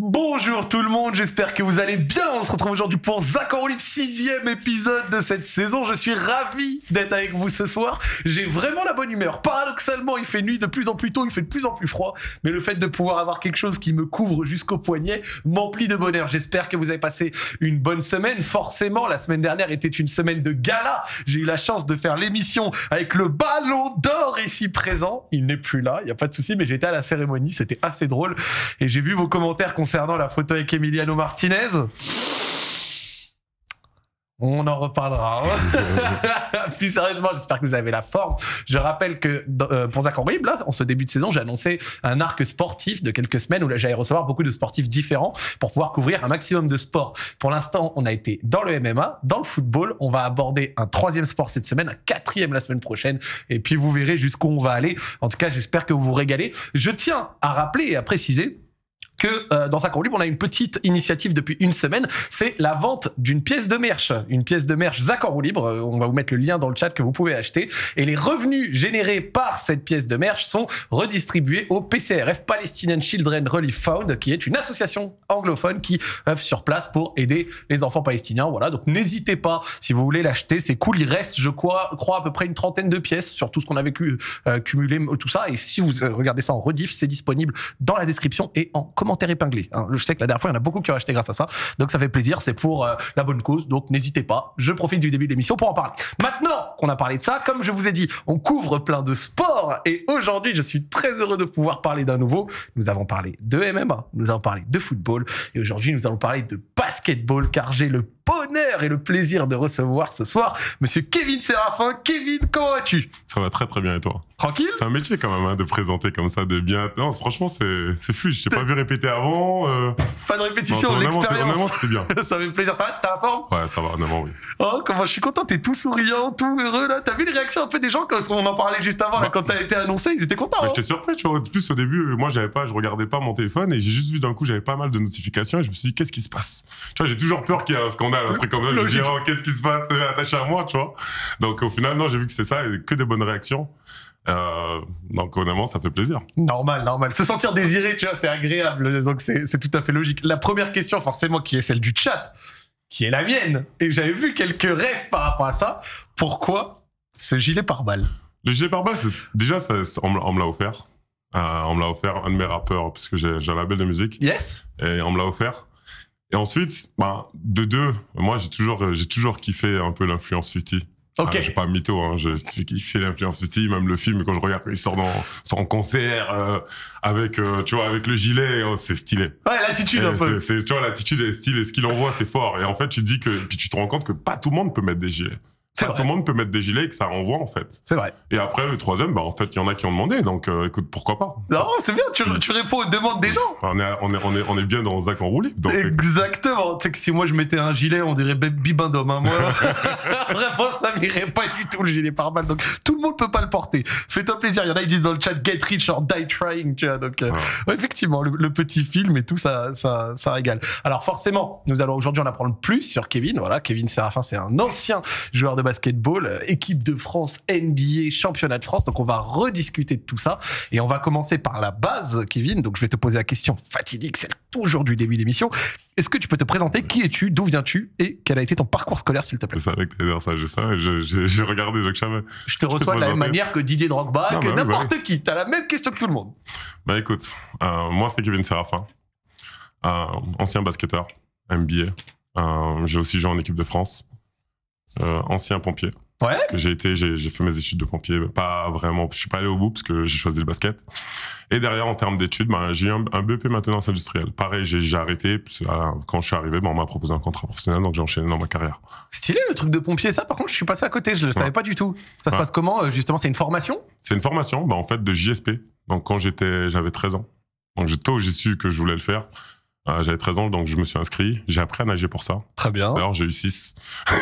Bonjour tout le monde, j'espère que vous allez bien. On se retrouve aujourd'hui pour Zach en Olive, sixième épisode de cette saison. Je suis ravi d'être avec vous ce soir. J'ai vraiment la bonne humeur. Paradoxalement, il fait nuit de plus en plus tôt, il fait de plus en plus froid, mais le fait de pouvoir avoir quelque chose qui me couvre jusqu'au poignet m'emplit de bonheur. J'espère que vous avez passé une bonne semaine. Forcément, la semaine dernière était une semaine de gala. J'ai eu la chance de faire l'émission avec le ballon d'or ici présent. Il n'est plus là, il n'y a pas de souci, mais j'étais à la cérémonie, c'était assez drôle et j'ai vu vos commentaires concernant la photo avec Emiliano Martinez. On en reparlera. puis hein. Plus sérieusement, j'espère que vous avez la forme. Je rappelle que euh, pour Zach Horrible, en ce début de saison, j'ai annoncé un arc sportif de quelques semaines où j'allais recevoir beaucoup de sportifs différents pour pouvoir couvrir un maximum de sports. Pour l'instant, on a été dans le MMA, dans le football. On va aborder un troisième sport cette semaine, un quatrième la semaine prochaine. Et puis, vous verrez jusqu'où on va aller. En tout cas, j'espère que vous vous régalez. Je tiens à rappeler et à préciser que euh, dans sa Libre, on a une petite initiative depuis une semaine, c'est la vente d'une pièce de merch, une pièce de merch Zach en libre, euh, on va vous mettre le lien dans le chat que vous pouvez acheter, et les revenus générés par cette pièce de merch sont redistribués au PCRF, Palestinian Children Relief Fund, qui est une association anglophone qui œuvre sur place pour aider les enfants palestiniens, voilà, donc n'hésitez pas si vous voulez l'acheter, c'est cool, il reste, je crois, crois à peu près une trentaine de pièces sur tout ce qu'on a vécu, euh, cumulé, tout ça, et si vous regardez ça en rediff, c'est disponible dans la description et en commentaire commentaires épinglé. Hein. Je sais que la dernière fois, il y en a beaucoup qui ont acheté grâce à ça. Donc ça fait plaisir, c'est pour euh, la bonne cause. Donc n'hésitez pas, je profite du début de l'émission pour en parler. Maintenant qu'on a parlé de ça, comme je vous ai dit, on couvre plein de sports. Et aujourd'hui, je suis très heureux de pouvoir parler d'un nouveau. Nous avons parlé de MMA, nous avons parlé de football. Et aujourd'hui, nous allons parler de basketball, car j'ai le bonheur et le plaisir de recevoir ce soir Monsieur Kevin Séraphin. Kevin, comment vas-tu Ça va très très bien et toi Tranquille C'est un métier quand même hein, de présenter comme ça, de bien. Non, franchement, c'est fou. Je t'ai pas vu répéter avant. Euh. Pas de répétition, l'expérience. c'était bien. ça fait plaisir. Ça va T'as la forme Ouais, ça va, vraiment, oui. Oh, comment je suis content. T'es tout souriant, tout heureux là. T'as vu les réactions un peu des gens quand on en parlait juste avant, bah, quand t'as été annoncé, ils étaient contents. Bah, hein. J'étais surpris, tu vois. plus, au début, euh, moi, j'avais pas, je regardais pas mon téléphone et j'ai juste vu d'un coup, j'avais pas mal de notifications et je me suis dit, qu'est-ce qui se passe Tu vois, j'ai toujours peur qu'il y ait un scandale, un truc comme ça. Je me dis, oh, qu'est-ce qui se passe euh, attaché à moi, tu vois. Donc, au final, non, j'ai vu que c'est ça et que des bonnes réactions. Euh, donc honnêtement, ça fait plaisir. Normal, normal. Se sentir désiré, tu vois, c'est agréable. Donc c'est tout à fait logique. La première question, forcément, qui est celle du chat, qui est la mienne. Et j'avais vu quelques rêves par rapport à ça. Pourquoi ce gilet pare-balles Le gilet pare-balles, déjà, on me l'a offert. Euh, on me l'a offert, un de mes rappeurs, parce j'ai un label de musique. Yes. Et on me l'a offert. Et ensuite, bah, de deux, moi j'ai toujours, toujours kiffé un peu l'influence 50. Ah, ok. j'ai pas mytho, hein. je suis kiffé l'influence style même le film quand je regarde il sort dans concert euh, avec euh, tu vois avec le gilet, oh, c'est stylé. Ouais, l'attitude un peu. C'est, tu vois l'attitude est stylée, style ce qu'il envoie, c'est fort. Et en fait, tu te dis que puis tu te rends compte que pas tout le monde peut mettre des gilets tout le monde peut mettre des gilets et que ça renvoie en fait. C'est vrai. Et après le troisième, bah, en fait, il y en a qui ont demandé, donc euh, écoute, pourquoi pas Non, c'est bien, tu, tu, réponds aux demandes des gens. On est, on est, on est, bien dans Zach en roulis. Exactement. Tu sais que si moi je mettais un gilet, on dirait bibindom. Hein, moi, vraiment, ça m'irait pas du tout le gilet par mal. Donc tout le monde peut pas le porter. Fais-toi plaisir. Il y en a qui disent dans le chat Get Rich or Die Trying, tu vois. Donc euh, effectivement, le, petit film et tout, ça, ça, ça régale. Alors forcément, nous allons aujourd'hui en apprendre plus sur Kevin. Voilà, Kevin Serafin, c'est un ancien joueur de basketball, euh, équipe de France, NBA, championnat de France. Donc on va rediscuter de tout ça. Et on va commencer par la base, Kevin. Donc je vais te poser la question fatidique, c'est toujours du début d'émission. Est-ce que tu peux te présenter Qui es-tu D'où viens-tu Et quel a été ton parcours scolaire, s'il te plaît C'est ça, je ça, j'ai regardé, je Je te reçois de la même manière que Didier Drogba, que bah bah n'importe qui. Tu as la même question que tout le monde. Bah écoute, euh, moi c'est Kevin Serafin, euh, ancien basketteur, NBA. j'ai aussi joué en équipe de France. Euh, ancien pompier. Ouais. J'ai été, j'ai fait mes études de pompier, pas vraiment. Je suis pas allé au bout parce que j'ai choisi le basket. Et derrière, en termes d'études, ben, j'ai un, un, BEP maintenance industrielle. Pareil, j'ai arrêté. quand je suis arrivé, ben, on m'a proposé un contrat professionnel, donc j'ai enchaîné dans ma carrière. Stylé le truc de pompier, ça. Par contre, je suis passé à côté. Je le savais pas du tout. Ça se passe comment euh, Justement, c'est une formation C'est une formation, ben, en fait, de JSP. Donc quand j'étais, j'avais 13 ans. Donc tôt j'ai su que je voulais le faire. Euh, j'avais 13 ans, donc je me suis inscrit. J'ai appris à nager pour ça. Très bien. D'ailleurs, j'ai eu 6,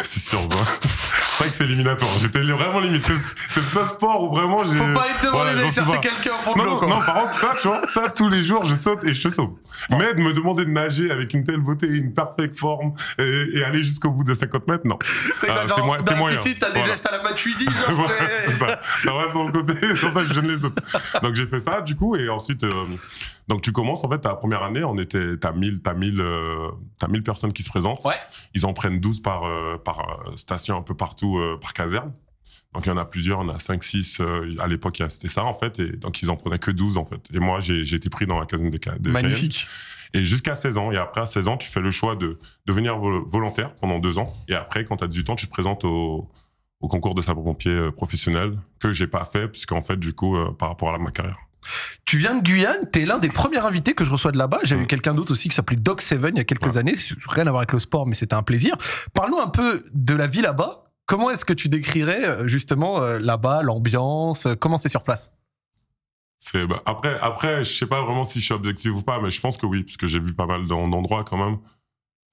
6 sur 20. c'est vrai que c'est éliminatoire. J'étais vraiment limite. C'est le sport où vraiment j'ai. Faut pas être demandé d'aller chercher quelqu'un au fond de l'eau. Non, par contre, ça, tu vois, ça, tous les jours, je saute et je te sauve. Mais de me demander de nager avec une telle beauté, une parfaite forme et, aller jusqu'au bout de 50 mètres, non. C'est euh, genre, moi, dans bah, moyen. Ici, t'as des gestes à la Matuidi, genre ouais, c'est. ça. Ça reste sur le côté, c'est pour ça que je gêne les autres. Donc j'ai fait ça, du coup, et ensuite, euh, donc tu commences en fait ta première année, on était t'as 1000 t'as 1000 1000 euh, personnes qui se présentent. Ils en prennent 12 par euh, par euh, station un peu partout par caserne. Donc il y en a plusieurs, on a 5 6 à l'époque c'était ça en fait et donc ils en prenaient que 12 en fait. Et moi j'ai été pris dans la caserne des, casernes. Magnifique. Et jusqu'à 16 ans et après à 16 ans, tu fais le choix de devenir volontaire pendant deux ans et après quand tu as 18 ans, tu te présentes au au concours de sabre pompier professionnel que j'ai pas fait puisqu'en fait du coup par rapport à ma carrière. Tu viens de Guyane, tu es l'un des premiers invités que je reçois de là-bas. J'ai eu quelqu'un d'autre aussi qui s'appelait Doc Seven il y a quelques années. Rien à voir avec le sport, mais c'était un plaisir. Parlons un peu de la vie là-bas. Comment est-ce que tu décrirais euh, justement euh, là-bas, l'ambiance euh, Comment c'est sur place bah, après, après, je sais pas vraiment si je suis objectif ou pas, mais je pense que oui, parce que j'ai vu pas mal d'endroits quand même.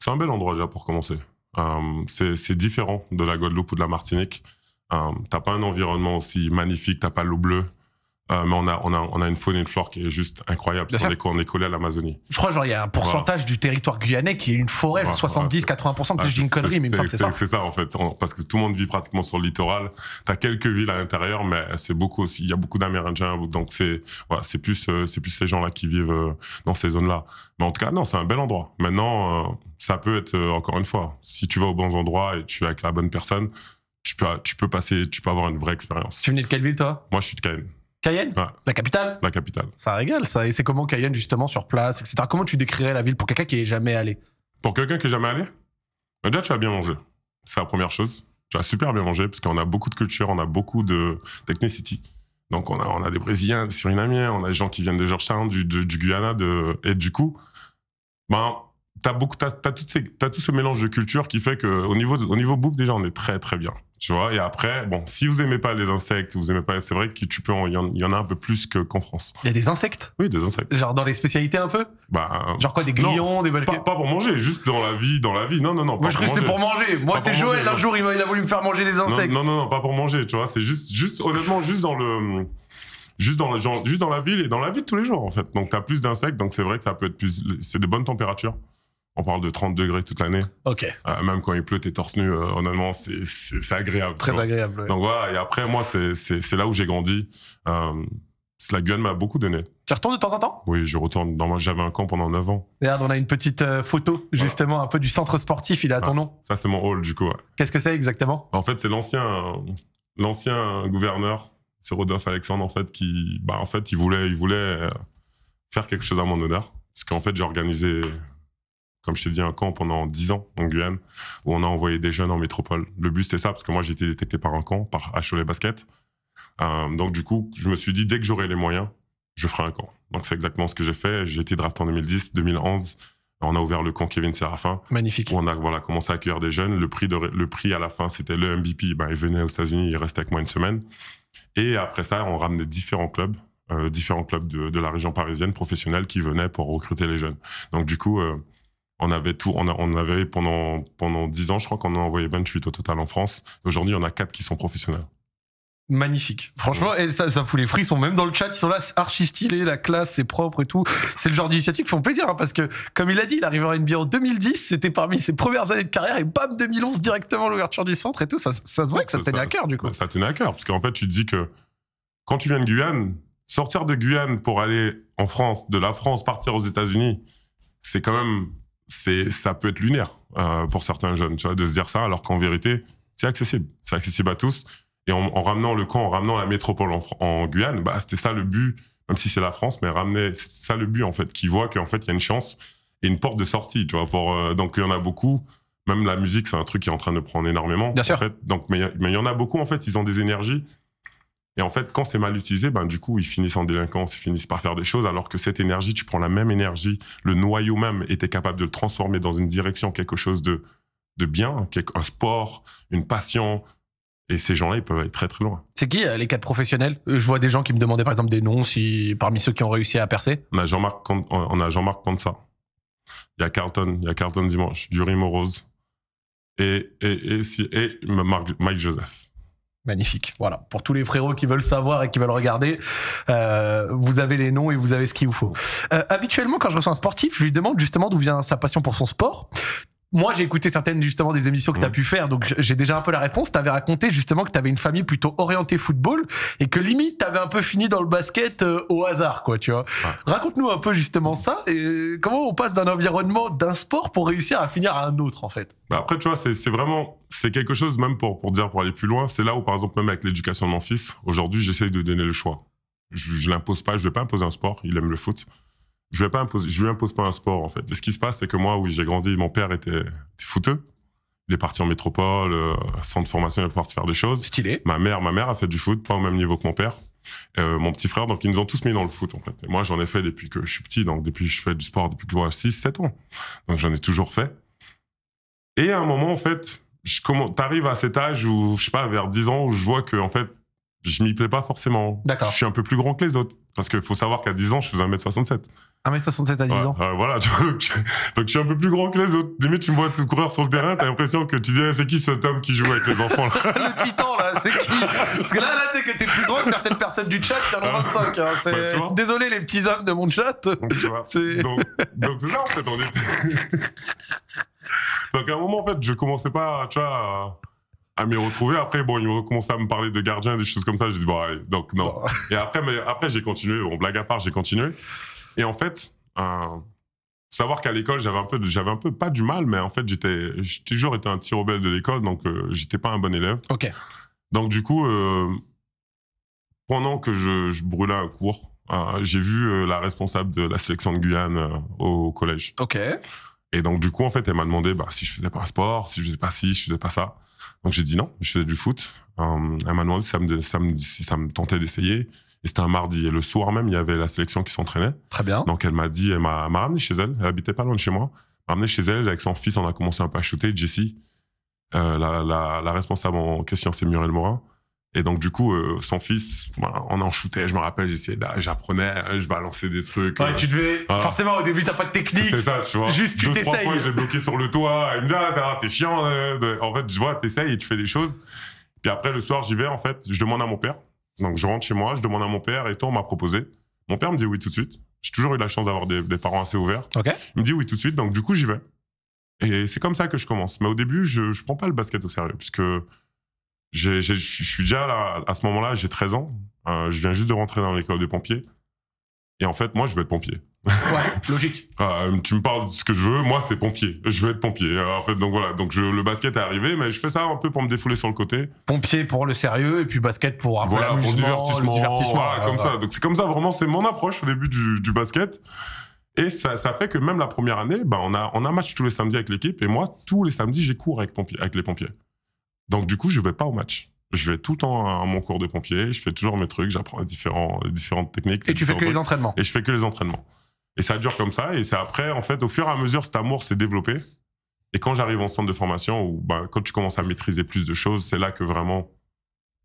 C'est un bel endroit déjà pour commencer. c'est différent de la Guadeloupe ou de la Martinique. Euh, t'as pas un environnement aussi magnifique, t'as pas l'eau bleue. Euh, mais on a, une faune et une flore qui est juste incroyable. On est, on est, collé à l'Amazonie. Je crois qu'il il y a un pourcentage du territoire guyanais qui est une forêt, de 70-80%, je dis une connerie, mais il c'est ça. C'est ça en fait, parce que tout le monde vit pratiquement sur le littoral. Tu as quelques villes à l'intérieur, mais c'est beaucoup aussi. Il y a beaucoup d'Amérindiens, donc c'est voilà, c'est plus, euh, c'est plus ces gens-là qui vivent euh, dans ces zones-là. Mais en tout cas, non, c'est un bel endroit. Maintenant, ça peut être, encore une fois, si tu vas aux bons endroits et tu es avec la bonne personne, tu peux, tu peux passer, tu peux avoir une vraie expérience. Tu venais de quelle ville, toi Moi, je suis de Cayenne. Cayenne La capitale La capitale. Ça régale, ça. Et c'est comment Cayenne, justement, sur place, etc. Comment tu décrirais la ville pour quelqu'un qui est jamais allé Pour quelqu'un qui est jamais allé bah, Déjà, tu as bien mangé. C'est la première chose. Tu as super bien mangé, parce qu'on a beaucoup de culture, on a beaucoup de technicity. Donc, on a, des Brésiliens, des Surinamiens, on a des gens qui viennent de Georgetown, du, du, Guyana, et du coup, ben, tu as, as, as, tout ce mélange de culture qui fait qu'au niveau, au niveau bouffe, déjà, on est très, très bien. Tu vois, et après, bon, si vous aimez pas les insectes, vous aimez pas, c'est vrai qu'il peux, il y, en a un peu plus que, qu'en France. Il y a des insectes Oui, des insectes. Genre dans les spécialités un peu Bah. Genre quoi, des grillons, des balcons pas, pour manger, juste dans la vie, dans la vie. Non, non, non. Moi, je c'était pour manger. Moi, c'est Joël, un jour, il a voulu me faire manger des insectes. Non, non, non, pas pour manger, tu vois. C'est juste, juste, honnêtement, juste dans le juste dans la, juste dans la ville et dans la vie de tous les jours en fait. Donc tu as plus d'insectes, donc c'est vrai que ça peut être plus c'est des bonnes températures on parle de 30 degrés toute l'année. Ok. Euh, même quand il pleut, t'es torse nu. en euh, honnêtement, c'est agréable. Très agréable. Donc voilà. Et après, moi, c'est là où j'ai grandi. Euh, la gueule m'a beaucoup donné. Tu retournes de temps en temps Oui, je retourne. Dans, moi, j'avais un camp pendant 9 ans. Regarde, on a une petite euh, photo, justement, un peu du centre sportif. Il est à ah, ton nom. Ça, c'est mon hall, du coup. Qu'est-ce que c'est exactement En fait, c'est l'ancien, l'ancien gouverneur, c'est Rodolphe Alexandre, en fait, qui, bah, en fait, il voulait, il voulait faire quelque chose à mon honneur. Parce qu'en fait, j'ai organisé comme je t'ai dit, un camp pendant 10 ans en Guyane, où on a envoyé des jeunes en métropole. Le but, c'est ça, parce que moi, j'ai été détecté par un camp, par HOL Basket. Euh, donc, du coup, je me suis dit, dès que j'aurai les moyens, je ferai un camp. Donc, c'est exactement ce que j'ai fait. J'ai été draft en 2010, 2011. On a ouvert le camp Kevin Serafin. Magnifique. Où on a voilà, commencé à accueillir des jeunes. Le prix, de, le prix à la fin, c'était le MVP. Ben, il venait aux États-Unis, il restait avec moi une semaine. Et après ça, on ramenait différents clubs, euh, différents clubs de, de, la région parisienne professionnels qui venaient pour recruter les jeunes. Donc, du coup, euh, on avait tout, on, avait pendant, pendant 10 ans, je crois qu'on a envoyé 28 au total en France. Aujourd'hui, on a 4 qui sont professionnels. Magnifique. Franchement, ça, fout les frissons. Même dans le chat, ils sont là, archi stylé, la classe, c'est propre et tout. C'est le genre d'initiatives qui font plaisir, hein, parce que, comme il l'a dit, il arrive en NBA en 2010, c'était parmi ses premières années de carrière, et bam, 2011, directement l'ouverture du centre et tout. Ça, se voit que ça, tenait à cœur, du coup. Ça tenait à cœur, parce qu'en fait, tu te dis que quand tu viens de Guyane, sortir de Guyane pour aller en France, de la France, partir aux États-Unis, c'est quand même c'est ça peut être lunaire euh, pour certains jeunes, de se dire ça, alors qu'en vérité, c'est accessible. C'est accessible à tous. Et en, ramenant le camp, en ramenant la métropole en, Guyane, bah, c'était ça le but, même si c'est la France, mais ramener, c'est ça le but, en fait, qui voit qu'en fait, il y a une chance et une porte de sortie, tu vois. Pour, euh, donc, il y en a beaucoup. Même la musique, c'est un truc qui est en train de prendre énormément. Bien Donc, mais il y en a beaucoup, en fait, ils ont des énergies et en fait, quand c'est mal utilisé, ben, du coup, ils finissent en délinquance, ils finissent par faire des choses, alors que cette énergie, tu prends la même énergie, le noyau même, était capable de le transformer dans une direction, quelque chose de, de bien, un sport, une passion. Et ces gens-là, ils peuvent aller très très loin. C'est qui euh, les quatre professionnels euh, Je vois des gens qui me demandaient par exemple des noms si, parmi ceux qui ont réussi à percer. On a Jean-Marc Jean-Marc Il y a Carlton, il y a Carlton Dimanche, Dury Morose et, et, et, et Mike Joseph. Magnifique. Voilà. Pour tous les frérots qui veulent savoir et qui veulent regarder, euh, vous avez les noms et vous avez ce qu'il vous faut. Euh, habituellement, quand je reçois un sportif, je lui demande justement d'où vient sa passion pour son sport moi, j'ai écouté certaines justement des émissions que tu as mm. pu faire, donc j'ai déjà un peu la réponse. Tu avais raconté justement que tu avais une famille plutôt orientée football et que limite, tu avais un peu fini dans le basket euh, au hasard, quoi, tu vois. Raconte-nous un peu justement ça et comment on passe d'un environnement, d'un sport pour réussir à finir à un autre, en fait. Bah, après, tu vois, c'est vraiment, c'est quelque chose, même pour, pour dire, pour aller plus loin, c'est là où, par exemple, même avec l'éducation de mon fils, aujourd'hui, j'essaye de donner le choix. Je ne l'impose pas, je ne vais pas imposer un sport, il aime le foot je ne lui impose pas un sport en fait. ce qui se passe, c'est que moi, où j'ai grandi, mon père était, était Il est parti en métropole, euh, centre de formation, il est parti faire des choses. Stylé. Ma mère, ma mère a fait du foot, pas au même niveau que mon père. Euh, mon petit frère, donc ils nous ont tous mis dans le foot en fait. moi, j'en ai fait depuis que je suis petit, donc depuis que je fais du sport depuis que j'ai 6, 7 ans. Donc j'en ai toujours fait. Et à un moment, en fait, tu arrives à cet âge où, je sais pas, vers 10 ans, où je vois que en fait, je m'y plais pas forcément. D'accord. Je suis un peu plus grand que les autres. Parce qu'il faut savoir qu'à 10 ans, je faisais 1m67. 1m67 à 10 ans. Euh, voilà, donc, je, suis un peu plus grand que les autres. Limite, tu me vois tout courir sur le terrain, t'as l'impression que tu dis, eh, c'est qui cet homme qui joue avec les enfants là Le titan là, c'est qui Parce que là, là, c'est que t'es plus grand que certaines personnes du chat qui en ont ah. 25. Hein. Bah, désolé les petits hommes de mon chat. Donc, tu vois. C'est... Donc, donc ça en fait, on donc à un moment, en fait, je commençais pas, tu vois, à m'y retrouver. Après, bon, ils ont commencé à me parler de gardien, des choses comme ça. Je dis bon, allez, donc non. Et après, mais après j'ai continué. Bon, blague à part, j'ai continué. Et en fait, euh, savoir qu'à l'école, j'avais un peu, j'avais un peu, pas du mal, mais en fait, j'étais, j'ai toujours été un petit rebelle de l'école, donc euh, j'étais pas un bon élève. Ok. Donc, du coup, euh, pendant que je, brûlais un cours, j'ai vu la responsable de la sélection de Guyane au collège. Ok. Et donc, du coup, en fait, elle m'a demandé bah, si je faisais pas un sport, si je faisais pas ci, si je faisais pas ça. Donc j'ai dit non, je faisais du foot. elle m'a demandé si ça me, tentait d'essayer. Et c'était un mardi. Et le soir même, il y avait la sélection qui s'entraînait. Très bien. Donc elle m'a dit, elle m'a ramené chez elle. Elle habitait pas loin de chez moi. Elle m'a ramené chez elle. Avec son fils, on a commencé un peu à shooter. Jessie, euh, la, la, responsable en question, c'est Muriel Morin. Et donc, du coup, euh, son fils, on en shootait, je me rappelle, j'essayais, j'apprenais, euh, je balançais des trucs. Ouais, euh, tu devais, forcément, au début, t'as pas de technique. C'est ça, tu vois. Juste, tu t'essayes. Trois fois, j'ai bloqué sur le toit. Il me dit, ah, t'es chiant. en fait, je vois, t'essayes et tu fais des choses. Puis après, le soir, j'y vais, en fait, je demande à mon père. Donc, je rentre chez moi, je demande à mon père, et toi, on m'a proposé. Mon père me dit oui tout de suite. J'ai toujours eu la chance d'avoir des, parents assez ouverts. Il me dit oui tout de suite, donc du coup, j'y vais. Et c'est comme ça que je commence. Mais au début, je ne prends pas le basket au sérieux, puisque je suis déjà là, à ce moment-là, j'ai 13 ans. Euh, je viens juste de rentrer dans l'école des pompiers. Et en fait, moi, je veux être pompier. Ouais, logique. Ah, euh, tu me parles de ce que je veux, moi, c'est pompier. Je veux être pompier. Euh, en fait, donc voilà, donc le basket est arrivé, mais je fais ça un peu pour me défouler sur le côté. Pompier pour le sérieux, et puis basket pour un pour le divertissement. voilà, comme ça. Donc c'est comme ça, vraiment, c'est mon approche au début du, basket. Et ça, fait que même la première année, bah, on, a, on a match tous les samedis avec l'équipe, et moi, tous les samedis, j'ai cours avec, pompier, avec les pompiers. Donc, du coup, je ne vais pas au match. Je vais tout le temps à mon cours de pompier, je fais toujours mes trucs, j'apprends différents, différentes techniques. Et tu fais que les entraînements. Et je fais que les entraînements. Et ça dure comme ça. Et c'est après, en fait, au fur et à mesure, cet amour s'est développé. Et quand j'arrive en centre de formation, ou bah, quand tu commences à maîtriser plus de choses, c'est là que vraiment,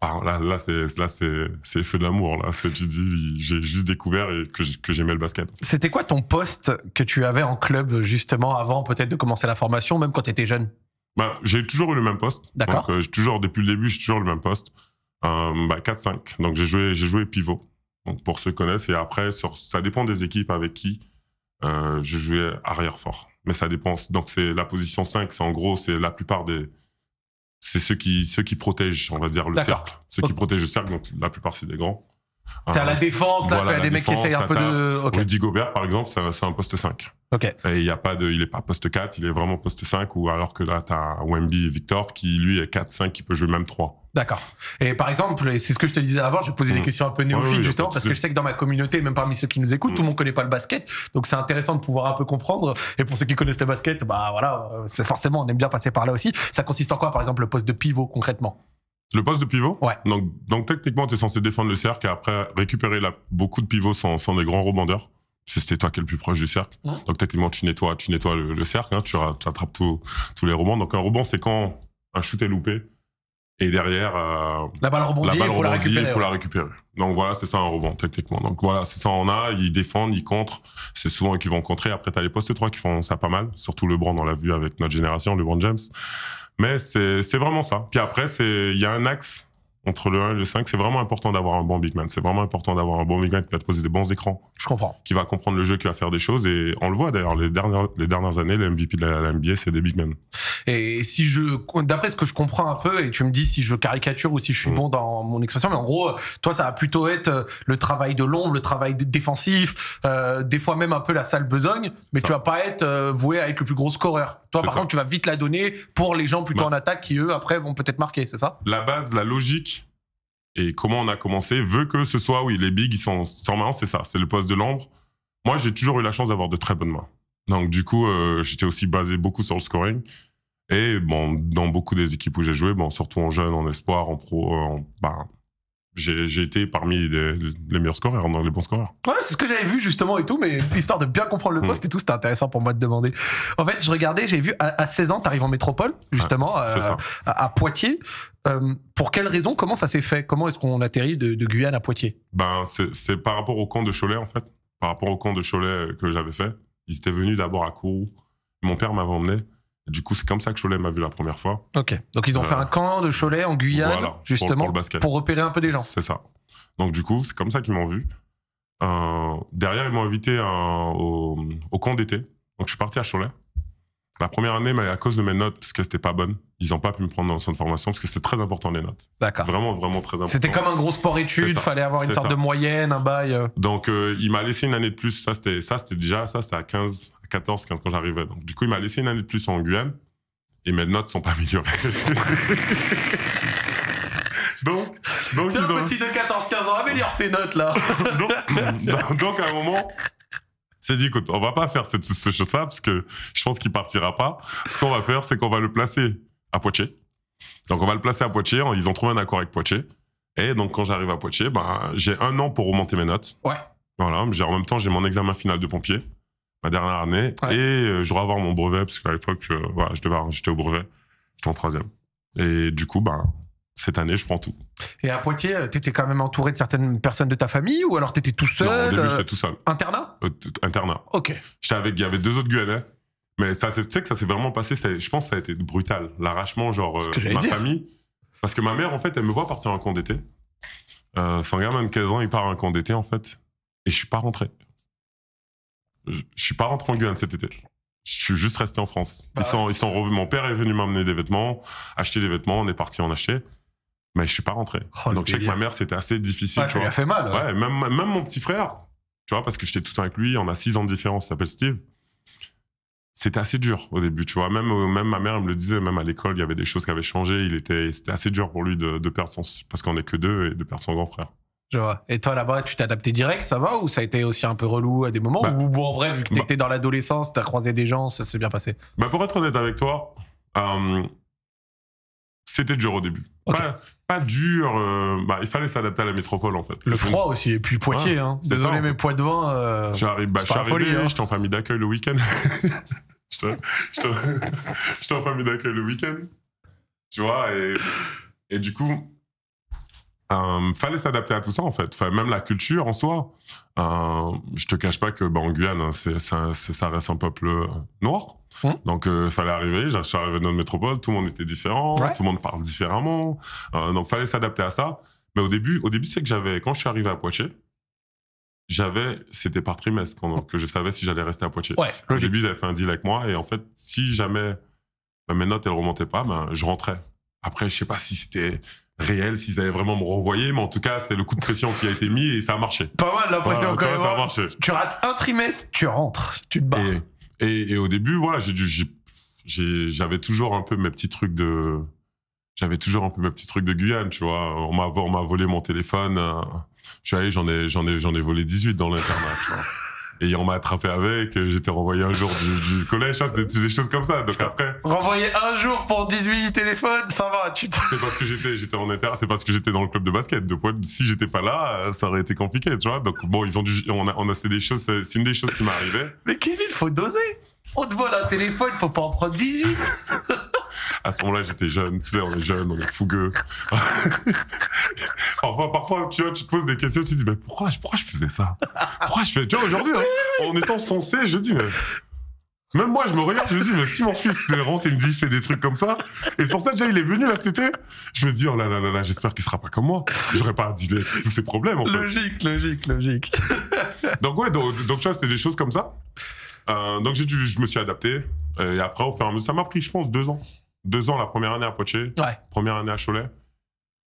ah, là, là c'est feu d'amour. Là, tu dis, j'ai juste découvert et que j'aimais le basket. C'était quoi ton poste que tu avais en club justement avant peut-être de commencer la formation, même quand tu étais jeune ben, j'ai toujours eu le même poste. D'accord. Euh, toujours, depuis le début, j'ai toujours le même poste. bah, euh, 4-5. Ben, donc j'ai joué, joué pivot. Donc pour ceux qui connaissent. Et après, ça dépend des équipes avec qui euh, je jouais arrière-fort. Mais ça dépend. Donc c'est la position 5, c'est en gros, c'est la plupart des. C'est ceux qui, ceux qui protègent, on va dire, le cercle. Ceux qui protègent le cercle, donc la plupart, c'est des grands. C'est à la défense, là, y a des mecs qui essayent un peu de. Rudy Gobert, par exemple, c'est un, poste 5. Ok. Et y a pas de, il n'est pas poste 4, il est vraiment poste 5, ou alors que là, tu as Wemby et Victor qui, lui, est 4-5, qui peut jouer même 3. D'accord. Et par exemple, c'est ce que je te disais avant, j'ai posé des mm. questions un peu néophytes, justement, parce que je sais que dans ma communauté, même parmi ceux qui nous écoutent, tout le mm. monde ne connaît pas le basket. Donc c'est intéressant de pouvoir un peu comprendre. Et pour ceux qui connaissent le basket, bah voilà, euh, c'est forcément, on aime bien passer par là aussi. Ça consiste en quoi, par exemple, le poste de pivot, concrètement le poste de pivot Donc, donc techniquement, tu es censé défendre le cercle et après récupérer la, beaucoup de pivots sans, des grands rebondeurs. C'est toi qui es le plus proche du cercle. Donc techniquement, tu nettoies, tu nettoies le, cercle, hein. tu, tu, attrapes tous les rebonds. Donc un rebond, c'est quand un shoot est loupé et derrière. Euh, la balle rebondit, il faut, la, récupérer, Donc voilà, c'est ça un rebond, techniquement. Donc voilà, c'est ça, on a. Ils défendent, ils contre, C'est souvent eux qui vont contrer. Après, tu as les postes 3 qui font ça pas mal. Surtout LeBron, dans l'a vue avec notre génération, LeBron James. Mais c'est vraiment ça. Puis après, il y a un axe entre le 1 et le 5, c'est vraiment important d'avoir un bon big man. C'est vraiment important d'avoir un bon big man qui va te poser des bons écrans. Je comprends. Qui va comprendre le jeu, qui va faire des choses. Et on le voit d'ailleurs, les dernières, les dernières années, les MVP de la, NBA, c'est des big men. Et si je, d'après ce que je comprends un peu, et tu me dis si je caricature ou si je suis mm. bon dans mon expression, mais en gros, toi, ça va plutôt être euh, le travail de l'ombre, le travail défensif, euh, des fois même un peu la sale besogne, mais tu vas pas être euh, voué à être le plus gros scoreur. Toi, par contre, tu vas vite la donner pour les gens plutôt en attaque qui, eux, après, vont peut-être marquer, c'est ça La base, la logique et comment on a commencé veut que ce soit, oui, les bigs, ils sont, en main, c'est ça, c'est le poste de l'ombre. Moi, j'ai toujours eu la chance d'avoir de très bonnes mains. Donc, du coup, euh, j'étais aussi basé beaucoup sur le scoring. Et bon, dans beaucoup des équipes où j'ai joué, bon, surtout en jeune, en espoir, en pro, euh, en, ben, j'ai été parmi les, meilleurs scoreurs, dans les bons scoreurs. Ouais, c'est ce que j'avais vu justement et tout, mais histoire de bien comprendre le poste mm. et tout, c'était intéressant pour moi de demander. En fait, je regardais, j'ai vu à, 16 ans, tu arrives en métropole, justement, euh, à Poitiers. Euh, pour quelles raisons Comment ça s'est fait Comment est-ce qu'on atterrit de, Guyane à Poitiers ben, C'est par rapport au camp de Cholet, en fait. Par rapport au camp de Cholet euh, que j'avais fait. Ils étaient venus d'abord à Kourou. Mon père m'avait emmené. Du coup, c'est comme ça que Cholet m'a vu la première fois. Ok. Donc, ils ont euh, fait un camp de Cholet en Guyane, justement, pour, repérer un peu des gens. C'est ça. Donc, du coup, c'est comme ça qu'ils m'ont vu. derrière, ils m'ont invité au, au, camp d'été. Donc, je suis parti à Cholet. La première année, mais à cause de mes notes, parce que c'était pas bonne, ils n'ont pas pu me prendre dans le centre de formation, parce que c'est très important les notes. D'accord. Vraiment, vraiment très important. C'était comme un gros sport études, fallait avoir une sorte de moyenne, un bail. Euh. Donc, euh, il m'a laissé une année de plus. Ça, c'était, ça, c'était déjà, ça, c'était à 15, 14, 15 quand j'arrivais. Donc, du coup, il m'a laissé une année de plus en Guyane, et mes notes sont pas améliorées. donc, Tiens, petit de 14-15 ans, améliore tes notes là. donc, donc, à un moment, c'est dit, écoute, on va pas faire cette, ce chose-là parce que je pense qu'il partira pas. Ce qu'on va faire, c'est qu'on va le placer à Poitiers. Donc, on va le placer à Poitiers. Ils ont trouvé un accord avec Poitiers. Et donc, quand j'arrive à Poitiers, bah, j'ai un an pour remonter mes notes. Ouais. Voilà. En même temps, j'ai mon examen final de pompier, ma dernière année. Et euh, je dois avoir mon brevet parce qu'à l'époque, euh, voilà, je devais, j'étais au brevet. J'étais en troisième. Et du coup, bah, cette année, je prends tout. Et à Poitiers, euh, tu étais quand même entouré de certaines personnes de ta famille ou alors tu étais tout seul Non, au début, euh, j'étais tout seul. Internat euh, Internat. Ok. J'étais avec, il y avait deux autres Guyanais. Mais ça, tu sais que ça s'est vraiment passé, je pense que ça a été brutal. L'arrachement, genre, ma famille. Parce que ma mère, en fait, elle me voit partir en camp d'été. Euh, son gamin de 15 ans, il part en camp d'été, en fait. Et je suis pas rentré. Je, ne suis pas rentré en Guyane cet été je suis juste resté en France. ils, bah, sont, ils sont Mon père est venu m'amener des vêtements, acheter des vêtements, on est parti en acheter mais je suis pas rentré. Oh, Donc je sais que ma mère, c'était assez difficile. tu vois. a fait mal. Hein. Ouais, même, même mon petit frère, tu vois, parce que j'étais tout le temps avec lui, on a six ans de différence, il s'appelle Steve. C'était assez dur au début, tu vois. Même, euh, même ma mère elle me le disait, même à l'école, il y avait des choses qui avaient changé. Il était, c'était assez dur pour lui de, de perdre son, parce qu'on est que deux, et de perdre son grand frère. vois. Et toi là-bas, tu t'es adapté direct, ça va Ou ça a été aussi un peu relou à des moments bah. Ou en vrai, vu que bah. t'étais étais dans l'adolescence, t'as croisé des gens, ça s'est bien passé bah, pour être honnête avec toi, euh, c'était dur au début. Pas, dur, euh, bah, il fallait s'adapter à la métropole en fait. Le froid aussi, et puis Poitiers, hein. désolé poids de euh, J'arrive, bah, hein. j'étais en famille d'accueil le week-end. j'étais en famille d'accueil le week-end, tu vois, et, et du coup, euh, fallait s'adapter à tout ça en fait. même la culture en soi. Euh, je te cache pas que bah, en Guyane, hein, ça, reste un peuple euh, noir. Mmh. Donc il fallait arriver. Je suis arrivé dans notre métropole, tout le monde était différent, tout le monde parle différemment. donc fallait s'adapter à ça. Mais au début, au début c'est que j'avais, quand je suis arrivé à Poitiers, j'avais, c'était par trimestre que je savais si j'allais rester à Poitiers. au début, j'avais fait un deal avec moi et en fait, si jamais bah, mes notes ne remontaient pas, ben je rentrais. Après, je sais pas si c'était réel s'ils avaient vraiment me renvoyé, mais en tout cas, c'est le coup de pression qui a été mis et ça a marché. Pas mal la pression quand même. Ça a hein. Tu rates un trimestre, tu rentres, tu te bats. Et, au début, voilà, j'avais toujours un peu mes petits trucs de. J'avais toujours un peu mes petits trucs de Guyane, tu vois. On m'a volé mon téléphone. Euh, je j'en ai, j'en ai, j'en ai volé 18 dans l'internet. tu et on m'a attrapé avec, euh, j'étais renvoyé un jour du, collège, hein, des, choses comme ça. Donc après. Renvoyé un jour pour 18 téléphones, ça va, tu C'est parce que j'étais, j'étais en c'est parce que j'étais dans le club de basket. Donc si j'étais pas là, ça aurait été compliqué, tu vois. Donc bon, ils ont dû, on a, on c'est des choses, c'est une des choses qui m'arrivait. Mais Kevin, faut doser on te vole un téléphone, faut pas en prendre 18. à ce moment-là, j'étais jeune, tu sais, on est jeune, on est fougueux. parfois, tu vois, tu te poses des questions, tu te dis, mais pourquoi, pourquoi je faisais ça Pourquoi je fais. Tu vois, aujourd'hui, hein, en étant censé, je dis, même moi, je me regarde, je me dis, mais si mon fils rentre et me dit, fait des trucs comme ça, et pour ça, déjà, il est venu là cet été, je me dis, oh là là là j'espère qu'il sera pas comme moi. J'aurais pas à dealer tous ces problèmes, en logique, fait. Logique, logique, logique. donc, ouais, donc, donc tu vois, c'est des choses comme ça. Euh, donc, dû, je me suis adapté. Et après, au ça m'a pris, je pense, deux ans. Deux ans, la première année à Poitiers, ouais. première année à Cholet.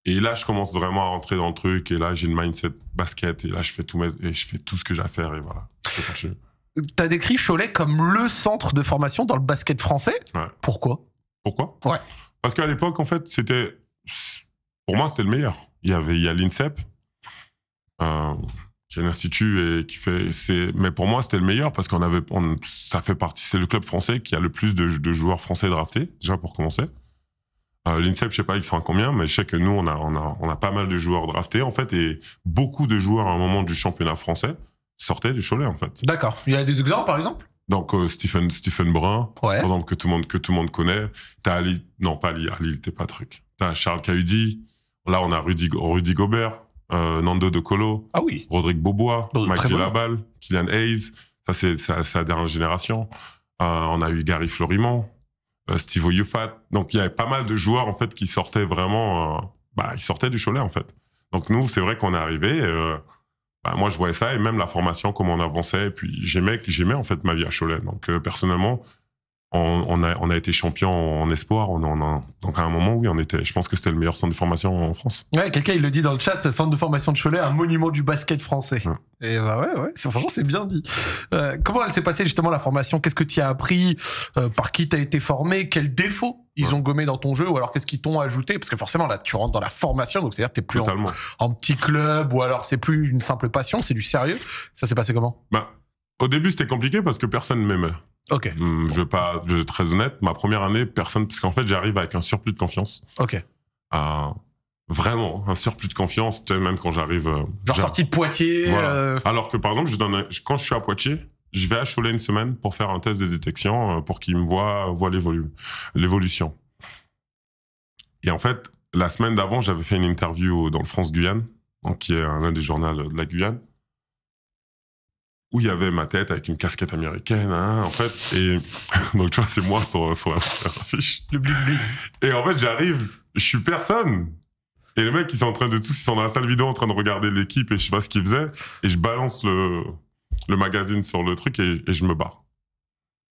Et là, je commence vraiment à rentrer dans le truc. Et là, j'ai le mindset basket. Et là, je fais tout, et je fais tout ce que j'ai à faire. Et voilà, T'as décrit Cholet comme le centre de formation dans le basket français. Ouais. Pourquoi Pourquoi Ouais. Parce qu'à l'époque, en fait, c'était. Pour moi, c'était le meilleur. Il y avait il y a l'INSEP. Euh, qui est institut et qui fait. C'est, mais pour moi, c'était le meilleur parce qu'on avait, ça fait partie. C'est le club français qui a le plus de, joueurs français draftés déjà pour commencer. Euh, L'INSEP, je sais pas, ils sont combien, mais je sais que nous, on a, on a, on a pas mal de joueurs draftés en fait et beaucoup de joueurs à un moment du championnat français sortaient du Cholet en fait. D'accord. Il y a des exemples par exemple. Donc euh, Stephen, Stephen Brun, par exemple, que tout le monde, que tout le monde connaît. T'as Ali, non pas Ali, Ali, t'es pas truc. T'as Charles Cahudi. Là, on a Rudy, Rudy Gobert. Euh, Nando De Colo, ah oui. Rodrigue Beaubois, Labal, Kylian Hayes. Ça, c'est la dernière génération. Euh, on a eu Gary Florimont, euh, Steve Oyufat. Donc, il y avait pas mal de joueurs, en fait, qui sortaient vraiment... bah, ils sortaient du Cholet, en fait. Donc, nous, c'est vrai qu'on est arrivé. Bah, moi, je voyais ça. Et même la formation, comment on avançait. Et puis, j'aimais, j'aimais en fait, ma vie à Cholet. Donc, personnellement, on, a, été champion en espoir. On, a, donc à un moment, oui, on était. Je pense que c'était le meilleur centre de formation en France. quelqu'un il le dit dans le chat, centre de formation de Cholet, un monument du basket français. Et bah ouais, franchement c'est bien dit. Euh, comment elle s'est passée justement la formation Qu'est-ce que tu as appris euh, Par qui tu as été formé Quels défauts ils ont gommé dans ton jeu Ou alors qu'est-ce qu'ils t'ont ajouté Parce que forcément là, tu rentres dans la formation, donc c'est-à-dire que t'es plus en, petit club ou alors c'est plus une simple passion, c'est du sérieux. Ça s'est passé comment bah, au début c'était compliqué parce que personne m'aimait. Ok. Hum, je vais pas, je être très honnête, ma première année, personne, parce qu'en fait, j'arrive avec un surplus de confiance. Ok. vraiment, un surplus de confiance, même quand j'arrive. Euh, Genre sorti de Poitiers. Euh. Alors que par exemple, je quand je suis à Poitiers, je vais à Cholet une semaine pour faire un test de détection euh, pour qu'ils me voient, voient l'évolution. Et en fait, la semaine d'avant, j'avais fait une interview dans le France-Guyane, qui est un des journaux de la Guyane où il y avait ma tête avec une casquette américaine, hein, en fait. Et donc, tu vois, c'est moi sur, la fiche. Et en fait, j'arrive, je suis personne. Et les mecs, ils sont en train de tous, ils sont dans la salle vidéo en train de regarder l'équipe et je sais pas ce qu'ils faisaient. Et je balance le, le magazine sur le truc et, je me barre.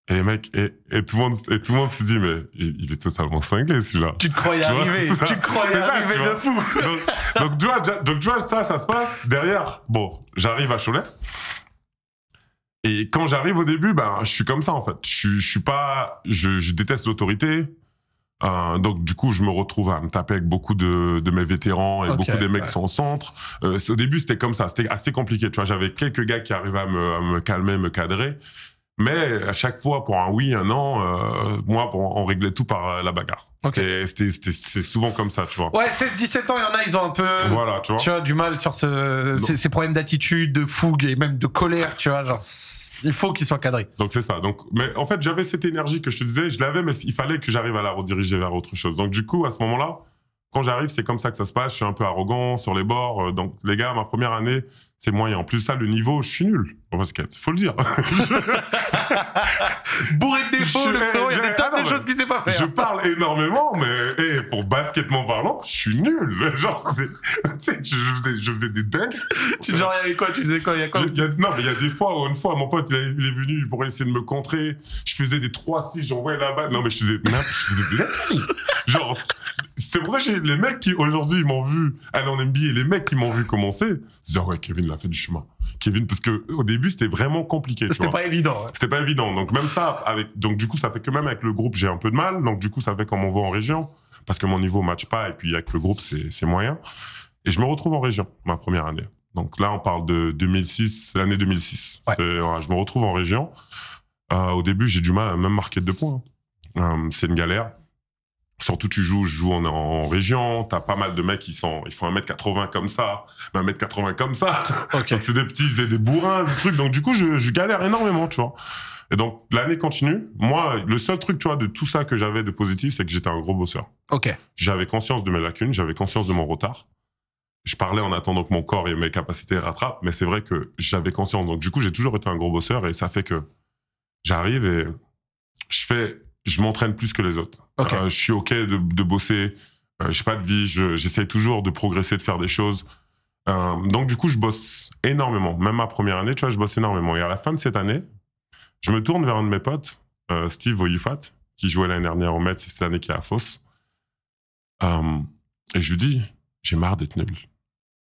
Et les mecs, et, et, tout le monde, et tout le monde se dit, mais il, est totalement cinglé celui-là. Tu te croyais arriver, tu arriver de fou. donc, tu vois, donc, tu vois, ça, ça se passe derrière. Bon, j'arrive à Cholet. Et quand j'arrive au début, ben, je suis comme ça en fait. Je, suis pas, je, déteste l'autorité. Euh, donc du coup, je me retrouve à me taper avec beaucoup de, mes vétérans et beaucoup des mecs qui sont au centre. Euh, au début, c'était comme ça, c'était assez compliqué. Tu vois, j'avais quelques gars qui arrivaient à me calmer, me cadrer. Mais à chaque fois, pour un oui, un non, euh, moi, on réglait tout par euh, la bagarre. C'était C'est souvent comme ça, tu vois. Ouais, 16-17 ans, il y en a, ils ont un peu tu vois. du mal sur ces, problèmes d'attitude, de fougue et même de colère, tu vois. Genre, il faut qu'ils soient cadrés. Donc c'est ça. Donc, mais en fait, j'avais cette énergie que je te disais, je l'avais, mais il fallait que j'arrive à la rediriger vers autre chose. Donc du coup, à ce moment-là, quand j'arrive, c'est comme ça que ça se passe. Je suis un peu arrogant sur les bords. Euh, donc les gars, ma première année, c'est moyen. En plus, ça, le niveau, je suis nul au basket. Faut le dire. Bourré de défauts, le il y a des tas de ah, choses qu'il sait pas faire. Je parle énormément, mais hey, pour basketement parlant, je suis nul. Genre, je, faisais, je faisais des dingues. Tu genre, il y avait quoi Tu faisais quoi, y a quoi Non, mais il y a des fois, une fois, mon pote, il, est venu pour essayer de me contrer. Je faisais des 3-6, j'envoyais la balle. Non, mais je faisais, des dingues. Genre, c'est pour ça que les mecs qui aujourd'hui m'ont vu aller en NBA, les mecs qui m'ont vu commencer, ils disent, ouais, Kevin, fait du chemin. Kevin, parce que au début, c'était vraiment compliqué. C'était pas évident. C'était pas évident. Donc même ça, avec, donc du coup, ça fait que même avec le groupe, j'ai un peu de mal. Donc du coup, ça fait comme on voit en région, parce que mon niveau match pas, et puis avec le groupe, c'est moyen. Et je me retrouve en région, ma première année. Donc là, on parle de 2006, l'année 2006. je me retrouve en région. Euh, au début, j'ai du mal à même marquer deux points. Euh, c'est une galère. Surtout, tu joues, je joue en, région, t'as pas mal de mecs qui sont, ils font 1m80 comme ça, 1m80 comme ça. Donc c'est des petits, c'est des bourrins, des trucs. Donc, du coup, je, je galère énormément, tu vois. Et donc, l'année continue. Moi, le seul truc, tu vois, de tout ça que j'avais de positif, c'est que j'étais un gros bosseur. OK. J'avais conscience de mes lacunes, j'avais conscience de mon retard. Je parlais en attendant que mon corps et mes capacités rattrapent, mais c'est vrai que j'avais conscience. Donc, du coup, j'ai toujours été un gros bosseur et ça fait que j'arrive et je fais je m'entraîne plus que les autres. Euh, je suis OK de, bosser. Euh, j'ai pas de vie. J'essaie toujours de progresser, de faire des choses. Euh, donc, du coup, je bosse énormément. Même ma première année, tu vois, je bosse énormément. Et à la fin de cette année, je me tourne vers un de mes potes, euh, Steve Voyifat, qui jouait l'année dernière au Met, cette année qui est à Fosse. et je lui dis J'ai marre d'être nul.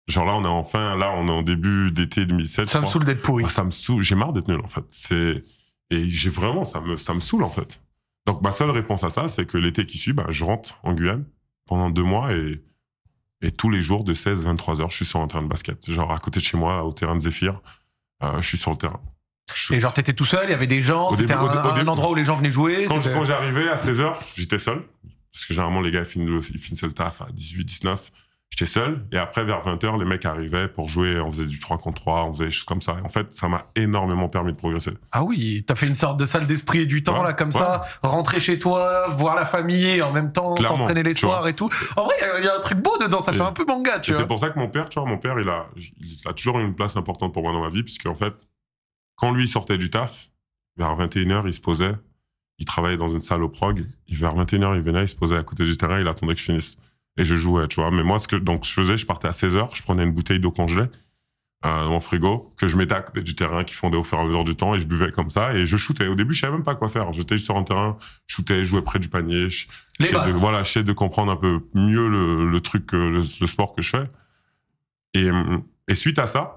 Genre là, on est enfin, là, on est en début d'été 2007. Ça me saoule d'être pourri. Ah, ça me saoule. J'ai marre d'être nul, en fait. Et j'ai vraiment, ça me, ça me saoule, en fait. Donc ma seule réponse à ça, c'est que l'été qui suit, bah, je rentre en Guyane pendant deux mois et, tous les jours de 16-23 heures, je suis sur un terrain de basket. Genre à côté de chez moi, au terrain de Zéphyr, euh, je suis sur le terrain. Et genre t'étais tout seul, il y avait des gens, c'était un, endroit où les gens venaient jouer Quand, j'arrivais à 16 heures, j'étais seul. Parce que généralement, les gars, finissent, finissent le taf à 18-19. J'étais seul. Et après, vers 20h, les mecs arrivaient pour jouer. On faisait du 3 contre 3, on faisait des choses comme ça. en fait, ça m'a énormément permis de progresser. Ah oui, t'as fait une sorte de salle d'esprit et du temps, là, comme ça. Rentrer chez toi, voir la famille, et en même temps s'entraîner les soirs et tout. En vrai, il y, a un truc beau dedans, ça fait un peu manga, tu vois. C'est pour ça que mon père, tu vois, mon père, il a, a toujours eu une place importante pour moi dans ma vie, puisque en fait, quand lui sortait du taf, vers 21h, il se posait. Il travaillait dans une salle au prog. Et vers 21h, il venait, il se posait à côté du terrain, il attendait que je finisse et je jouais, tu vois. Mais moi, ce que donc, je faisais, je partais à 16h, je prenais une bouteille d'eau congelée euh, dans mon frigo, que je mettais du terrain qui fondait au fur et à mesure du temps, et je buvais comme ça, et je shootais. Au début, je savais même pas quoi faire. J'étais sur un terrain, je shootais, je jouais près du panier. Les voilà, j'essayais de comprendre un peu mieux le, truc, le, sport que je fais. Et, suite à ça,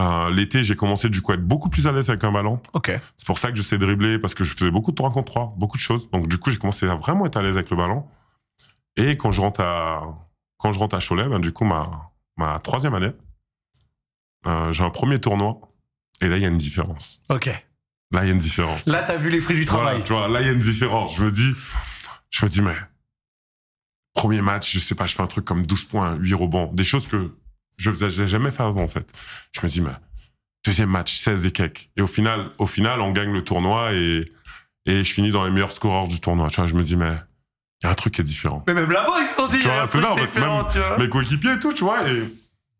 euh, L'été, j'ai commencé du coup à être beaucoup plus à l'aise avec un ballon. OK. C'est pour ça que je sais dribbler, parce que je faisais beaucoup de 3 contre 3, beaucoup de choses. Donc du coup, j'ai commencé à vraiment être à l'aise avec le ballon. Et quand je rentre à, quand je rentre à Cholet, ben, du coup, ma, ma troisième année, euh, j'ai un premier tournoi. Et là, il y a une différence. OK. Là, il y a une différence. Là, tu as vu les fruits du travail. là, il y a une différence. Je me dis, je me dis, mais premier match, je sais pas, je fais un truc comme 12 points, 8 rebonds, des choses que je n'ai jamais fait avant, en fait. Je me dis, mais deuxième match, 16 et quelques. Et au final, au final, on gagne le tournoi et, et je finis dans les meilleurs scoreurs du tournoi. je me dis, mais il y a un truc qui est différent. Mais même là-bas, ils se sont dit, il euh, différent, Mes coéquipiers et tout, tu vois. Et,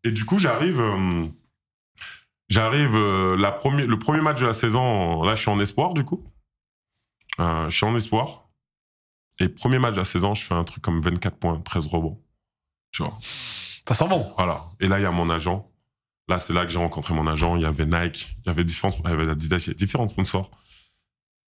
et du coup, j'arrive. Euh, j'arrive euh, la le premier match de la saison. Là, je suis en espoir, du coup. je suis en espoir. Et premier match de la saison, je fais un truc comme 24 points, 13 rebonds. Tu vois. Ça sent bon. Voilà. Et là, il y a mon agent. Là, c'est là que j'ai rencontré mon agent. Il y avait Nike, il y avait, différents, il y avait Adidas, il y avait différents sponsors.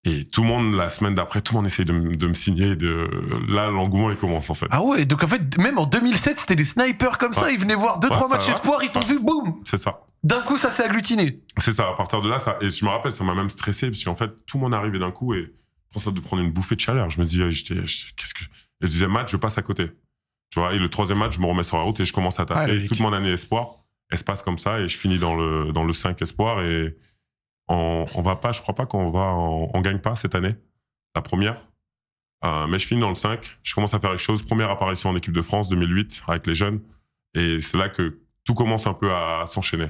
Et tout le monde, la semaine d'après, tout le monde essaye de, de, me signer. De... Là, l'engouement, il commence, en fait. Ah ouais, donc en fait, même en 2007, c'était des snipers comme ça. Ils venaient voir 2-3 matchs espoir ils t'ont vu, boum C'est ça. D'un coup, ça s'est agglutiné. C'est ça, à partir de là, ça... et je me rappelle, ça m'a même stressé, parce qu'en fait, tout le monde arrivait d'un coup, et je pensais de prendre une bouffée de chaleur. Je me disais, qu'est-ce que. Et le deuxième match, je passe à côté. Tu vois, et le troisième match, je me remets sur la route et je commence à ah, taper. Et toute mon année espoir, elle se passe comme ça, et je finis dans le, dans le 5 espoir, et on va pas, je crois pas qu'on va, gagne pas cette année, la première. Euh, mais je finis dans le 5. Je commence à faire les choses. Première apparition en équipe de France 2008 avec les jeunes. Et c'est là que tout commence un peu à, s'enchaîner.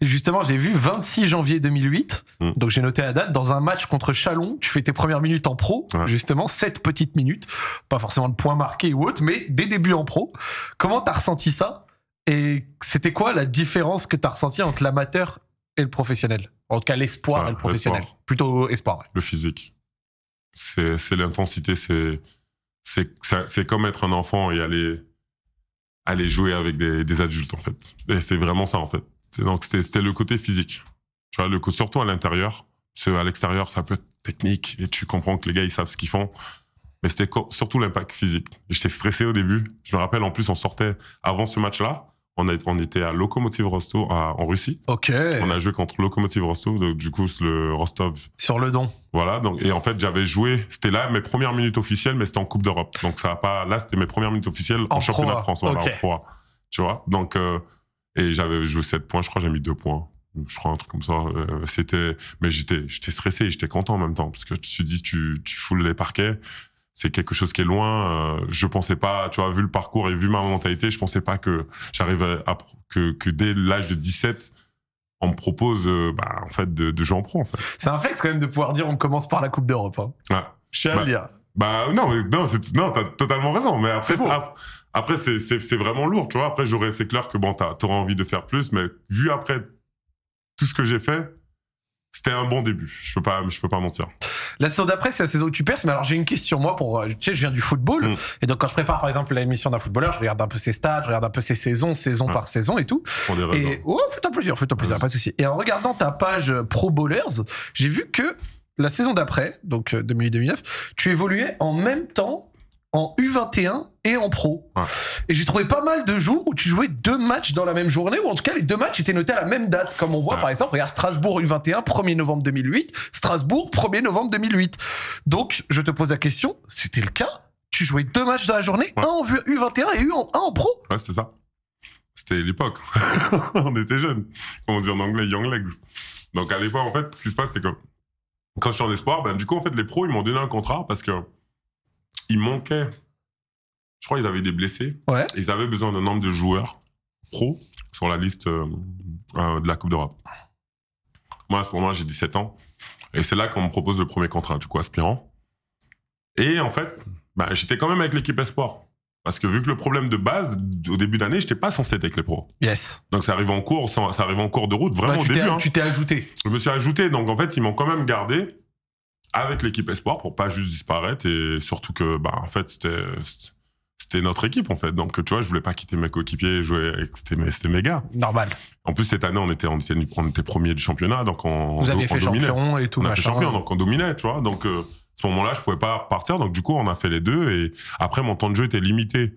Justement, j'ai vu 26 janvier 2008, mm. donc j'ai noté la date, dans un match contre Chalon, tu fais tes premières minutes en pro, justement, 7 petites minutes, pas forcément de points marqués ou autre, mais des débuts en pro. Comment t'as ressenti ça Et c'était quoi la différence que t'as ressenti entre l'amateur et le professionnel. En tout cas, l'espoir et le professionnel. Plutôt espoir. Le physique. C'est l'intensité. C'est comme être un enfant et aller, aller jouer avec des, adultes, en fait. Et c'est vraiment ça, en fait. Donc, c'était le côté physique. le, surtout à l'intérieur. À l'extérieur, ça peut être technique et tu comprends que les gars, ils savent ce qu'ils font. Mais c'était surtout l'impact physique. J'étais stressé au début. Je me rappelle, en plus, on sortait avant ce match-là. On, a, était à Lokomotiv Rostov en Russie. Ok. On a joué contre Lokomotiv Rostov, donc du coup le Rostov. Sur le don. Voilà, donc et en fait j'avais joué, c'était là mes premières minutes officielles, mais c'était en Coupe d'Europe, donc ça pas. Là c'était mes premières minutes officielles en, championnat de France, voilà, en Tu vois, donc euh, et j'avais joué 7 points, je crois j'ai mis 2 points, je crois un truc comme ça. Euh, c'était, mais j'étais, j'étais stressé, j'étais content en même temps parce que tu te dis tu, tu foules les parquets, c'est quelque chose qui est loin. Euh, je pensais pas, tu vois, vu le parcours et vu ma mentalité, je pensais pas que j'arrive à, que, dès l'âge de 17, on me propose, euh, bah, en fait, de, jouer en pro. C'est un flex quand même de pouvoir dire on commence par la Coupe d'Europe. Hein. Ouais. Je suis à le Bah non, non, non t'as totalement raison. Mais après, c'est vraiment lourd, tu vois. Après, j'aurais, c'est clair que bon, t'auras envie de faire plus, mais vu après tout ce que j'ai fait, c'était un bon début. Je peux pas, je peux pas mentir. La saison d'après, c'est la saison où tu perds. Mais alors, j'ai une question moi pour, euh, tu sais, je viens du football mm. et donc quand je prépare par exemple l'émission d'un footballeur, je regarde un peu ses stats, je regarde un peu ses saisons, saison par saison et tout. Et oh, fais-toi plaisir, fais-toi plaisir, mm. pas de souci. Et en regardant ta page euh, Pro Bowlers, j'ai vu que la saison d'après, donc 2008-2009, euh, tu évoluais en même temps en U21 et en pro. Et j'ai trouvé pas mal de jours où tu jouais deux matchs dans la même journée, ou en tout cas les deux matchs étaient notés à la même date, comme on voit par exemple, regarde Strasbourg U21, 1er novembre 2008, Strasbourg 1er novembre 2008. Donc je te pose la question, c'était le cas Tu jouais deux matchs dans la journée, un en U21 et un en, pro Ouais, c'est ça. C'était l'époque. on était jeunes. Comment on dit en anglais, young legs. Donc à l'époque, en fait, ce qui se passe, c'est que quand je suis en espoir, ben, du coup, en fait, les pros, ils m'ont donné un contrat parce que il manquait. Je crois qu'ils avaient des blessés. ils avaient besoin d'un nombre de joueurs pro sur la liste euh, euh, de la Coupe d'Europe. Moi, à ce moment-là, j'ai 17 ans. Et c'est là qu'on me propose le premier contrat, du coup, aspirant. Et en fait, bah, j'étais quand même avec l'équipe Espoir. Parce que vu que le problème de base, au début d'année, je n'étais pas censé être avec les pros. Yes. Donc ça arrive en cours, ça arrive en cours de route, vraiment bah, au début. Hein. Tu t'es ajouté. Je me suis ajouté, donc en fait, ils m'ont quand même gardé avec l'équipe espoir pour pas juste disparaître et surtout que bah en fait c'était c'était notre équipe en fait. Donc tu vois, je voulais pas quitter mes coéquipiers, jouer c'était c'était méga. Normal. En plus cette année on était on était, on était premier du championnat donc on Vous fait dominait. champion et tout on champion donc on dominait, tu vois. Donc euh, à ce moment-là, je pouvais pas partir donc du coup, on a fait les deux et après mon temps de jeu était limité.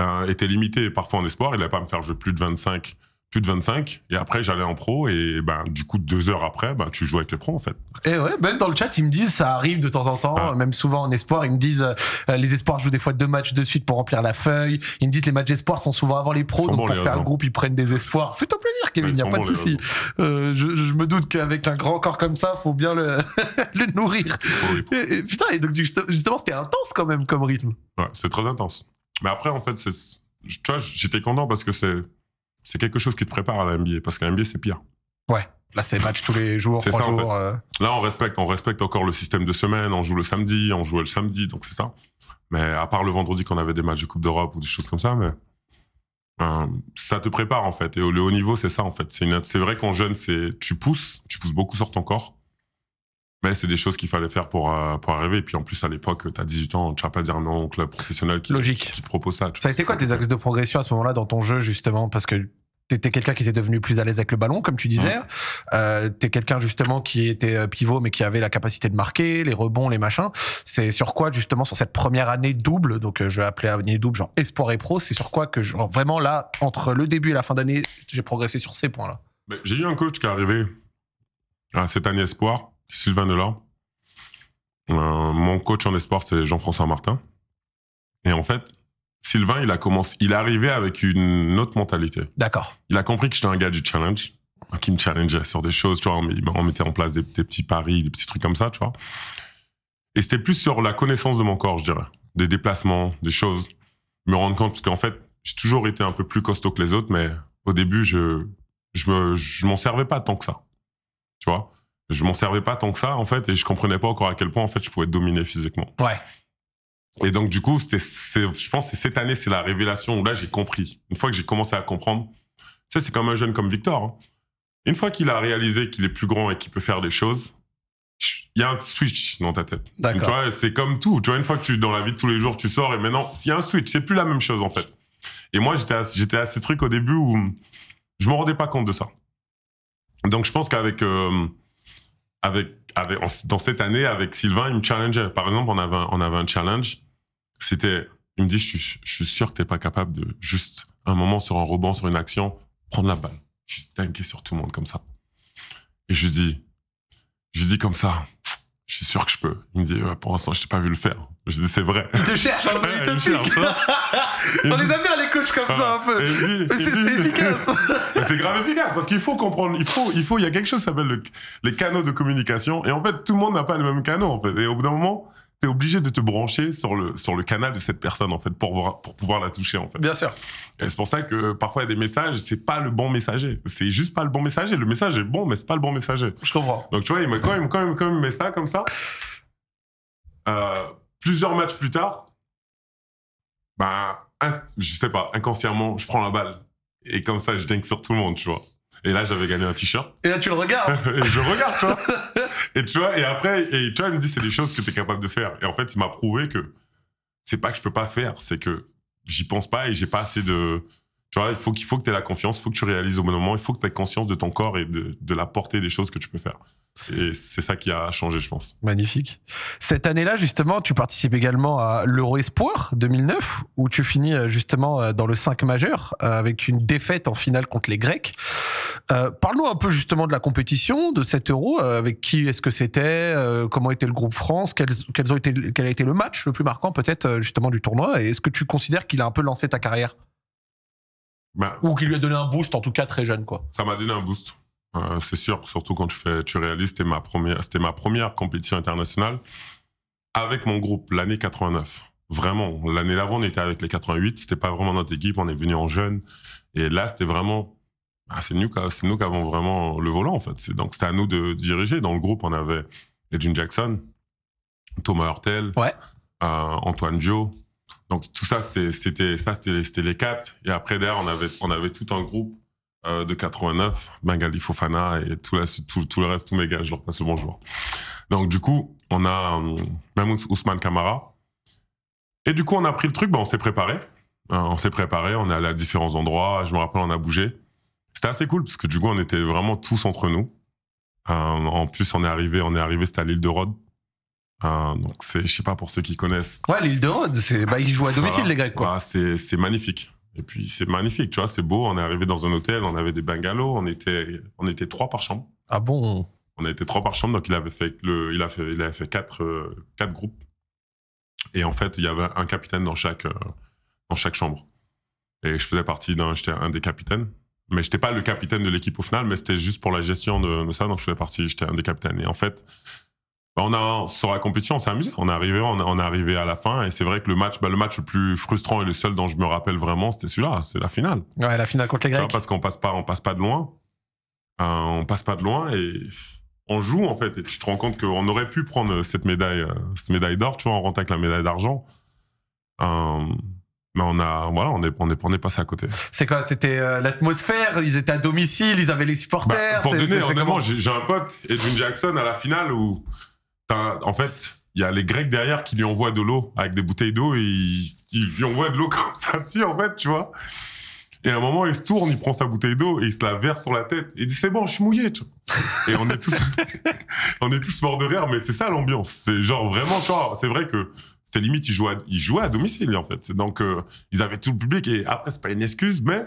Euh, était limité parfois en espoir, il allait pas me faire jouer plus de 25 plus de 25. Et après, j'allais en pro. Et ben, du coup, deux heures après, ben, tu joues avec les pros, en fait. Et eh ouais, même dans le chat, ils me disent, ça arrive de temps en temps, ah. même souvent en espoir. Ils me disent, euh, euh, les espoirs jouent des fois deux matchs de suite pour remplir la feuille. Ils me disent, les matchs d'espoir sont souvent avant les pros. Donc, pour faire le groupe, ils prennent des espoirs. Fais-toi plaisir, Kevin, il n'y a pas de souci. Euh, je, me doute qu'avec un grand corps comme ça, faut bien le, le nourrir. et, putain, et donc, justement, c'était intense quand même comme rythme. Ouais, c'est très intense. Mais après, en fait, tu vois, j'étais content parce que c'est c'est quelque chose qui te prépare à la NBA, parce qu'à la NBA, c'est pire. Ouais. Là, c'est match tous les jours, trois jours. Euh. Là, on respecte, on respecte encore le système de semaine. On joue le samedi, on jouait le samedi, donc c'est ça. Mais à part le vendredi, quand on avait des matchs de Coupe d'Europe ou des choses comme ça, mais euh, ça te prépare en fait. Et le haut niveau, c'est ça en fait. C'est vrai qu'en jeune, c'est tu pousses, tu pousses beaucoup sur ton corps. Mais c'est des choses qu'il fallait faire pour, euh, pour arriver. Et puis en plus, à l'époque, tu as 18 ans, tu vas pas dire non au club professionnel qui, te propose ça. Ça a été quoi tes axes de progression à ce moment-là dans ton jeu, justement Parce que T'étais quelqu'un qui était devenu plus à l'aise avec le ballon, comme tu disais. tu mmh. euh, T'es quelqu'un justement qui était euh, pivot, mais qui avait la capacité de marquer, les rebonds, les machins. C'est sur quoi justement sur cette première année double, donc je vais appeler année double genre espoir et pro, c'est sur quoi que genre, vraiment là entre le début et la fin d'année, j'ai progressé sur ces points-là. J'ai eu un coach qui est arrivé à cette année espoir, Sylvain Delors. Euh, mon coach en esport, c'est Jean-François Martin. Et en fait, Sylvain, il a commencé, il est arrivé avec une autre mentalité. D'accord. Il a compris que j'étais un gars du challenge, qui me challengeait sur des choses, tu vois. On, mettait en place des, petits paris, des petits trucs comme ça, tu vois. Et c'était plus sur la connaissance de mon corps, je dirais. Des déplacements, des choses. Me rendre compte, parce qu'en fait, j'ai toujours été un peu plus costaud que les autres, mais au début, je, je m'en servais pas tant que ça. Tu vois je m'en servais pas tant que ça, en fait, et je comprenais pas encore à quel point, en fait, je pouvais dominer physiquement. Ouais. Et donc, du coup, c'était, je pense que cette année, c'est la révélation où là, j'ai compris. Une fois que j'ai commencé à comprendre, tu sais, c'est comme un jeune comme Victor. Hein. Une fois qu'il a réalisé qu'il est plus grand et qu'il peut faire des choses, il y a un switch dans ta tête. D'accord. c'est comme tout. Tu vois, une fois que tu dans la vie de tous les jours, tu sors et maintenant, il y a un switch. C'est plus la même chose, en fait. Et moi, j'étais j'étais à ces trucs au début où je me rendais pas compte de ça. Donc, je pense qu'avec. Euh, avec, dans cette année, avec Sylvain, il me challengeait. Par exemple, on avait un, challenge. C'était, il me dit, je, suis sûr que tu t'es pas capable de juste un moment sur un rebond, sur une action, prendre la balle. Je sur tout le monde comme ça. Et je lui dis, je lui dis comme ça, je suis sûr que je peux. Il me dit, pour l'instant, je t'ai pas vu le faire. Je c'est vrai. Ils te cherchent en ils On les aime bien, les coachs comme ça, un peu. Ah, c'est efficace. c'est grave efficace, parce qu'il faut comprendre, il faut, il faut, il y a quelque chose qui s'appelle les canaux de communication. Et en fait, tout le monde n'a pas le même canal, en fait. Et au bout d'un moment, t'es obligé de te brancher sur le, sur le canal de cette personne, en fait, pour, pour pouvoir la toucher, en fait. Bien sûr. Et c'est pour ça que parfois, il y a des messages, c'est pas le bon messager. C'est juste pas le bon messager. Le message est bon, mais c'est pas le bon messager. Je comprends. Donc, tu vois, il m'a quand, il quand, même quand met ça comme ça, euh, Plusieurs matchs plus tard, bah, je sais pas, inconsciemment, je prends la balle. Et comme ça, je dingue sur tout le monde, tu vois. Et là, j'avais gagné un t-shirt. Et là, tu le regardes. et je regarde, tu vois. et tu vois, et après, et tu il me dit, c'est des choses que tu es capable de faire. Et en fait, il m'a prouvé que c'est pas que je peux pas faire, c'est que j'y pense pas et j'ai pas assez de, il faut, qu'il faut que tu aies la confiance, il faut que tu réalises au bon moment, il faut que tu aies conscience de ton corps et de, la portée des choses que tu peux faire. Et c'est ça qui a changé, je pense. Magnifique. Cette année-là, justement, tu participes également à l'Euro Espoir 2009, où tu finis euh, justement euh, dans le 5 majeur, euh, avec une défaite en finale contre les Grecs. Parle-nous un peu justement de la compétition, de cet Euro, avec qui est-ce que c'était, comment était le groupe France, quels, ont été, quel a été le match le plus marquant peut-être justement du tournoi, et est-ce que tu considères qu'il a un peu lancé ta carrière ben, Ou qui lui a donné un boost, en tout cas très jeune, quoi. Ça m'a donné un boost. Euh, c'est sûr, surtout quand tu, fais, tu réalises, c'était ma, première, c'était ma première compétition internationale avec mon groupe, l'année 89. Vraiment, l'année d'avant, on était avec les 88, c'était pas vraiment notre équipe, on est venu en jeune. Et là, c'était vraiment. Ah, c'est nous, nous qui avons vraiment le volant, en fait. donc, c'était à nous de diriger. Dans le groupe, on avait Edwin Jackson, Thomas Hurtel, euh, Antoine Joe, donc tout ça, c'était ça, c'était les quatre. Et après derrière, on avait on avait tout un groupe euh, de 89, Bengali Fofana et tout, le reste, tous mes gars, je leur passe le bonjour. Donc du coup, on a euh, même Ousmane Kamara. Et du coup, on a pris le truc, ben, on s'est préparé. Euh, on s'est préparé, on est allé à différents endroits. Je me rappelle, on a bougé. C'était assez cool parce que du coup, on était vraiment tous entre nous. en plus, on est arrivé, on est arrivé, c'était à l'île de Rhodes. Ah, donc, c'est, je sais pas, pour ceux qui connaissent. Ouais, l'île de Rhodes, c'est, bah, ils jouent à domicile, les Grecs, quoi. Bah, c'est, magnifique. Et puis, c'est magnifique, tu vois, c'est beau. On est arrivé dans un hôtel, on avait des bungalows, on était, on était trois par chambre. Ah bon On était trois par chambre, donc il avait fait, le, il a fait, il a fait quatre, euh, quatre groupes. Et en fait, il y avait un capitaine dans chaque, euh, dans chaque chambre. Et je faisais partie d'un, j'étais un des capitaines. Mais j'étais pas le capitaine de l'équipe au final, mais c'était juste pour la gestion de, de ça, donc je faisais partie, j'étais un des capitaines. Et en fait, bah, on a sur la compétition, on s'est amusé. On est arrivé, on, arrivé à la fin, et c'est vrai que le match, bah, le match le plus frustrant et le seul dont je me rappelle vraiment, c'était celui-là, c'est la finale. Ouais, la finale contre les Grecs. Parce qu'on passe pas, on passe pas de loin, euh, on passe pas de loin et on joue en fait. Et tu te rends compte qu'on aurait pu prendre cette médaille, euh, cette médaille d'or, tu vois, on rentre avec la médaille d'argent. Euh, mais on a, voilà, on est, on passé à côté. C'est quoi C'était l'atmosphère. Ils étaient à domicile. Ils avaient les bah, supporters. pour donner, j'ai un pote, Edwin Jackson, à la finale où en fait, il y a les Grecs derrière qui lui envoient de l'eau avec des bouteilles d'eau et ils, lui envoient de l'eau comme ça dessus, en fait, tu vois. Et à un moment, il se tourne, il prend sa bouteille d'eau et il se la verse sur la tête. il dit, c'est bon, je suis mouillé, tu Et on est tous, on est tous morts de rire, mais c'est ça l'ambiance. C'est genre vraiment, c'est vrai que c'est limite, ils jouaient, à, à domicile, en fait. Donc, euh, ils avaient tout le public et après, c'est pas une excuse, mais.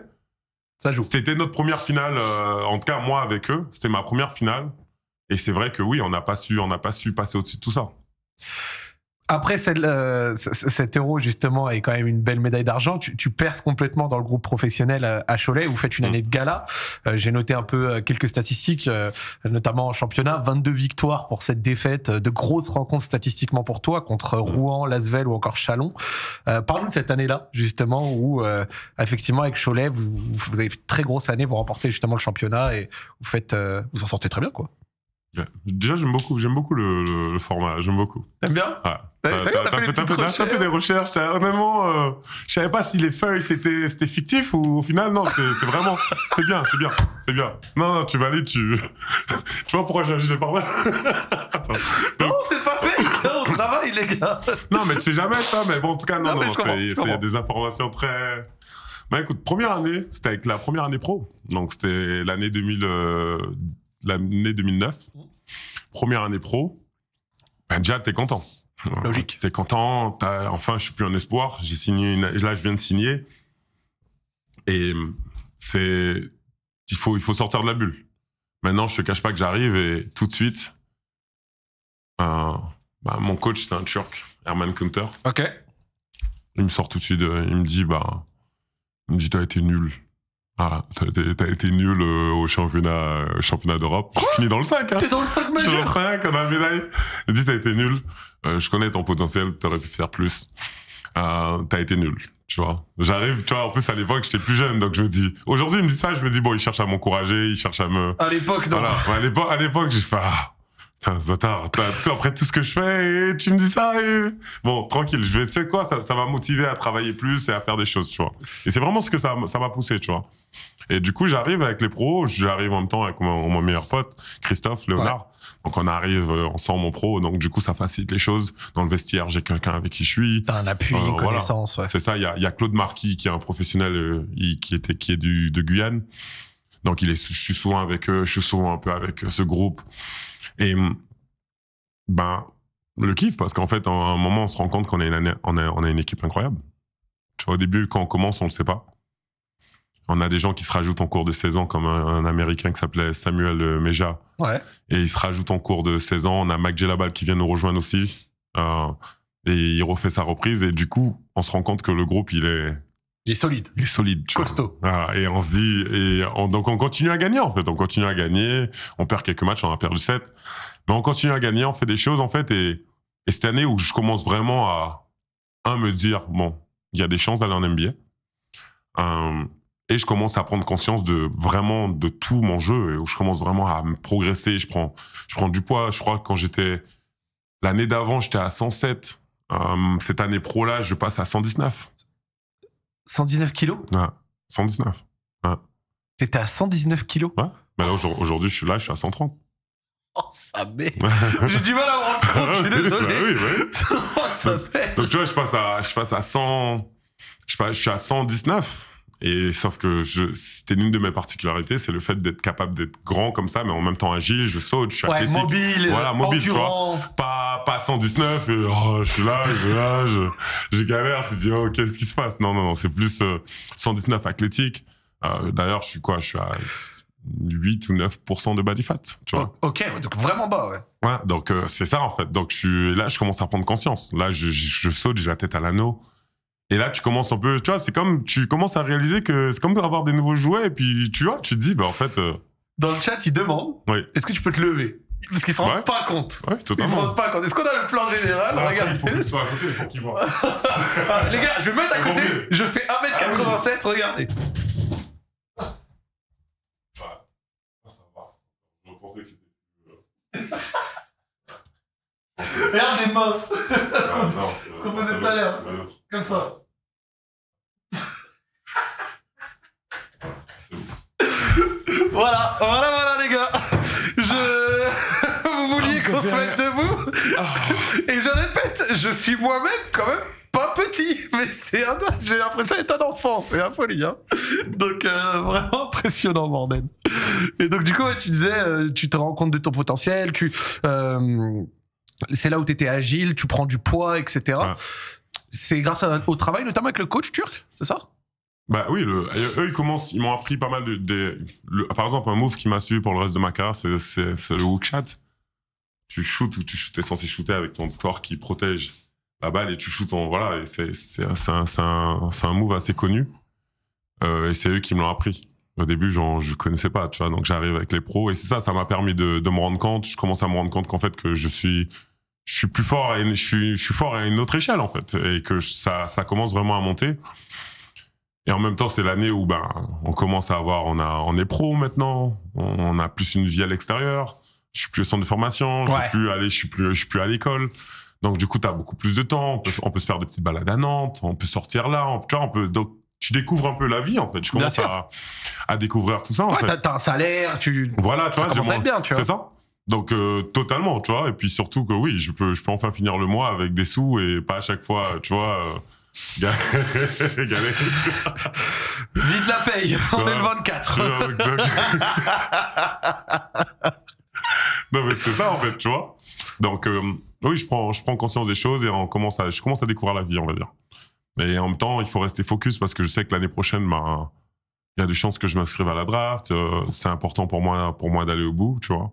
Ça joue. C'était notre première finale, euh, en tout cas, moi avec eux. C'était ma première finale. Et c'est vrai que oui, on n'a pas su, on n'a pas su passer au-dessus de tout ça. Après cette, euh, cet euro, justement, est quand même une belle médaille d'argent. Tu, tu, perces complètement dans le groupe professionnel euh, à Cholet. Vous faites une mm. année de gala. Euh, j'ai noté un peu quelques statistiques, notamment en championnat. 22 victoires pour cette défaite. De grosses rencontres statistiquement pour toi contre mm. Rouen, Lasvel ou encore Chalon. Parle-nous de cette année-là, justement, où, effectivement, avec Cholet, vous, avez une très grosse année. Vous remportez justement le championnat et vous, faites, vous en sortez très bien, quoi. Déjà, j'aime beaucoup, j'aime beaucoup le, format, j'aime beaucoup. T'aimes bien Ouais. T'as fait, fait, des recherches. Honnêtement, euh, je savais pas si les feuilles c'était fictif ou au final non, c'est vraiment, c'est bien, c'est bien, c'est bien. Non, non, tu vas tu, tu vois pourquoi j'ai agi les formats. non, c'est pas fait. On travaille les gars. non, mais tu sais jamais ça. Mais bon, en tout cas, non, non, non il y a des informations très. Bah écoute, première année, c'était avec la première année pro. Donc c'était l'année 2000 l'année 2009, première année pro, ben déjà, t'es content. Logique. T'es content, enfin, je suis plus un espoir, j'ai signé, une, là, je viens de signer. Et c'est, il faut, il faut sortir de la bulle. Maintenant, je te cache pas que j'arrive et tout de suite, euh, bah, mon coach, c'est un Turc, Herman Kunter. Ok. Il me sort tout de suite, euh, il me dit, bah, il me dit, t'as été nul. Ah, t'as été nul euh, au championnat, euh, d'Europe. fini dans le 5. Hein. T'es dans le 5 majeur. dans le 5, Dis, t'as été nul. Euh, je connais ton potentiel, t'aurais pu faire plus. t'as été nul, tu vois. J'arrive, tu vois, en plus à l'époque, j'étais plus jeune, donc je me dis. Aujourd'hui, il me dit ça, je me dis, bon, il cherche à m'encourager, il cherche à me. À l'époque, non. l'époque, à l'époque, j'ai fait, ah, après tout ce que je fais, et tu me dis ça. Et... Bon, tranquille, je vais, tu sais quoi, ça, ça m'a motivé à travailler plus et à faire des choses, tu vois. Et c'est vraiment ce que ça m'a poussé, tu vois. Et du coup, j'arrive avec les pros, j'arrive en même temps avec mon, meilleur pote, Christophe Léonard. Donc on arrive euh, ensemble en pro, donc du coup ça facilite les choses. Dans le vestiaire, j'ai quelqu'un avec qui je suis. T'as un appui, une euh, connaissance. Ouais. C'est ça, il y a, y a, Claude Marquis qui est un professionnel euh, qui, était, qui est du, de Guyane. Donc il est, je suis souvent avec eux, je suis souvent un peu avec ce groupe. Et mm, ben, le kiff, parce qu'en fait, à un moment, on se rend compte qu'on a une, on a, une équipe incroyable. Tu au début, quand on commence, on ne le sait pas. On a des gens qui se rajoutent en cours de saison, comme un, Américain qui s'appelait Samuel euh, Meja. Ouais. Et il se rajoute en cours de saison. On a Mac Jellabal qui vient nous rejoindre aussi. Euh, et il refait sa reprise. Et du coup, on se rend compte que le groupe, il est il est solide. Il est solide. Costaud. Et on se dit, et donc on continue à gagner en fait. On continue à gagner. On perd quelques matchs, on a perdu 7. Mais on continue à gagner, on fait des choses en fait. Et, cette année où je commence vraiment à, me dire, bon, il y a des chances d'aller en NBA. Euh, et je commence à prendre conscience de vraiment de tout mon jeu, et où je commence vraiment à progresser. Je prends, je prends du poids. Je crois que quand j'étais. L'année d'avant, j'étais à 107. Euh, cette année pro là, je passe à 119. 119 kilos Ouais, ah, ah. 119. T'étais à 119 kilos Ouais. Mais là, aujourd'hui, je suis là, je suis à 130. Oh, ça met J'ai du mal à me rendre compte, je suis bah désolé. Bah oui, oui. ça met. Donc, tu vois, je passe à, je passe à 100. Je, passe, je suis à 119. Et sauf que c'était l'une de mes particularités, c'est le fait d'être capable d'être grand comme ça, mais en même temps agile, je saute, je suis athlétique. mobile, voilà, mobile, tu vois. Pas, pas 119, euh, je suis là, je là, j'ai galère, tu te dis, oh, qu'est-ce qui se passe Non, non, non, c'est plus 119 euh, athlétique. Euh, d'ailleurs, je suis quoi Je suis à 8 ou 9% de body fat, tu vois. Ok, donc vraiment bas, ouais. Ouais, donc c'est ça en fait. Donc je là, je commence à prendre conscience. Là, je, je saute, j'ai la tête à l'anneau. Et là, tu commences un peu, tu vois, c'est comme, tu commences à réaliser que c'est comme avoir des nouveaux jouets, et puis tu vois, tu te dis, bah en fait. Euh, Dans le chat, ils demandent est-ce que tu peux te lever parce qu'ils se rendent pas compte. Ouais, ils se rendent pas compte. Est-ce qu'on a le plan général ah, Regarde. Il faut qu'ils à côté faut qu'ils voient. Ah, les gars, je vais me mettre à ah, côté. Je fais 1m87, regardez. Ouais. Ça va. Je pensais que c'était euh, Regarde les meufs Ce qu'on faisait Comme ça. Voilà, voilà, voilà les gars. Je... Ah, vous vouliez qu'on se mette debout ah. Et je répète, je suis moi-même quand même pas petit, mais c'est un... j'ai l'impression d'être un enfant, c'est la folie. Hein. donc euh, vraiment impressionnant, bordel. Et donc du coup, tu disais, euh, tu te rends compte de ton potentiel, tu... Euh, c'est là où tu étais agile, tu prends du poids, etc. C'est grâce au travail, notamment avec le coach turc, c'est ça bah oui, eux ils commencent, ils m'ont appris pas mal de. par exemple, un move qui m'a suivi pour le reste de ma carrière, c'est, le hook shot. Tu shootes ou tu es censé shooter avec ton corps qui protège la balle et tu shootes en. Voilà, c'est, c'est un, un, move assez connu. Euh, et c'est eux qui me l'ont appris. Au début, je je connaissais pas, tu vois, donc j'arrive avec les pros. Et c'est ça, ça m'a permis de, de, me rendre compte. Je commence à me rendre compte qu'en fait, que je suis je suis plus fort je suis, fort à une autre échelle en fait et que ça, commence vraiment à monter et en même temps c'est l'année où ben on commence à avoir on a est pro maintenant on, a plus une vie à l'extérieur je suis plus au centre de formation je suis plus je suis plus suis plus à l'école donc du coup tu as beaucoup plus de temps on peut, se faire des petites balades à Nantes on peut sortir là on, tu on peut donc tu découvres un peu la vie en fait je commence à, découvrir tout ça en un salaire tu voilà tu vois, tu bien tu vois c'est ça donc euh, totalement, tu vois. Et puis surtout que oui, je peux, je peux enfin finir le mois avec des sous et pas à chaque fois, euh, tu vois. Euh, Vite la paye, on est le 24. non mais c'est ça en fait, tu vois. Donc euh, oui, je prends, je prends conscience des choses et on commence à, je commence à découvrir la vie, on va dire. Et en même temps, il faut rester focus parce que je sais que l'année prochaine, ben, il y a des chances que je m'inscrive à la draft. c'est important pour moi, pour moi d'aller au bout, tu vois.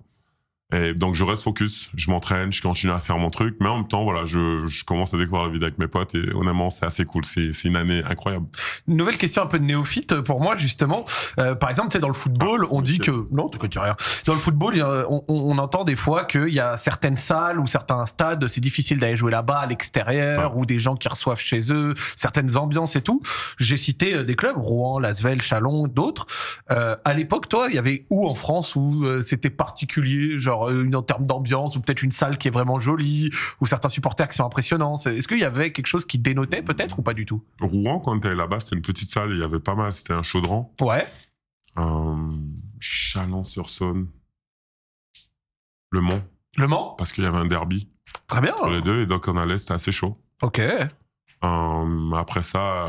Et donc je reste focus, je m'entraîne, je continue à faire mon truc, mais en même temps, voilà, je, je commence à découvrir la vie avec mes potes et honnêtement, c'est assez cool, c'est une année incroyable. nouvelle question un peu de néophyte euh, pour moi, justement. Euh, par exemple, tu sais, dans le football, ah, on dit que... Non, tu connais rien. Dans le football, on, on entend des fois qu'il y a certaines salles ou certains stades, c'est difficile d'aller jouer là-bas à l'extérieur, ah. ou des gens qui reçoivent chez eux, certaines ambiances et tout. J'ai cité euh, des clubs, Rouen, Lasvel, Chalon, d'autres. Euh, à l'époque, toi, il y avait où en France où c'était particulier euh, une, en termes d'ambiance, ou peut-être une salle qui est vraiment jolie, ou certains supporters qui sont impressionnants. Est-ce qu'il y avait quelque chose qui dénotait peut-être ou pas du tout Rouen, quand es là-bas, c'était une petite salle, il y avait pas mal, c'était un chaudron. Ouais. Euh, Chalon-sur-Saône. Le Mans. Le Mans Parce qu'il y avait un derby. Très bien. les deux, et donc on allait, c'était assez chaud. Ok. Euh, après ça,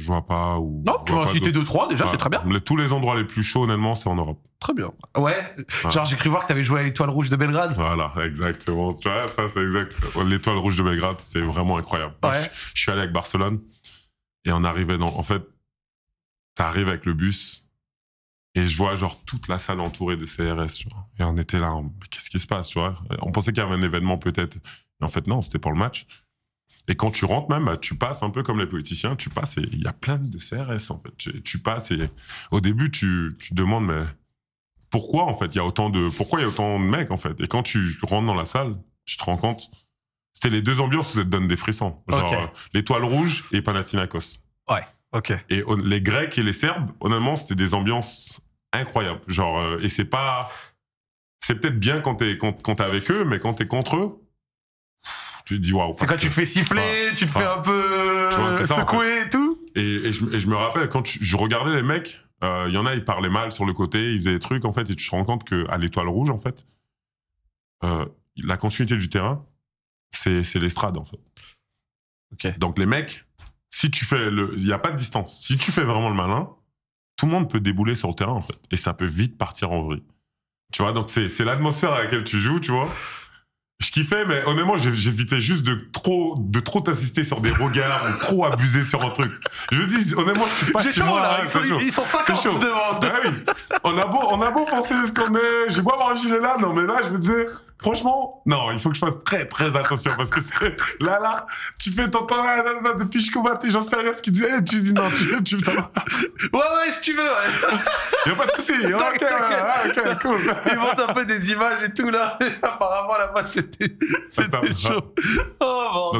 je vois pas. Ou non, tu m'as cité 2-3 déjà, c'est très bien. Tous les endroits les plus chauds, honnêtement, c'est en Europe. Très bien. Ouais, genre j'ai cru voir que tu avais joué à l'Étoile Rouge de Belgrade. Voilà, exactement. Tu vois, ça c'est exact. L'Étoile Rouge de Belgrade, c'est vraiment incroyable. Ouais. Je, suis allé avec Barcelone et on arrivait dans. En fait, arrives avec le bus et je vois genre toute la salle entourée de CRS, tu vois. Et on était là, qu'est-ce qui se passe, tu vois. On pensait qu'il y avait un événement peut-être. Mais en fait, non, c'était pour le match. Et quand tu rentres même, tu passes un peu comme les politiciens, tu passes et il y a plein de CRS en fait. Tu, passes et au début, tu, tu demandes, mais pourquoi en fait il y a autant de pourquoi il y a autant de mecs en fait et quand tu rentres dans la salle tu te rends compte c'était les deux ambiances où ça te donne des frissons genre euh, l'étoile rouge et Panathinaikos ouais ok et les grecs et les serbes honnêtement c'était des ambiances incroyables genre euh, et c'est pas c'est peut-être bien quand t'es quand, avec eux mais quand t'es contre eux tu te dis waouh. C'est quand tu te fais siffler, tu te fais un peu secouer et tout. Et, je, me rappelle quand je, regardais les mecs, il euh, y en a ils parlaient mal sur le côté, ils faisaient des trucs en fait, et tu te rends compte que à l'étoile rouge en fait, euh, la continuité du terrain, c'est l'estrade en fait. Donc les mecs, si tu fais le, il y a pas de distance. Si tu fais vraiment le malin, tout le monde peut débouler sur le terrain en fait, et ça peut vite partir en vrille. Tu vois, donc c'est l'atmosphère à laquelle tu joues, tu vois. Je kiffais, mais honnêtement, j'évitais juste de trop, de trop t'assister sur des regards ou trop abuser sur un truc. Je dis, honnêtement, J'ai chaud, là. Hein, ils, sont, 50 devant. Ouais, bah oui. on, a beau, on a beau penser ce qu'on est. J'ai beau avoir un gilet là. Non, mais là, je me dire, franchement, non, il faut que je fasse très, très attention parce que là, là, tu fais ton temps là, là, là, depuis je combattais, j'en sais rien ce qu'ils disaient... tu dis non, tu, tu Ouais, ouais, si tu veux. Ouais. Y'a pas de soucis. ok, ah, ok, cool. Ils montent un peu des images et tout là. Apparemment, là-bas, c'est c'est chaud. Oh,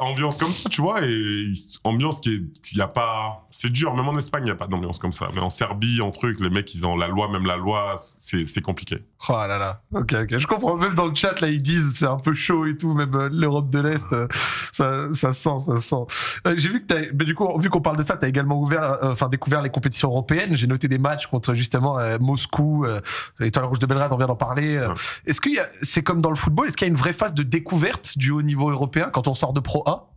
ambiance comme ça, tu vois, et ambiance qui est, a pas, c'est dur. Même en Espagne, il n'y a pas d'ambiance comme ça. Mais en Serbie, en truc, les mecs, ils ont la loi, même la loi, c'est compliqué. Oh là là, ok, ok. Je comprends, même dans le chat, là, ils disent c'est un peu chaud et tout, même euh, l'Europe de l'Est, euh, ça, ça sent, ça sent. Euh, j'ai vu que t'as, mais du coup, vu qu'on parle de ça, t'as également ouvert, enfin, découvert les compétitions européennes. J'ai noté des matchs contre justement Moscou, Étoile Rouge de Belgrade, on vient d'en parler. Est-ce que c'est comme dans le football, est-ce qu'il y a une vraie phase de découverte du haut niveau européen quand on sort de Pro A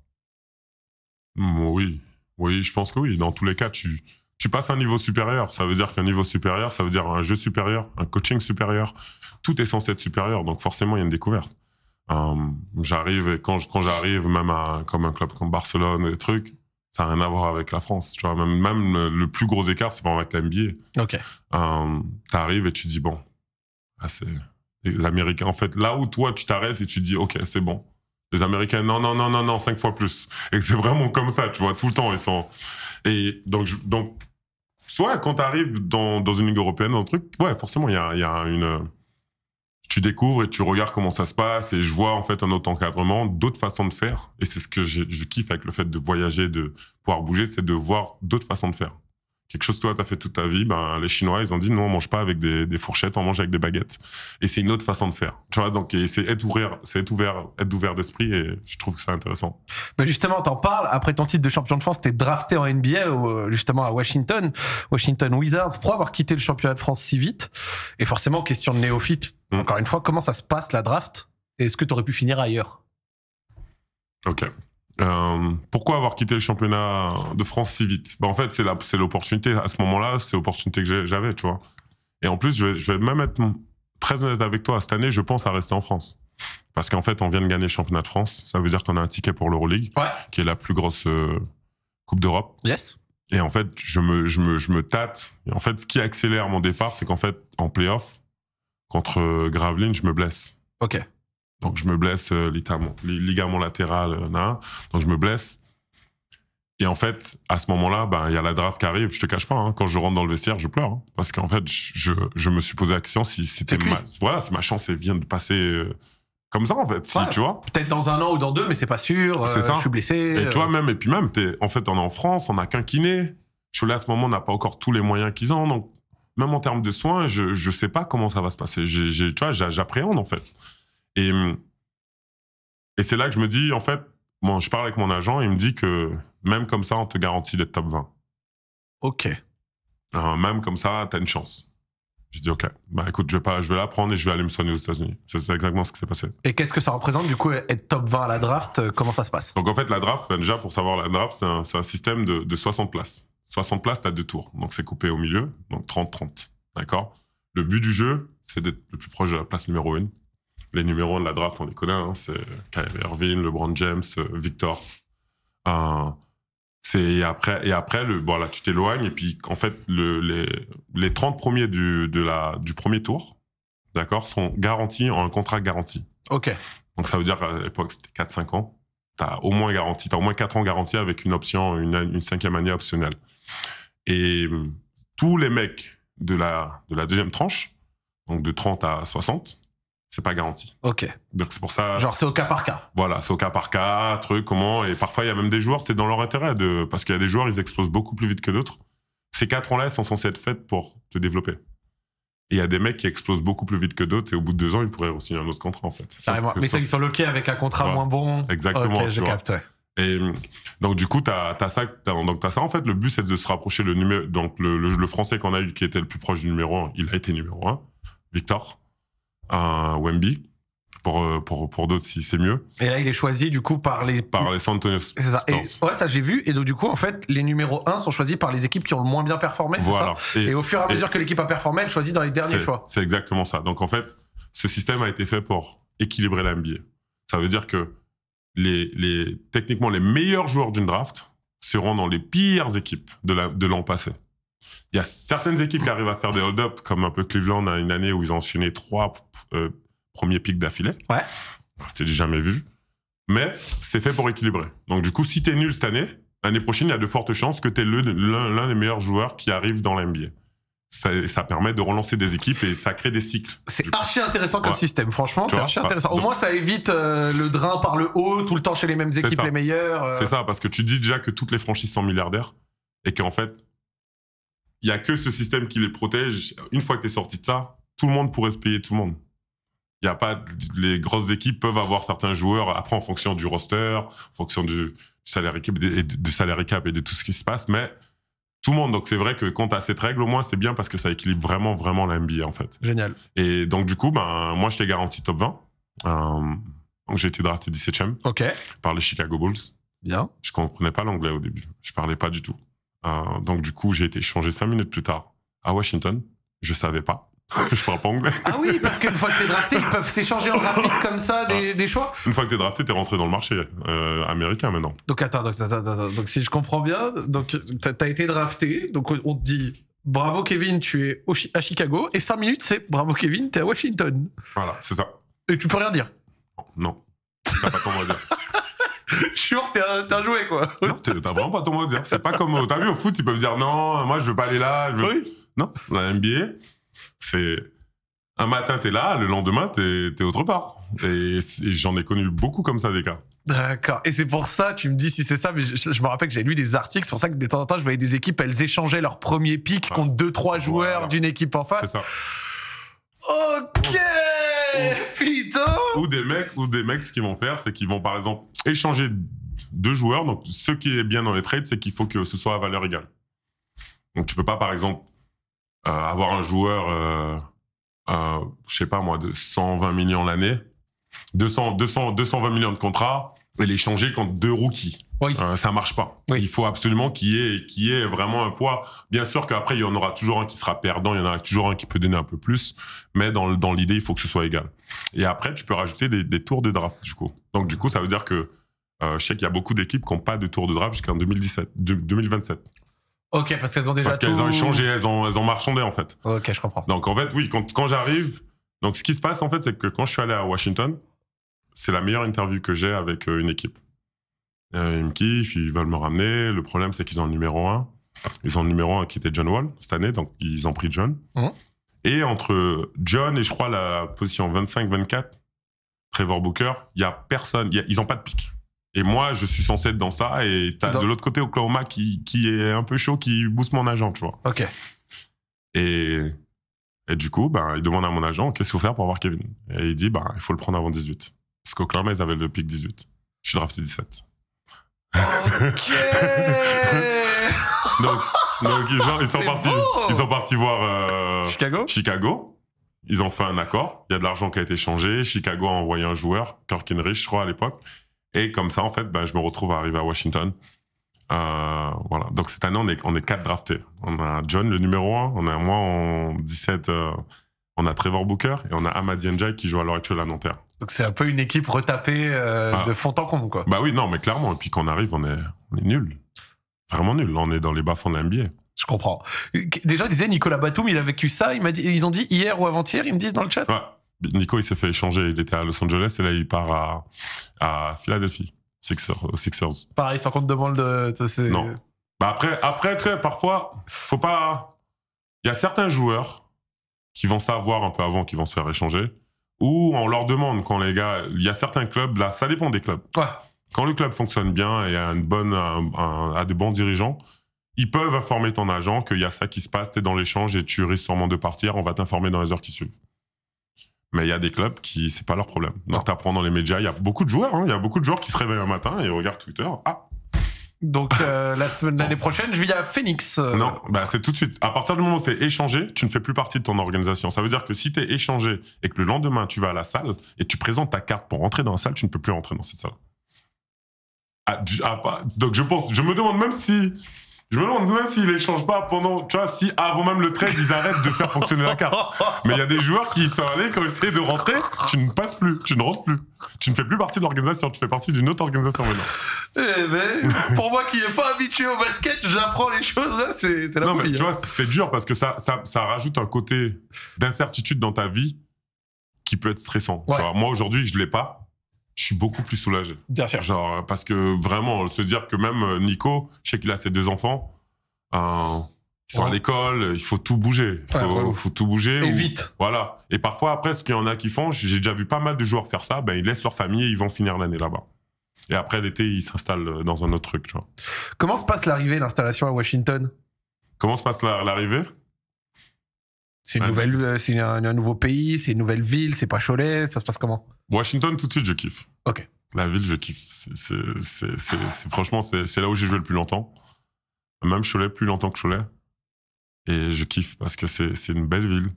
mmh, Oui, oui, je pense que oui. Dans tous les cas, tu tu passes à un niveau supérieur. Ça veut dire qu'un niveau supérieur, ça veut dire un jeu supérieur, un coaching supérieur. Tout est censé être supérieur, donc forcément, il y a une découverte. Euh, j'arrive, quand, quand j'arrive, même à comme un club comme Barcelone, et trucs, ça n'a rien à voir avec la France. Tu vois, même, même le, plus gros écart, c'est pas avec la NBA. Euh, tu arrives et tu dis, bon, ah, les Américains. En fait, là où toi, tu t'arrêtes et tu dis, OK, c'est bon. Les Américains, non, non, non, non, non, cinq fois plus. Et c'est vraiment comme ça, tu vois, tout le temps, ils sont. Et donc, donc soit quand tu arrives dans, une ligue européenne, dans un truc, ouais, forcément, il y a, y a, une. Tu découvres et tu regardes comment ça se passe et je vois en fait un autre encadrement, d'autres façons de faire. Et c'est ce que je kiffe avec le fait de voyager, de pouvoir bouger, c'est de voir d'autres façons de faire quelque chose toi tu as fait toute ta vie, ben, les Chinois, ils ont dit non, on mange pas avec des, fourchettes, on mange avec des baguettes. Et c'est une autre façon de faire. Tu vois, donc c'est être ouvert, c'est être ouvert, être ouvert d'esprit et je trouve que c'est intéressant. mais bah, justement, t'en parles, après ton titre de champion de France, tu es drafté en NBA justement à Washington, Washington Wizards, pour avoir quitté le championnat de France si vite. Et forcément, question de néophyte, mm. encore une fois, comment ça se passe la draft Et Est-ce que tu aurais pu finir ailleurs Ok. Euh, pourquoi avoir quitté le championnat de France si vite bah, En fait, c'est l'opportunité. À ce moment-là, c'est l'opportunité que j'avais, tu vois. Et en plus, je vais, même être très honnête avec toi. Cette année, je pense à rester en France. Parce qu'en fait, on vient de gagner le championnat de France. Ça veut dire qu'on a un ticket pour l'Euroleague, qui est la plus grosse euh, Coupe d'Europe. Yes. Et en fait, je me, je me, je me tâte. Et en fait, ce qui accélère mon départ, c'est qu'en fait, en playoff, contre euh, Gravelines, je me blesse. Ok. Donc je me blesse euh, ligament, latéral, euh, donc je me blesse. Et en fait, à ce moment-là, ben, il y a la draft qui arrive. Je te cache pas, hein. quand je rentre dans le vestiaire, je pleure. Hein. parce qu'en fait, je, me suis posé la question si c'était ma, voilà, c'est ma chance vient de passer euh, comme ça, en fait. Si, tu Peut-être dans un an ou dans deux, mais c'est pas sûr. Euh, ça. Je suis blessé. Et toi même, et puis même, en fait, on est en France, on a qu'un kiné. là à ce moment, on n'a pas encore tous les moyens qu'ils ont. Donc, même en termes de soins, je ne sais pas comment ça va se passer. tu vois, j'appréhende, en fait. Et, euh, et c'est là que je me dis, en fait, moi je parle avec mon agent, il me dit que même comme ça, on te garantit d'être top 20. Ok. même comme ça, t'as une chance. Je dis, OK, bah écoute, je vais, pas, je vais la prendre et je vais aller me soigner aux États-Unis. C'est exactement ce qui s'est passé. Et qu'est-ce que ça représente, du coup, être top 20 à la draft euh, Comment ça se passe Donc, en fait, la draft, ben, déjà, pour savoir la draft, c'est un, un, système de, de, 60 places. 60 places, t'as deux tours. Donc, c'est coupé au milieu, donc 30-30. D'accord Le but du jeu, c'est d'être le plus proche de la place numéro 1 les numéros de la draft, on les connaît. Hein. c'est Kevin Irving, LeBron James, euh, Victor. Euh, et après, et après le, voilà tu t'éloignes. Et puis, en fait, le, les, les, 30 premiers du, de la, du premier tour, d'accord, sont garantis en un contrat garanti. OK. Donc, ça veut dire, qu'à l'époque, c'était 4-5 ans. Tu as au moins garanti, tu as au moins 4 ans garanti avec une option, une, une cinquième année optionnelle. Et tous les mecs de la, de la deuxième tranche, donc de 30 à 60, c'est pas garanti. Ok. Donc c'est pour ça. Genre c'est au cas par cas. Voilà, c'est au cas par cas, truc, comment. Et parfois il y a même des joueurs, c'est dans leur intérêt de, parce qu'il y a des joueurs, ils explosent beaucoup plus vite que d'autres. Ces quatre ans-là sont censés être faits pour te développer. Et il y a des mecs qui explosent beaucoup plus vite que d'autres et au bout de deux ans, ils pourraient aussi un autre contrat en fait. Mais ceux sont loqués avec un contrat moins bon. Exactement. je capte. Et donc du coup, tu ça. as ça en fait. Le but c'est de se rapprocher le numéro. Donc le, français qu'on a eu qui était le plus proche du numéro 1, il a été numéro 1. Victor. Un Wemby. Pour, euh, pour, pour d'autres, si c'est mieux. Et là, il est choisi du coup par les. Par les San Antonio C'est ça. ouais, ça j'ai vu. Et donc, du coup, en fait, les numéros 1 sont choisis par les équipes qui ont le moins bien performé, c'est ça et, au fur et à mesure que l'équipe a performé, elle choisit dans les derniers choix. C'est exactement ça. Donc, en fait, ce système a été fait pour équilibrer la NBA. Ça veut dire que les, les techniquement, les meilleurs joueurs d'une draft seront dans les pires équipes de l'an de passé. Il y a certaines équipes qui arrivent à faire des hold-up, comme un peu Cleveland a une année où ils ont enchaîné trois euh, premiers pics d'affilée. Ouais. C'était jamais vu. Mais c'est fait pour équilibrer. Donc du coup, si t'es nul cette année, l'année prochaine, il y a de fortes chances que tu es l'un des meilleurs joueurs qui arrive dans l'NBA. Ça, ça, permet de relancer des équipes et ça crée des cycles. C'est archi intéressant comme système, franchement, c'est archi intéressant. Au moins, ça évite euh, le drain par le haut, tout le temps chez les mêmes équipes, les meilleures. Euh. C'est ça, parce que tu dis déjà que toutes les franchises sont milliardaires et qu'en fait, il n'y a que ce système qui les protège. Une fois que tu es sorti de ça, tout le monde pourrait se payer tout le monde. Il y a pas, les grosses équipes peuvent avoir certains joueurs, après en fonction du roster, en fonction du salaire équipe, et, de, cap et de tout ce qui se passe, mais tout le monde. Donc c'est vrai que quand tu cette règle, au moins, c'est bien parce que ça équilibre vraiment, vraiment la NBA en fait. Génial. Et donc du coup, ben, moi je t'ai garanti top 20. Euh, donc j'ai été drafté 17ème par les Chicago Bulls. Bien. Je comprenais pas l'anglais au début. Je parlais pas du tout. Euh, donc, du coup, j'ai été changé cinq minutes plus tard à Washington. Je savais pas. je parle pas anglais. Ah oui, parce qu'une fois que t'es drafté, ils peuvent s'échanger en rapide comme ça des, ah. choix. Une fois que t'es drafté, t'es rentré dans le marché euh, américain maintenant. Donc attends, donc, attends, donc si je comprends bien, donc t'as été drafté, donc on te dit bravo Kevin, tu es à Chicago, et 5 minutes c'est bravo Kevin, t'es à Washington. Voilà, c'est ça. Et tu peux rien dire. Non. T'as pas comment dire. Sure, t'es un, quoi. Non, t'as vraiment pas ton mot à dire. C'est pas comme. T'as vu, au foot, ils peuvent dire non, moi, je veux pas aller là. Oui. Non, la NBA, c'est. Un matin, t'es là, le lendemain, t'es es autre part. Et, j'en ai connu beaucoup comme ça des cas. D'accord. Et c'est pour ça, tu me dis si c'est ça, mais je, me rappelle que j'ai lu des articles, c'est pour ça que de temps en temps, je voyais des équipes, elles échangeaient leur premier pic contre ah. deux, trois joueurs d'une équipe en face. C'est ça. Ok! Ou des mecs, ou des mecs, ce qu'ils vont faire, c'est qu'ils vont par exemple échanger deux joueurs. Donc, ce qui est bien dans les trades, c'est qu'il faut que ce soit à valeur égale. Donc, tu peux pas, par exemple, euh, avoir un joueur, euh, je sais pas moi, de 120 millions l'année, 200, 200, 220 millions de contrats, et l'échanger contre deux rookies. Oui. Euh, ça marche pas. Il faut absolument qu'il y, ait, ait vraiment un poids. Bien sûr qu'après, il y en aura toujours un qui sera perdant, il y en aura toujours un qui peut donner un peu plus, mais dans, dans l'idée, il faut que ce soit égal. Et après, tu peux rajouter des, tours de draft, du coup. Donc, du coup, ça veut dire que euh, je sais qu'il y a beaucoup d'équipes qui n'ont pas de tour de draft jusqu'en 2017, 2027. Ok, parce qu'elles ont déjà. Parce qu'elles ont échangé, elles ont, elles ont marchandé, en fait. Ok, je comprends. Donc, en fait, oui, quand, quand j'arrive, donc ce qui se passe, en fait, c'est que quand je suis allé à Washington, c'est la meilleure interview que j'ai avec euh, une équipe. Ils euh, me ils veulent me ramener. Le problème, c'est qu'ils ont le numéro 1. Ils ont le numéro 1 qui était John Wall cette année, donc ils ont pris John. Mhm. Et entre John et je crois la position 25-24, Trevor Booker, il n'y a personne. ils n'ont pas de pic. Et moi, je suis censé être dans ça. Et t'as de l'autre côté Oklahoma qui, est un peu chaud, qui booste mon agent, tu vois. OK. Et, et du coup, ben, il demande à mon agent qu'est-ce qu'il faut faire pour avoir Kevin. Et il dit ben, il faut le prendre avant 18. Parce qu'Oklahoma, ils avaient le pic 18. Je suis drafté 17. Ok donc, ils, sont, ils sont partis, ils sont partis voir euh, Chicago. Ils ont fait un accord. Il y a de l'argent qui a été changé. Chicago a envoyé un joueur, Kirk Henrich, je crois, à l'époque. Et comme ça, en fait, ben, je me retrouve à arriver à Washington. Euh, voilà. Donc cette année, on est, on est quatre draftés. On a John, le numéro 1. On a moi en 17. Euh, on a Trevor Booker et on a Amadi Njai qui joue à l'heure actuelle à Nanterre. Donc c'est un peu une équipe retapée euh, ah. de fond en comble, quoi. Bah oui, non, mais clairement. Et puis quand on arrive, on est, nul. Vraiment nul. On est dans les bas-fonds de l'NBA. Je comprends. Déjà, disait Nicolas Batum, il a vécu ça. ils ont dit hier ou avant-hier, ils me disent dans le chat. Ouais. Nico, il s'est fait échanger. Il était à Los Angeles et là, il part à, Philadelphie, Sixers, Sixers. Pareil, sans compte de mal de. Non. Bah, après, après, parfois, faut pas. Il y a certains joueurs qui vont savoir un peu avant, qu'ils vont se faire échanger ou on leur demande quand les gars, il y a certains clubs, là, ça dépend des clubs. Quand le club fonctionne bien et a, une bonne, a de bons dirigeants, ils peuvent informer ton agent qu'il y a ça qui se passe, tu dans l'échange et tu risques sûrement de partir, on va t'informer dans les heures qui suivent. Mais il y a des clubs qui, c'est pas leur problème. Donc, tu apprends dans les médias, il y a beaucoup de joueurs, hein. il y a beaucoup de joueurs qui se réveillent un matin et regardent Twitter, ah, donc euh, la semaine l'année prochaine, je vis à Phoenix. Euh. Non, bah c'est tout de suite. À partir du moment où tu es échangé, tu ne fais plus partie de ton organisation. Ça veut dire que si tu es échangé et que le lendemain tu vas à la salle et tu présentes ta carte pour rentrer dans la salle, tu ne peux plus rentrer dans cette salle. Ah, ah, donc je pense, je me demande même si je me demande même s'ils changent pas pendant, tu vois, si avant même le trade, ils arrêtent de faire fonctionner la carte. Mais il y a des joueurs qui sont allés, quand ils essayaient de rentrer, tu ne passes plus, tu ne rentres plus. Tu ne fais plus partie de l'organisation, tu fais partie d'une autre organisation maintenant. Eh ben, pour moi qui n'ai pas habitué au basket, j'apprends les choses, là, hein. c'est la tu vois, hein. c'est dur parce que ça, ça, rajoute un côté d'incertitude dans ta vie qui peut être stressant. moi aujourd'hui, je ne l'ai pas je suis beaucoup plus soulagé. Bien sûr. Genre, euh, parce que vraiment, se dire que même euh, Nico, je sais qu'il a ses deux enfants, euh, ils sont à l'école, il faut tout bouger. Il faut, tout bouger. Et vite. Voilà. Et parfois, après, ce qu'il y en a qui font, j'ai déjà vu pas mal de joueurs faire ça, ben, ils laissent leur famille et ils vont finir l'année là-bas. Et après, l'été, ils s'installent dans un autre truc. Comment se passe l'arrivée, l'installation à Washington Comment se passe l'arrivée c'est une nouvelle, euh, un, nouveau pays, c'est une nouvelle ville, c'est pas Cholet, ça se passe comment Washington, tout de suite, je kiffe. Ok. La ville, je kiffe. C'est franchement, c'est là où j'ai joué le plus longtemps. Même Cholet, plus longtemps que Cholet. Et je kiffe parce que c'est une belle ville.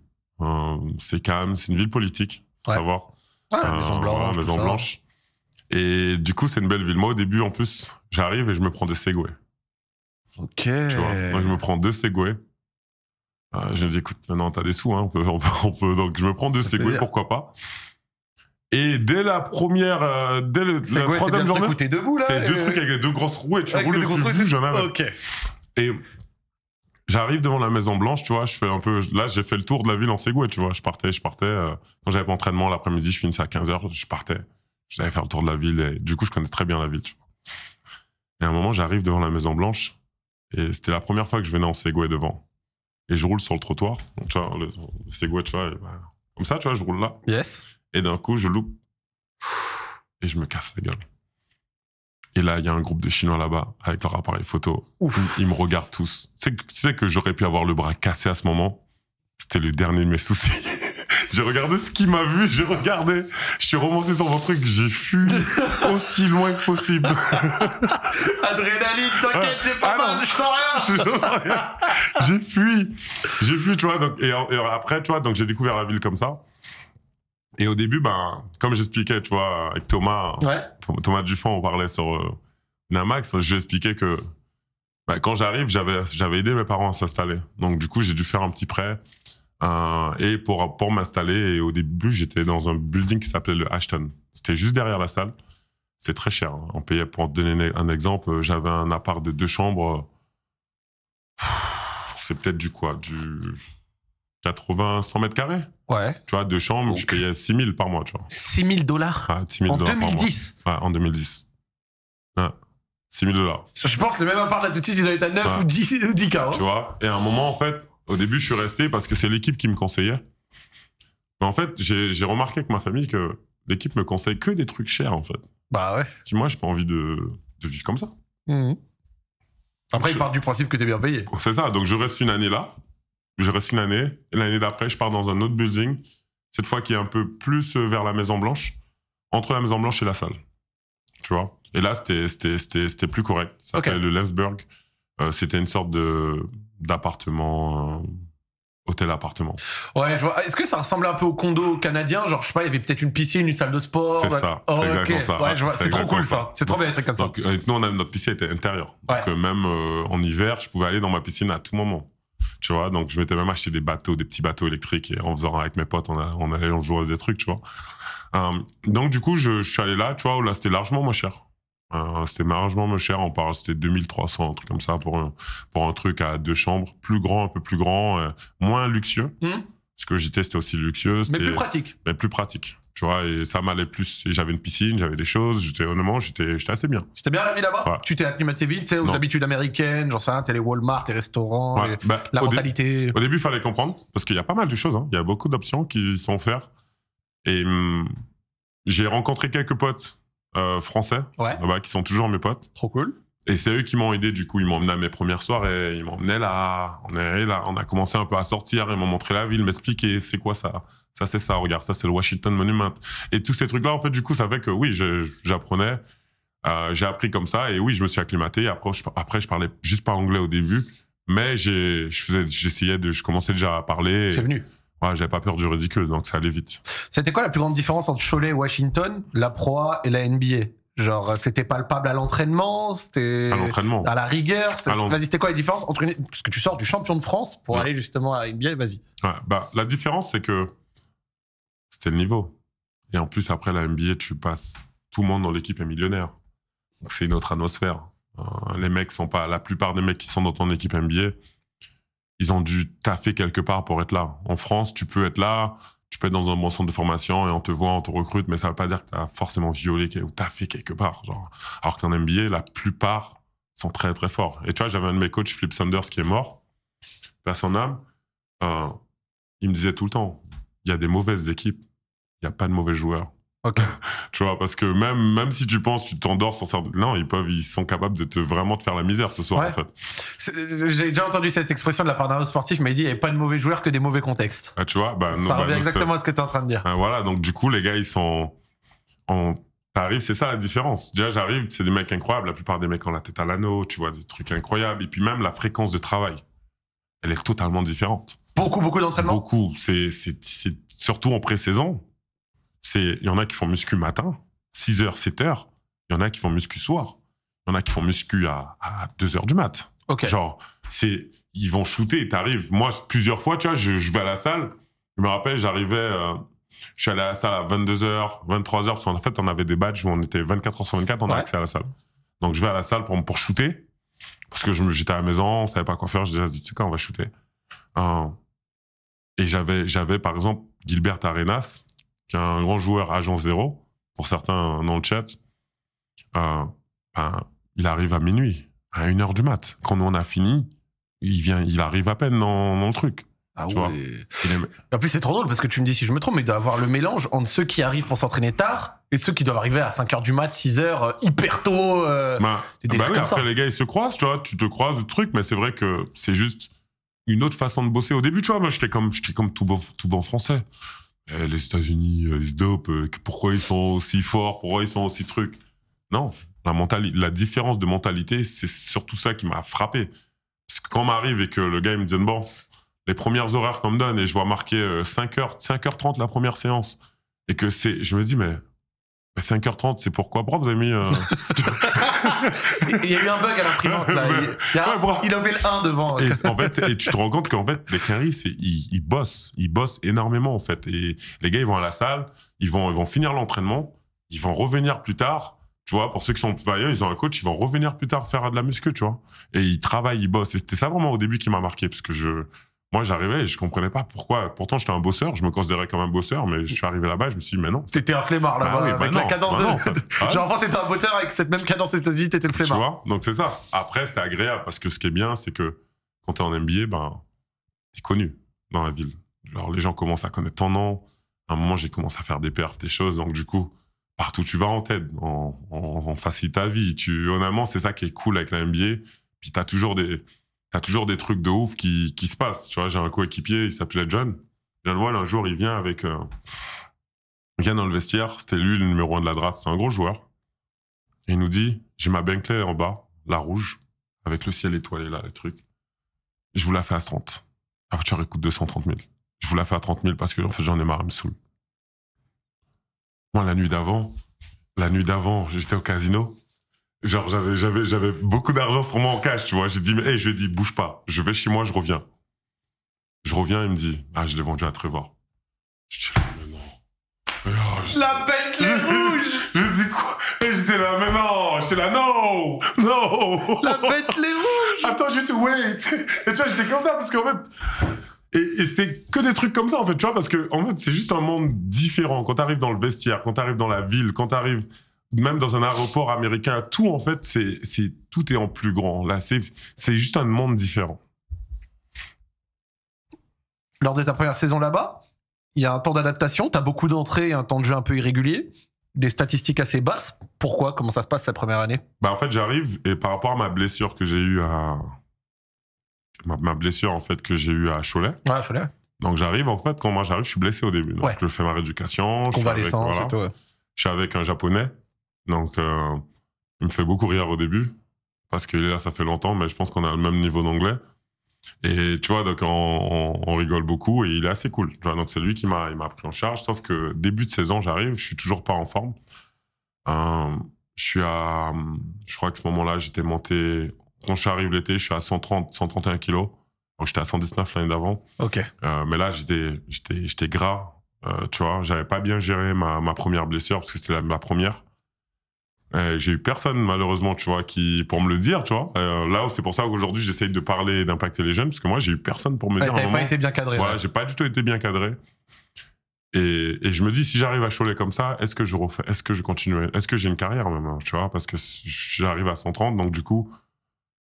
Euh, c'est calme, c'est une ville politique, savoir. Ah, la Maison euh, Blanche. Et du coup, c'est une belle ville. Moi, au début, en plus, j'arrive et je me prends des Segway. Ok. je me prends deux Segway. Bah, je lui ai écoute, maintenant, t'as des sous, hein, on peut, donc je me prends deux Segway, pourquoi pas. Et dès la première, euh, dès le, la troisième journée, c'est debout là. C'est deux trucs avec les deux grosses roues et tu roules roues, tu jamais. Ok. Et j'arrive devant la Maison Blanche, tu vois, je fais un peu, là j'ai fait le tour de la ville en Segway, tu vois, je partais, je partais. Euh, quand j'avais pas entraînement l'après-midi, je finissais à 15h, je partais. J'allais faire le tour de la ville et du coup je connais très bien la ville, tu vois. Et à un moment, j'arrive devant la Maison Blanche et c'était la première fois que je venais en Segway devant et je roule sur le trottoir. tu vois, bah, comme ça, tu vois, je roule là. Yes. Et d'un coup, je loupe. Et je me casse la gueule. Et là, il y a un groupe de Chinois là-bas avec leur appareil photo. Ils, me regardent tous. Tu tu sais que j'aurais pu avoir le bras cassé à ce moment. C'était le dernier de mes soucis. J'ai regardé ce qu'il m'a vu, j'ai regardé. Je suis remonté sur mon truc, j'ai fui aussi loin que possible. Adrénaline, t'inquiète, j'ai pas ah, ah mal, je sens rien. j'ai fui. J'ai fui, tu vois. et, après, tu vois, donc j'ai découvert la ville comme ça. Et au début, ben, comme j'expliquais, tu vois, avec Thomas, Thomas Dufont, on parlait sur euh, Namax, je lui expliquais que ben, quand j'arrive, j'avais aidé mes parents à s'installer. Donc, du coup, j'ai dû faire un petit prêt. Euh, et pour, m'installer, au début, j'étais dans un building qui s'appelait le Ashton. C'était juste derrière la salle. C'est très cher. Hein. On payait, pour donner un exemple, j'avais un appart de deux chambres. C'est peut-être du quoi Du 80, 100 mètres carrés Ouais. Tu vois, deux chambres, je payais 6 000 par mois, tu vois. 6 000 dollars 6 000 En 2010 Ouais, en 2010. 6 000 dollars. Je pense que le même appart là tout de suite, ils avaient été à 9 ou 10, ou 10 hein. Tu vois, et à un moment, en fait, au début, je suis resté parce que c'est l'équipe qui me conseillait. Mais en fait, j'ai remarqué avec ma famille que l'équipe me conseille que des trucs chers, en fait. Bah ouais. dis moi, j'ai pas envie de, vivre comme ça. Mmh. Après, il ils partent du principe que t'es bien payé. Oh, c'est ça. Donc, je reste une année là. Je reste une année. Et l'année d'après, je pars dans un autre building. Cette fois qui est un peu plus euh, vers la Maison-Blanche. Entre la Maison-Blanche et la salle. Tu vois Et là, c'était plus correct. Ça s'appelle le Lensburg. Euh, c'était une sorte de d'appartement euh, hôtel appartement. Ouais, je vois. Est-ce que ça ressemble un peu au condo canadien Genre, je sais pas, il y avait peut-être une piscine, une salle de sport. C'est ça. c'est c'est trop cool ça. C'est trop bien les trucs comme ça. Donc, euh, nous, on a, notre piscine était intérieure. Donc, euh, même en hiver, je pouvais aller dans ma piscine à tout moment. Tu vois, donc je m'étais même acheté des bateaux, des petits bateaux électriques et en faisant avec mes potes, on, allait, on jouait à des trucs, tu vois. donc, du coup, je, je, suis allé là, tu vois, où là, c'était largement moins cher. Euh, c'était largement moins cher, on parle, c'était 2300, un truc comme ça, pour un, pour un truc à deux chambres, plus grand, un peu plus grand, euh, moins luxueux. ce hmm. Parce que j'étais testais aussi luxueux. Mais plus pratique. Mais plus pratique. Tu vois, et ça m'allait plus. J'avais une piscine, j'avais des choses, j'étais honnêtement, j'étais assez bien. C'était bien la là-bas Tu t'es acclimaté vite, tu aux habitudes américaines, genre ça, tu sais, les Walmart, les restaurants, bah, la au mentalité. au début, il fallait comprendre, parce qu'il y a pas mal de choses, hein. il y a beaucoup d'options qui sont offertes. Et hum, j'ai rencontré quelques potes euh, français ah bah, qui sont toujours mes potes. Trop cool. Et c'est eux qui m'ont aidé, du coup, ils m'ont emmené à mes premières soirées, ils m'ont emmené là, on est là, on a commencé un peu à sortir, ils m'ont montré la ville, m'expliquer c'est quoi ça, ça c'est ça, regarde, ça c'est le Washington Monument. Et tous ces trucs-là, en fait, du coup, ça fait que oui, j'apprenais, euh, j'ai appris comme ça, et oui, je me suis acclimaté, après après, je parlais juste pas anglais au début, mais j'essayais de, je commençais déjà à parler. C'est venu j'avais pas peur du ridicule, donc ça allait vite. C'était quoi la plus grande différence entre Cholet et Washington, la proie et la NBA Genre, euh, c'était palpable à l'entraînement, c'était. À la rigueur. Vas-y, c'était quoi la différence entre Parce que tu sors du champion de France pour aller justement à NBA, vas-y. bah, la différence, c'est que c'était le niveau. Et en plus, après la NBA, tu passes. Tout le monde dans l'équipe est millionnaire. c'est une autre atmosphère. Euh, les mecs sont pas. La plupart des mecs qui sont dans ton équipe NBA, ils ont dû taffer quelque part pour être là. En France, tu peux être là, tu peux être dans un bon centre de formation et on te voit, on te recrute, mais ça ne veut pas dire que tu as forcément violé ou taffé quelque part. Genre. Alors qu'en NBA, la plupart sont très, très forts. Et tu vois, j'avais un de mes coachs, Flip Sanders, qui est mort, pas son âme. Euh, il me disait tout le temps il y a des mauvaises équipes, il n'y a pas de mauvais joueurs. tu vois, parce que même, même si tu penses, tu t'endors sans certains. Non, ils peuvent, ils sont capables de te vraiment te faire la misère ce soir, en fait. J'ai déjà entendu cette expression de la part d'un sportif, mais il dit il n'y a pas de mauvais joueurs que des mauvais contextes. Ah, tu vois, bah, ça, revient bah, exactement à ce que tu es en train de dire. Ah, voilà, donc du coup, les gars, ils sont. En... arrive, c'est ça la différence. Déjà, j'arrive, c'est des mecs incroyables. La plupart des mecs ont la tête à l'anneau, tu vois, des trucs incroyables. Et puis même la fréquence de travail, elle est totalement différente. Beaucoup, beaucoup d'entraînement Beaucoup. C'est surtout en pré-saison c'est il y en a qui font muscu matin, 6h, 7h, il y en a qui font muscu soir, il y en a qui font muscu à, 2h du mat. Okay. Genre, c'est ils vont shooter, t'arrives. Moi, plusieurs fois, tu vois, je, vais à la salle, je me rappelle, j'arrivais, euh, je suis allé à la salle à 22h, 23h, parce qu'en fait, on avait des badges où on était 24h sur 24, on a accès à la salle. Donc, je vais à la salle pour, pour shooter, parce que j'étais à la maison, on savait pas quoi faire, je disais, tu sais quoi, on va shooter. Euh, et j'avais, j'avais, par exemple, Gilbert Arenas, un grand joueur agent zéro, pour certains dans le chat, euh, ben, il arrive à minuit, à 1h du mat. Quand on a fini, il, vient, il arrive à peine dans, le truc. Ah en plus, c'est trop drôle parce que tu me dis si je me trompe, mais il doit avoir le mélange entre ceux qui arrivent pour s'entraîner tard et ceux qui doivent arriver à 5h du mat, 6h, euh, hyper tôt. Euh. Bah, des bah après, les gars, ils se croisent, tu vois, tu te croises, le truc, mais c'est vrai que c'est juste une autre façon de bosser. Au début, tu vois, moi, j'étais comme, comme tout, tout bon français. Euh, les États-Unis, ils se dopent, pourquoi ils sont aussi forts, pourquoi ils sont aussi trucs. Non, la, la différence de mentalité, c'est surtout ça qui m'a frappé. Parce que quand m'arrive et que le game me dit bon, les premières horaires qu'on me donne et je vois marquer 5h, 5h30 la première séance, et que c'est, je me dis mais 5h30, bah, c'est pourquoi bro vous avez mis. Euh, il y a eu un bug à l'imprimante, là. Il, en met le 1 devant. Et, tu te rends compte qu'en fait, les Canaries, ils, bossent. Ils bossent énormément, en fait. Et les gars, ils vont à la salle, ils vont, ils vont finir l'entraînement, ils vont revenir plus tard. Tu vois, pour ceux qui sont ailleurs, ils ont un coach, ils vont revenir plus tard faire de la muscu, tu vois. Et ils travaillent, ils bossent. Et c'était ça vraiment au début qui m'a marqué, parce que je, moi, j'arrivais et je comprenais pas pourquoi. Pourtant, j'étais un bosseur, je me considérais comme un bosseur, mais je suis arrivé là-bas, je me suis dit, mais non. T'étais un flemmard là-bas, avec la cadence de. Genre, en France, t'étais un bosseur avec cette même cadence aux États-Unis, t'étais le flemmard. Tu vois, donc c'est ça. Après, c'était agréable parce que ce qui est bien, c'est que quand t'es en NBA, ben, t'es connu dans la ville. Genre, les gens commencent à connaître ton nom. À un moment, j'ai commencé à faire des perfs, des choses. Donc, du coup, partout tu vas, en tête, on, facilite ta vie. Tu, honnêtement, c'est ça qui est cool avec la NBA. Puis, t'as toujours des t'as toujours des trucs de ouf qui, qui se passent. Tu vois, j'ai un coéquipier, il s'appelait John. John un jour, il vient avec. Euh, il vient dans le vestiaire, c'était lui le numéro 1 de la draft, c'est un gros joueur. Et il nous dit J'ai ma Bentley en bas, la rouge, avec le ciel étoilé là, le truc. Je vous la fais à 30. La voiture, elle coûte 230 000. Je vous la fais à 30 000 parce que fait, j'en ai marre, elle me saoule. Moi, la nuit d'avant, la nuit d'avant, j'étais au casino genre j'avais j'avais j'avais beaucoup d'argent sur moi en cash tu vois j'ai dit mais hey, je dis bouge pas je vais chez moi je reviens je reviens il me dit ah je l'ai vendu à Trevor je dis ah, mais non oh, la bête les rouges je dis quoi et j'étais là mais non j'étais là non non la bête les rouges attends juste wait et tu vois j'étais comme ça parce qu'en fait et, c'était que des trucs comme ça en fait tu vois parce que en fait c'est juste un monde différent quand t'arrives dans le vestiaire quand t'arrives dans la ville quand t'arrives même dans un aéroport américain, tout en fait, c'est, tout est en plus grand. Là, c'est, c'est juste un monde différent. Lors de ta première saison là-bas, il y a un temps d'adaptation, tu as beaucoup d'entrées et un temps de jeu un peu irrégulier, des statistiques assez basses. Pourquoi Comment ça se passe cette première année bah En fait, j'arrive et par rapport à ma blessure que j'ai eue à. Ma, blessure en fait que j'ai eu à Cholet. Ouais, Cholet. Donc j'arrive, en fait, quand moi j'arrive, je suis blessé au début. Donc je fais ma rééducation. Convalescence tout. Je suis avec un japonais donc, euh, il me fait beaucoup rire au début, parce qu'il est là, ça fait longtemps, mais je pense qu'on a le même niveau d'anglais. Et tu vois, donc on, rigole beaucoup et il est assez cool. Tu vois, donc c'est lui qui m'a pris en charge. Sauf que début de saison, j'arrive, je suis toujours pas en forme. Euh, je suis à. Je crois que ce moment-là, j'étais monté. Quand j'arrive l'été, je suis à 130, 131 kilos. J'étais à 119 l'année d'avant. Ok. Euh, mais là, j'étais gras. Euh, tu vois, j'avais pas bien géré ma, ma première blessure parce que c'était ma première. Euh, j'ai eu personne malheureusement, tu vois, qui pour me le dire, tu vois. là euh, là, c'est pour ça qu'aujourd'hui j'essaye de parler, d'impacter les jeunes, parce que moi j'ai eu personne pour me dire. T'avais pas été bien cadré. Ouais, j'ai pas du tout été bien cadré. Et, je me dis, si j'arrive à chôler comme ça, est-ce que je refais, est-ce que je continue, est-ce que j'ai une carrière même, hein, tu vois, parce que j'arrive à 130, donc du coup,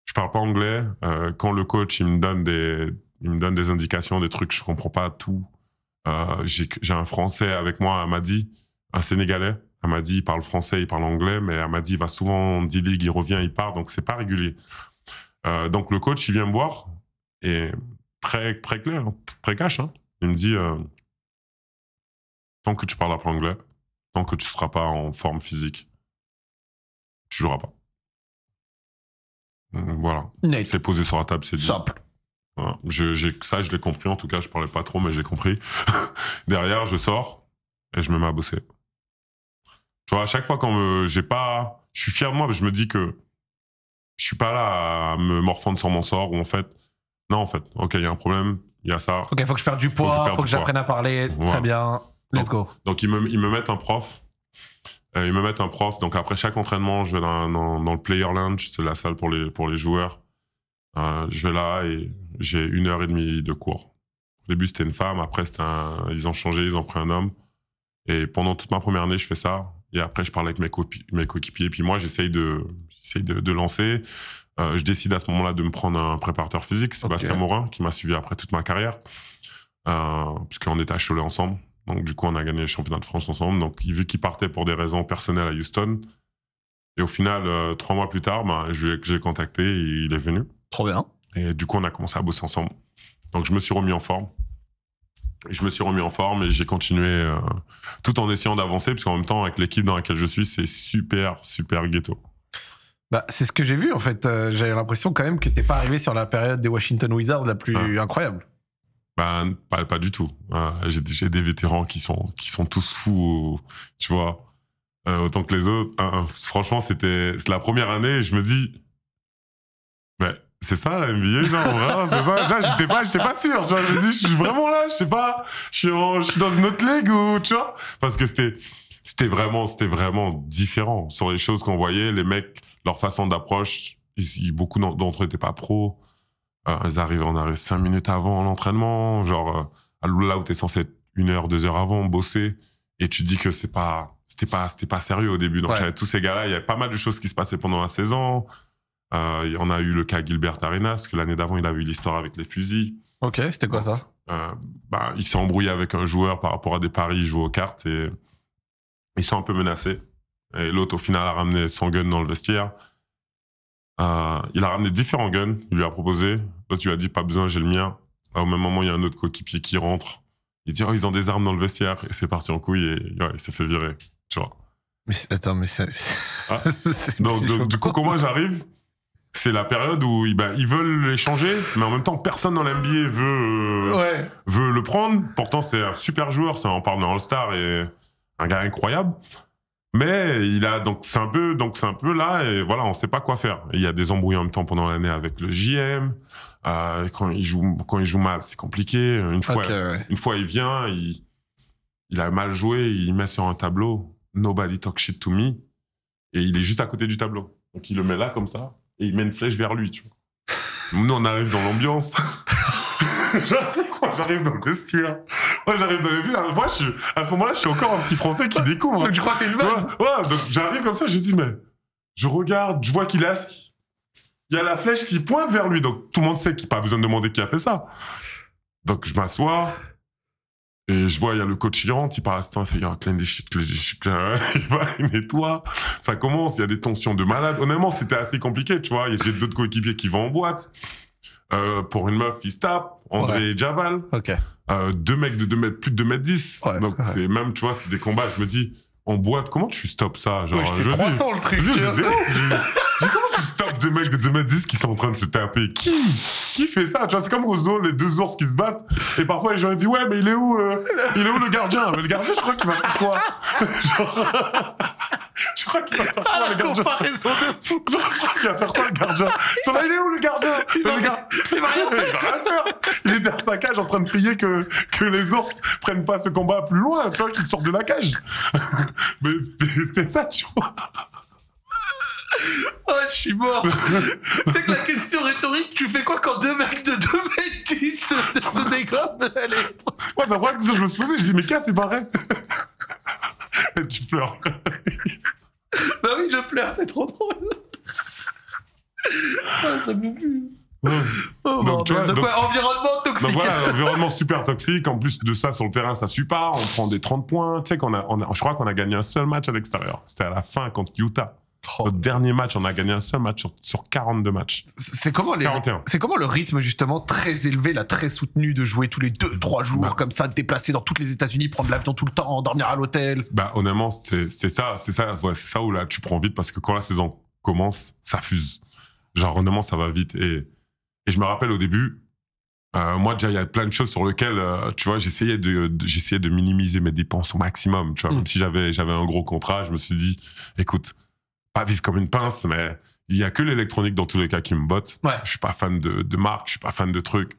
je parle pas anglais. Euh, quand le coach il me donne des, il me donne des indications, des trucs, je comprends pas tout. j'ai un français avec moi, un Madi, un sénégalais. Elle m'a dit, il parle français, il parle anglais, mais elle m'a dit, il va souvent en D-League, il revient, il part, donc c'est pas régulier. Euh, donc le coach, il vient me voir, et très, très clair, très cash, hein. il me dit, euh, tant que tu parles pas anglais, tant que tu seras pas en forme physique, tu joueras pas. Hum, voilà. C'est posé sur la table, c'est Simple. Je, ça, je l'ai compris, en tout cas, je parlais pas trop, mais j'ai compris. Derrière, je sors et je me mets à bosser vois, à chaque fois quand j'ai pas, je suis fier de moi, mais je me dis que je suis pas là à me morfondre sur mon sort ou en fait, non, en fait, ok, il y a un problème, il y a ça. Ok, faut que je perde du poids, faut que, j'apprenne à parler, très bien, let's go. Donc, ils, me, ils me mettent un prof. Euh, ils me mettent un prof. Donc, après chaque entraînement, je vais dans, le player lounge, c'est la salle pour les, pour les joueurs. Euh, je vais là et j'ai une heure et demie de cours. Au début, c'était une femme. Après, un... ils ont changé, ils ont pris un homme. Et pendant toute ma première année, je fais ça. Et après, je parle avec mes, mes coéquipiers. Puis moi, j'essaye de, de, de, lancer. Euh, je décide à ce moment-là de me prendre un préparateur physique, Sébastien Morin, qui m'a suivi après toute ma carrière, euh, puisqu'on était à Cholet ensemble. Donc, du coup, on a gagné le championnat de France ensemble. Donc, vu qu'il partait pour des raisons personnelles à Houston, et au final, euh, trois mois plus tard, bah, j'ai contacté et il est venu. Trop bien. Et du coup, on a commencé à bosser ensemble. Donc, je me suis remis en forme je me suis remis en forme et j'ai continué euh, tout en essayant d'avancer, parce qu'en même temps, avec l'équipe dans laquelle je suis, c'est super, super ghetto. Bah, c'est ce que j'ai vu en fait. Euh, j'avais l'impression quand même que t'es pas arrivé sur la période des Washington Wizards la plus ah. incroyable. Bah, pas, du tout. Euh, j'ai des vétérans qui sont, qui sont tous fous, tu vois, autant que les autres. Hein, hein. franchement, c'était la première année et je me dis, c'est ça la NBA genre vraiment là j'étais pas j'étais pas sûr je me dis je suis vraiment là je sais pas je suis dans une autre ligue ou tu vois parce que c'était c'était vraiment c'était vraiment différent sur les choses qu'on voyait les mecs leur façon d'approche beaucoup d'entre eux n'étaient pas pros euh, ils arrivaient en arrêt cinq minutes avant l'entraînement genre euh, là où t'es censé être une heure deux heures avant bosser et tu dis que c'est pas c'était pas c'était pas sérieux au début donc j'avais tous ces gars là il y avait pas mal de choses qui se passaient pendant la saison euh, y en a eu le cas Gilbert Arenas, que l'année d'avant, il a eu l'histoire avec les fusils. Ok, c'était quoi ça euh, bah, Il s'est embrouillé avec un joueur par rapport à des paris, il joue aux cartes et il s'est un peu menacé. Et l'autre, au final, a ramené son gun dans le vestiaire. Euh, il a ramené différents guns, il lui a proposé. tu lui a dit Pas besoin, j'ai le mien. au même moment, il y a un autre coéquipier qui rentre. Il dit oh, ils ont des armes dans le vestiaire. Et c'est parti en couille et il s'est fait virer. Tu vois. attends, mais ça. Ah. du coup, comment j'arrive c'est la période où eh ben, ils veulent l'échanger, mais en même temps, personne dans l'NBA veut, euh, veut le prendre. Pourtant, c'est un super joueur, ça, on parle d'un All-Star et un gars incroyable. Mais il a donc c'est un peu donc c'est un peu là et voilà on sait pas quoi faire. il y a des embrouilles en même temps pendant l'année avec le GM euh, quand il joue quand il joue mal c'est compliqué. Une fois une fois il vient il, il a mal joué il met sur un tableau nobody talk shit to me et il est juste à côté du tableau donc il le met là comme ça et il met une flèche vers lui, tu vois. Nous, on arrive dans l'ambiance. j'arrive dans le vestiaire. Moi, j'arrive dans le Moi, je à ce moment-là, je suis encore un petit Français qui découvre. Donc, je crois que c'est une vanne. j'arrive comme ça, je dis, mais je regarde, je vois qu'il a. Il y a la flèche qui pointe vers lui. Donc, tout le monde sait qu'il n'a pas besoin de demander qui a fait ça. Donc, je m'assois, et je vois, il y a le coach rentre, il part à temps, il fait ah, des il va, il nettoie. Ça commence, il y a des tensions de malade. Honnêtement, c'était assez compliqué, tu vois. J'ai d'autres coéquipiers qui vont en boîte. Euh, pour une meuf, il se tape, André et Javal. Euh, deux mecs de 2 mètres, plus de 2 mètres 10. Donc, c'est même, tu vois, c'est des combats. Je me dis, en boîte, comment tu stops ça Genre, je 300 le truc. Mais comment tu stoppes des mecs de 2m10 qui sont en train de se taper Qui Qui fait ça Tu vois, c'est comme aux zoos, les deux ours qui se battent. Et parfois, les gens disent Ouais, mais il est où euh, Il est où le gardien Mais le gardien, je crois qu'il va faire quoi Genre. Tu crois qu'il va faire quoi ah, le gardien comparaison de fou Je crois qu'il va faire quoi le gardien il est où le gardien il, le va rien faire Il est dans sa cage en train de prier que, que les ours prennent pas ce combat plus loin, tu vois, qu'ils sortent de la cage Mais c'était ça, tu vois Oh, je suis mort. tu sais que la question rhétorique, tu fais quoi quand deux mecs de 2 mètres 10 se, se dégradent de la Ouais, c'est la première question que je me suis posée. Je dis, mais qu'est-ce c'est pareil Tu pleures. bah oui, je pleure, t'es trop drôle. ah, ça me pue. Oh, donc, Environnement toxique. Donc voilà, environnement super toxique. En plus de ça, sur le terrain, ça suit pas. On prend des 30 points. Tu sais qu'on a, a, je crois qu'on a gagné un seul match à l'extérieur. C'était à la fin contre Utah. Notre oh. dernier match, on a gagné un seul match sur, 42 matchs. C'est comment, les, comment le rythme, justement, très élevé, là, très soutenu de jouer tous les 2-3 jours, bah. comme ça, déplacer dans toutes les États-Unis, prendre l'avion tout le temps, dormir à l'hôtel Bah, honnêtement, c'est ça, c'est ça, c'est ça où là, tu prends vite parce que quand la saison commence, ça fuse. Genre, honnêtement, ça va vite. Et, et je me rappelle au début, euh, moi, déjà, il y a plein de choses sur lesquelles, euh, tu vois, j'essayais de, de minimiser mes dépenses au maximum. Tu vois, mm. même si j'avais, j'avais un gros contrat, je me suis dit, écoute, pas vivre comme une pince, mais il y a que l'électronique dans tous les cas qui me botte. Je suis pas fan de, de marque, je suis pas fan de trucs.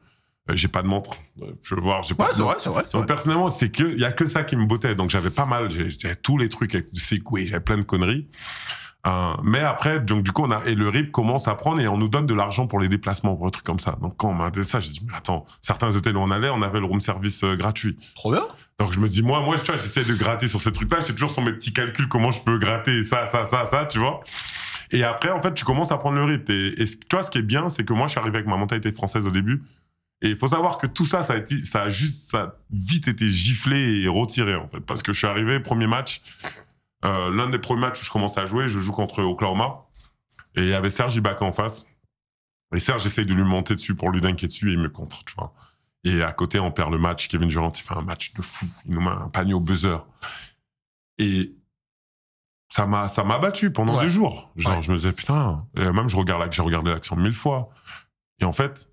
Euh, j'ai pas de montre. Euh, je veux voir, pas. c'est c'est personnellement, c'est que il y a que ça qui me bottait. Donc j'avais pas mal, j'ai- j'avais tous les trucs, avec du secoué, j'avais plein de conneries. Euh, mais après, donc du coup, on a, et le RIP commence à prendre et on nous donne de l'argent pour les déplacements, pour un truc comme ça. Donc quand on m'a dit ça, j'ai dit, mais attends, certains hôtels où on allait, on avait le room service euh, gratuit. Trop bien. Donc je me dis, moi, moi, je j'essaie de gratter sur ces trucs-là, j'ai toujours sur mes petits calculs comment je peux gratter ça, ça, ça, ça, tu vois. Et après, en fait, tu commences à prendre le RIP. Et, tu vois, ce qui est bien, c'est que moi, je suis arrivé avec ma mentalité française au début. Et il faut savoir que tout ça, ça a, juste, ça a vite été giflé et retiré, en fait. Parce que je suis arrivé, premier match, euh, l'un des premiers matchs où je commence à jouer, je joue contre Oklahoma. Et il y avait Serge Ibaka en face. Et Serge essaye de lui monter dessus pour lui dunker dessus et il me contre, tu vois. Et à côté, on perd le match. Kevin Durant, il fait un match de fou. Il nous met un panier au buzzer. Et ça m'a, ça m'a battu pendant deux jours. Genre, je me disais, putain, et même je regarde, j'ai regardé l'action mille fois. Et en fait,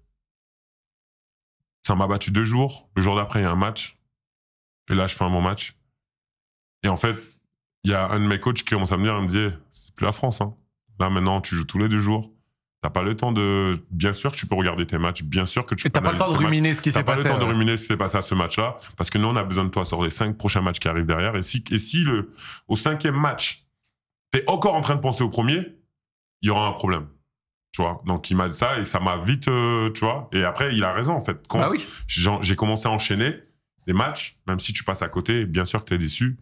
ça m'a battu deux jours. Le jour d'après, il y a un match. Et là, je fais un bon match. Et en fait, il y a un de mes coachs qui commence à me dire, il me dit, c'est plus la France. Hein. Là, maintenant, tu joues tous les deux jours. T'as pas le temps de. Bien sûr que tu peux regarder tes matchs, bien sûr que tu peux. T'as pas le temps de ruminer ce qui s'est passé. T'as pas le temps de ruminer ce qui s'est passé à ce match-là, parce que nous, on a besoin de toi sur les cinq prochains matchs qui arrivent derrière. Et si, et si le, au cinquième match, t'es encore en train de penser au premier, il y aura un problème. Tu vois Donc, il m'a dit ça et ça m'a vite. Euh, tu vois Et après, il a raison, en fait. Quand bah j'ai commencé à enchaîner des matchs, même si tu passes à côté, bien sûr que t'es déçu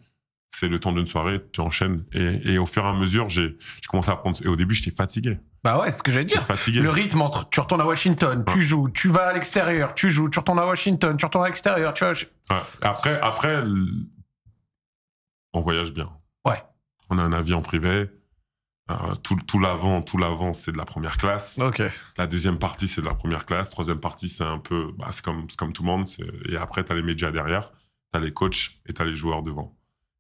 c'est le temps d'une soirée, tu enchaînes. Et, au fur et à mesure, j'ai commencé à prendre. Et au début, j'étais fatigué. Bah ouais, c'est ce que j'allais dire. Fatigué. Le rythme entre tu retournes à Washington, tu joues, tu vas à l'extérieur, tu joues, tu retournes à Washington, tu retournes à l'extérieur, tu vois. Après, après, on voyage bien. Ouais. On a un avion privé. Euh, tout, l'avant, tout l'avant, c'est de la première classe. ok La deuxième partie, c'est de la première classe. Troisième partie, c'est un peu, bah, c'est comme, comme tout le monde. Et après, tu as les médias derrière, tu as les coachs et tu les joueurs devant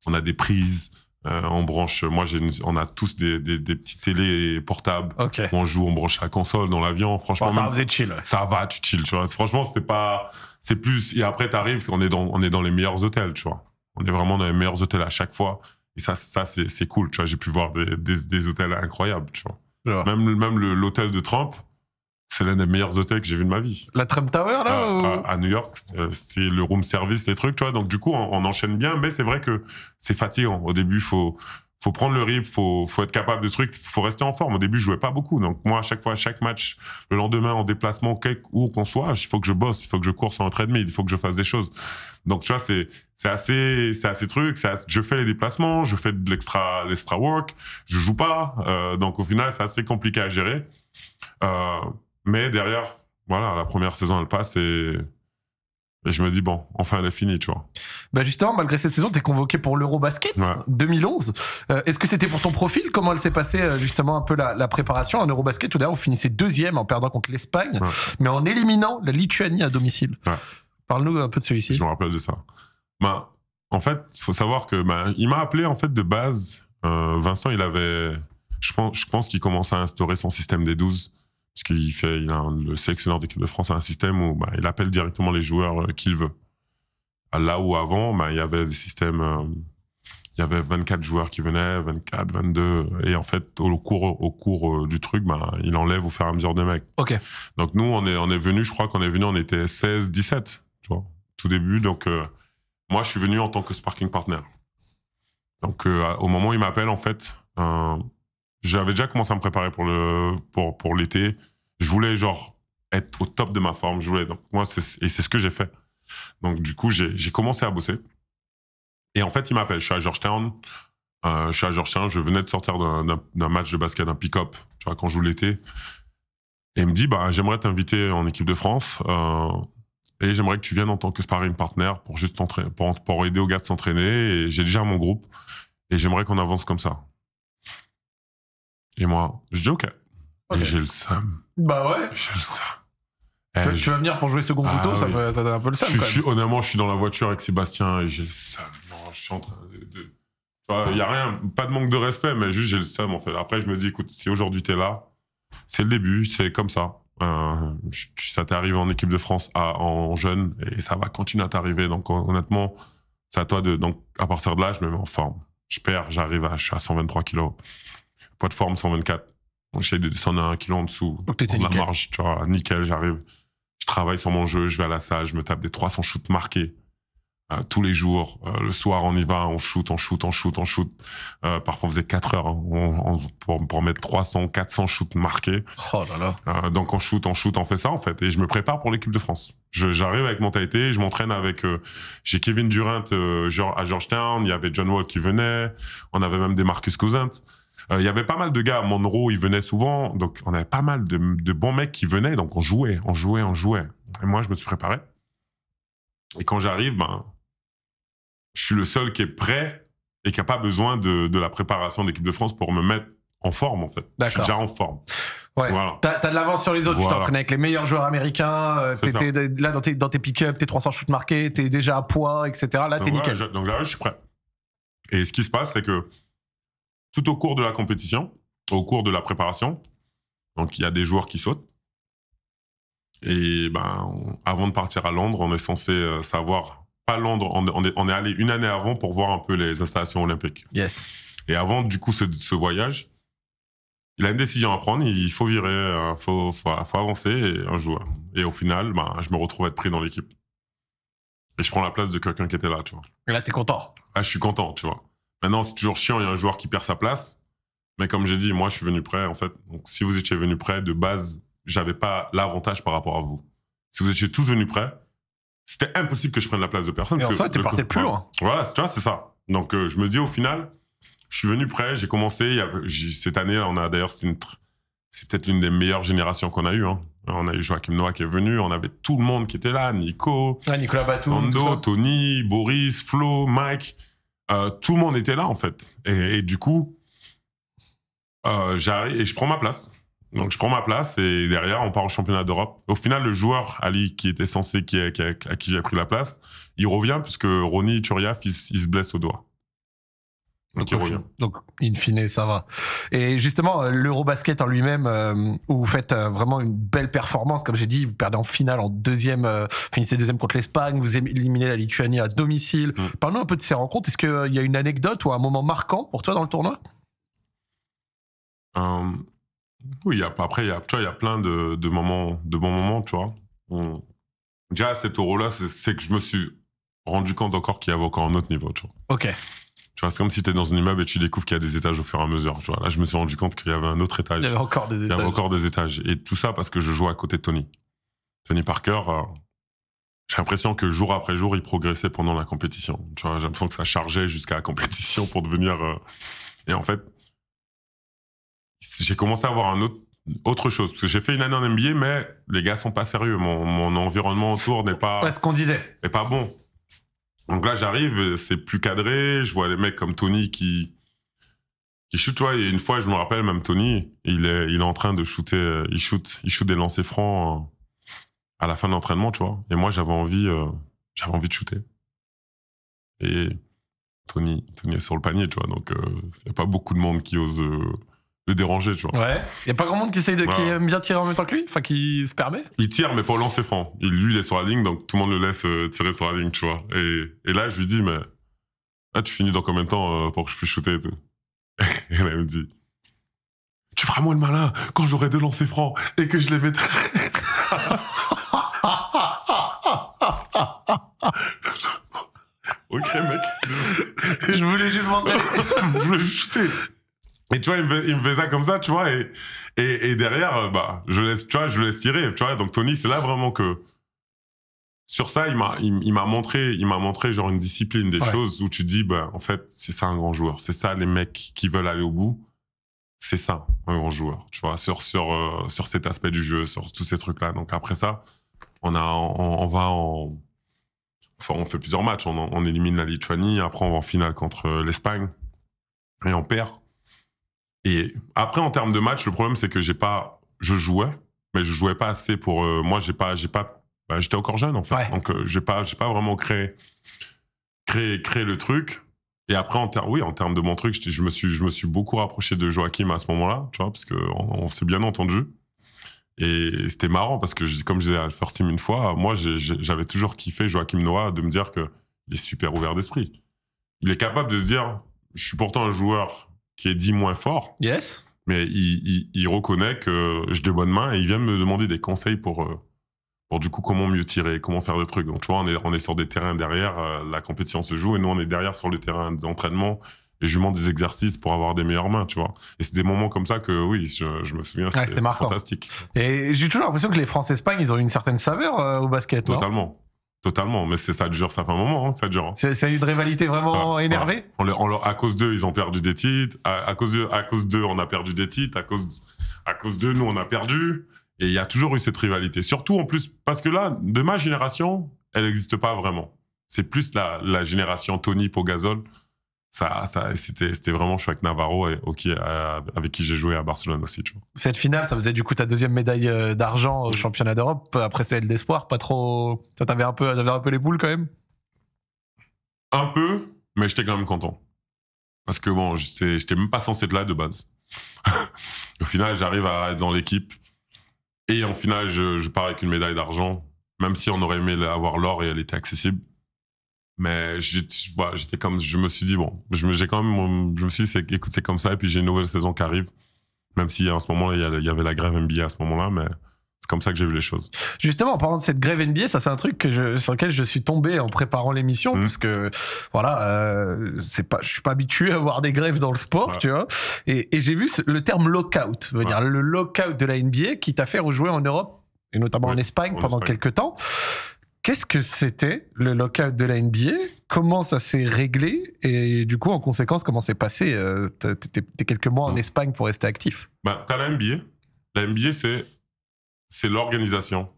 on a des prises. en euh, on branche, moi, on a tous des, des, petits télé portables. On joue, on branche la console dans l'avion. Franchement, ça même, chill. Ça va, tu chill, Franchement, c'est pas, c'est plus. Et après, t'arrives, on est dans, on est dans les meilleurs hôtels, tu vois. On est vraiment dans les meilleurs hôtels à chaque fois. Et ça, ça c'est cool, tu vois. J'ai pu voir des, des, hôtels incroyables, tu vois. Même, même l'hôtel de Trump, c'est l'un des meilleurs hôtels que j'ai vu de ma vie. La Trump Tower, là à, New York, euh, c'est le room service, les trucs, tu vois. Donc, du coup, on, enchaîne bien, mais c'est vrai que c'est fatigant. Au début, il faut, faut prendre le rythme, faut, faut être capable de trucs, faut rester en forme. Au début, je jouais pas beaucoup. Donc, moi, à chaque fois, à chaque match, le lendemain, en déplacement, où qu'on soit, il faut que je bosse, il faut que je course en me, il faut que je fasse des choses. Donc, tu vois, c'est, c'est assez, c'est assez truc. je fais les déplacements, je fais de l'extra, work, je joue pas. Euh, donc, au final, c'est assez compliqué à gérer. Euh, mais derrière, voilà, la première saison, elle passe et, je me dis, bon, enfin, elle est finie, tu vois. Bah justement, malgré cette saison, tu es convoqué pour l'Eurobasket 2011. Euh, est-ce que c'était pour ton profil Comment elle s'est passée, euh, justement, un peu la, préparation en Eurobasket Tout d'ailleurs, vous finissez deuxième en perdant contre l'Espagne, mais en éliminant la Lituanie à domicile Parle-nous un peu de celui-ci. Je me rappelle de ça. Bah, en fait, il faut savoir que ben, il m'a appelé en fait de base. Euh, Vincent, il avait, je pense, je pense qu'il commençait à instaurer son système des 12 parce qu'il fait, il le sélectionneur d'équipe de France a un système où bah, il appelle directement les joueurs euh, qu'il veut. Là où avant, bah, il y avait des systèmes, euh, il y avait 24 joueurs qui venaient, 24, 22, et en fait, au cours, au cours euh, du truc, bah, il enlève au fur et à mesure des mecs. Ok. Donc nous, on est, on est venu, je crois qu'on est venu, on était 16, 17, tu tout début. Donc moi, je suis venu en tant que sparking partner. Donc au moment où il m'appelle, en fait, j'avais déjà commencé à me préparer pour le pour pour l'été. Je voulais genre être au top de ma forme. Je voulais donc moi et c'est ce que j'ai fait. Donc du coup j'ai commencé à bosser. Et en fait il m'appelle. Je suis à Georgetown. Euh, je suis à Je venais de sortir d'un match de basket, d'un pick-up. Tu vois quand je joue l'été. Et il me dit bah j'aimerais t'inviter en équipe de France. Euh, et j'aimerais que tu viennes en tant que sparring partner pour juste pour, aider aux gars de s'entraîner. Et j'ai déjà mon groupe. Et j'aimerais qu'on avance comme ça. Et moi, je dis OK. Et j'ai le seum. Bah ouais. J'ai le seum. Tu, eh, vas venir pour jouer second couteau, ah ça, oui. un peu le seum. Je, honnêtement, je suis dans la voiture avec Sébastien et j'ai le seum. Non, je suis en train de. Il n'y a rien, pas de manque de respect, mais juste j'ai le seum en fait. Après, je me dis, écoute, si aujourd'hui tu es là, c'est le début, c'est comme ça. Euh, ça t'est arrivé en équipe de France en jeune et ça va continuer à t'arriver. Donc honnêtement, c'est à toi de. Donc à partir de là, je me mets en forme. Je perds, j'arrive à, à 123 kilos. Pas de forme 124. On essaye de descendre à un kilo en dessous. Donc, La marge, tu vois, nickel, j'arrive. Je travaille sur mon jeu, je vais à la salle, je me tape des 300 shoots marqués. Euh, tous les jours, euh, le soir, on y va, on shoot, on shoot, on shoot, on shoot. Euh, parfois, on faisait 4 heures hein, pour, mettre 300, 400 shoots marqués. Oh là là. donc, on shoot, on shoot, on fait ça, en fait. Et je me prépare pour l'équipe de France. j'arrive avec mentalité, je m'entraîne avec. J'ai Kevin Durant à Georgetown, il y avait John Wall qui venait, on avait même des Marcus Cousins. Il euh, y avait pas mal de gars. à Monroe, il venait souvent. Donc, on avait pas mal de, bons mecs qui venaient. Donc, on jouait, on jouait, on jouait. Et moi, je me suis préparé. Et quand j'arrive, ben, je suis le seul qui est prêt et qui n'a pas besoin de, la préparation d'équipe de France pour me mettre en forme, en fait. Je suis déjà en forme. Ouais. T'as, de l'avance sur les autres, tu t'entraînes avec les meilleurs joueurs américains, euh, là dans tes, pick-up, tes 300 shoots marqués, t'es déjà à poids, etc. Là, t'es nickel. donc là, je suis prêt. Et ce qui se passe, c'est que tout au cours de la compétition, au cours de la préparation. Donc il y a des joueurs qui sautent. Et ben, avant de partir à Londres, on est censé euh, savoir, pas Londres, on, est, allé une année avant pour voir un peu les installations olympiques. Yes. Et avant du coup ce, ce voyage, il a une décision à prendre, il faut virer, il euh, faut, avancer un joueur. Et au final, ben, je me retrouve à être pris dans l'équipe. Et je prends la place de quelqu'un qui était là, tu vois. Et là, t'es content. Ah, je suis content, tu vois. Maintenant, c'est toujours chiant, il y a un joueur qui perd sa place. Mais comme j'ai dit, moi, je suis venu prêt, en fait. Donc, si vous étiez venu prêt, de base, j'avais pas l'avantage par rapport à vous. Si vous étiez tous venus prêts, c'était impossible que je prenne la place de personne. Et en soi, tu partais plus loin. Voilà, tu vois, c'est ça. Donc, euh, je me dis, au final, je suis venu prêt, j'ai commencé. cette année, on a d'ailleurs, c'est peut-être l'une des meilleures générations qu'on a eues. Hein. On a eu Joachim Noah qui est venu, on avait tout le monde qui était là, Nico, Nicolas Batou, Tony, Boris, Flo, Mike. Euh, tout le monde était là en fait. Et, du coup, euh, j'arrive et je prends ma place. Donc je prends ma place et derrière on part au championnat d'Europe. Au final, le joueur Ali qui était censé qui, à qui j'ai pris la place, il revient puisque Ronny Turiaf il se blesse au doigt. Donc, in fine, ça va. Et justement, euh, l'Eurobasket en lui-même, euh, où vous faites euh, vraiment une belle performance, comme j'ai dit, vous perdez en finale, en deuxième, finissez deuxième contre l'Espagne, vous éliminez la Lituanie à domicile. Mm. Parlons un peu de ces rencontres. Est-ce qu'il y a une anecdote ou un moment marquant pour toi dans le tournoi hum, Oui, après, y a, tu il y a plein de, moments, de bons moments, tu vois. Déjà, à cet euro-là, c'est que je me suis rendu compte encore qu'il y avait encore un autre niveau, tu vois. Ok. Tu vois, c'est comme si tu es dans un immeuble et tu découvres qu'il y a des étages au fur et à mesure. vois, là, je me suis rendu compte qu'il y avait un autre étage. Il y avait encore des étages. Il y encore des étages. Et tout ça parce que je jouais à côté de Tony. Tony Parker, euh, j'ai l'impression que jour après jour, il progressait pendant la compétition. Tu j'ai l'impression que ça chargeait jusqu'à la compétition pour devenir. Euh, et en fait, j'ai commencé à avoir un autre autre chose. Parce que j'ai fait une année en NBA, mais les gars sont pas sérieux. Mon, mon environnement autour n'est pas. ce qu'on disait. N'est pas bon. Donc là, j'arrive, c'est plus cadré. Je vois les mecs comme Tony qui, qui shoot, tu vois. Et une fois, je me rappelle, même Tony, il est, il est en train de shooter, euh, il shoot, il shoot des lancers francs euh, à la fin de l'entraînement, tu vois. Et moi, j'avais envie, euh, envie de shooter. Et Tony, Tony est sur le panier, tu vois. Donc, il n'y a pas beaucoup de monde qui ose, le déranger, tu vois. Ouais. Il n'y a pas grand monde qui, essaye de, qui aime bien tirer en même temps que lui, enfin qui se permet. Il tire, mais pas au lancer franc. Il, lui, laisse est sur la ligne, donc tout le monde le laisse euh, tirer sur la ligne, tu vois. Et, là, je lui dis, mais ah, tu finis dans combien de temps euh, pour que je puisse shooter et tout Et là, il me dit, tu feras moins le malin quand j'aurai deux lancers francs et que je les mettrai. ok, mec. je voulais juste montrer. je voulais shooter. Et tu vois, il me, fait ça comme ça, tu vois, et, et, derrière, euh, bah, je laisse, tu je laisse tirer, tu vois. Donc Tony, c'est là vraiment que sur ça, il m'a, il, m'a montré, il m'a montré genre une discipline des choses où tu dis, bah, en fait, c'est ça un grand joueur, c'est ça les mecs qui veulent aller au bout, c'est ça un grand joueur, tu vois, sur sur euh, sur cet aspect du jeu, sur tous ces trucs là. Donc après ça, on a, on, va en Enfin, on fait plusieurs matchs. On, on élimine la Lituanie. Après, on va en finale contre euh, l'Espagne. Et on perd et après, en termes de match, le problème, c'est que j'ai pas, je jouais, mais je jouais pas assez pour. Euh, moi, j'ai pas, j'ai pas, bah, j'étais encore jeune en fait, donc euh, j'ai pas, j'ai pas vraiment créé, créé, créé le truc. Et après, en oui, en termes de mon truc, je, me suis, je me suis beaucoup rapproché de Joachim à ce moment-là, tu vois, parce qu'on s'est bien entendu. Et c'était marrant parce que, comme je disais à First Team une fois, moi, j'avais toujours kiffé Joachim Noah de me dire qu'il est super ouvert d'esprit. Il est capable de se dire, je suis pourtant un joueur qui est dit moins fort. Yes. Mais il, reconnaît que j'ai de bonnes mains et il vient me demander des conseils pour, euh, pour du coup comment mieux tirer, comment faire le truc. Donc tu vois, on est, on est sur des terrains derrière, euh, la compétition se joue et nous on est derrière sur les terrains d'entraînement et je lui des exercices pour avoir des meilleures mains, tu vois. Et c'est des moments comme ça que, oui, je, me souviens, c'était fantastique. Et j'ai toujours l'impression que les France-Espagne, ils ont une certaine saveur euh, au basket. Totalement. Totalement, mais ça dure, ça fait un moment, hein, ça dure. Hein. C'est une rivalité vraiment énervée À cause d'eux, ils ont perdu des titres, à, cause d'eux, à cause on a perdu des titres, à cause, à cause d'eux, nous, on a perdu. Et il y a toujours eu cette rivalité. Surtout en plus, parce que là, de ma génération, elle n'existe pas vraiment. C'est plus la, la, génération Tony Pogazol c'était vraiment choc Navarro et, euh, avec qui j'ai joué à Barcelone aussi. Cette finale, ça faisait du coup ta deuxième médaille euh, d'argent au championnat d'Europe après celle d'espoir. Pas trop. Ça t'avais un peu, un peu les boules quand même. Un peu, mais j'étais quand même content parce que bon, j'étais même pas censé être là de base. au final, j'arrive à être dans l'équipe et en finale, je, je pars avec une médaille d'argent, même si on aurait aimé avoir l'or et elle était accessible. Mais bah, j'étais comme, je me suis dit, bon, je me, quand même, je me suis écoute, c'est comme ça, et puis j'ai une nouvelle saison qui arrive. Même si en ce moment, il y, avait la grève NBA à ce moment-là, mais c'est comme ça que j'ai vu les choses. Justement, en parlant de cette grève NBA, ça c'est un truc que je, sur lequel je suis tombé en préparant l'émission, mmh. parce que voilà, ne euh, c'est pas, je suis pas habitué à voir des grèves dans le sport, tu vois. Et, j'ai vu le terme lockout, ouais. le lockout de la NBA qui t'a fait rejouer en Europe et notamment en Espagne pendant quelques temps. Qu'est-ce que c'était le local de la NBA Comment ça s'est réglé Et du coup, en conséquence, comment s'est passé euh, T'es quelques mois en ah. Espagne pour rester actif. Bah, T'as la NBA. La NBA, c'est l'organisation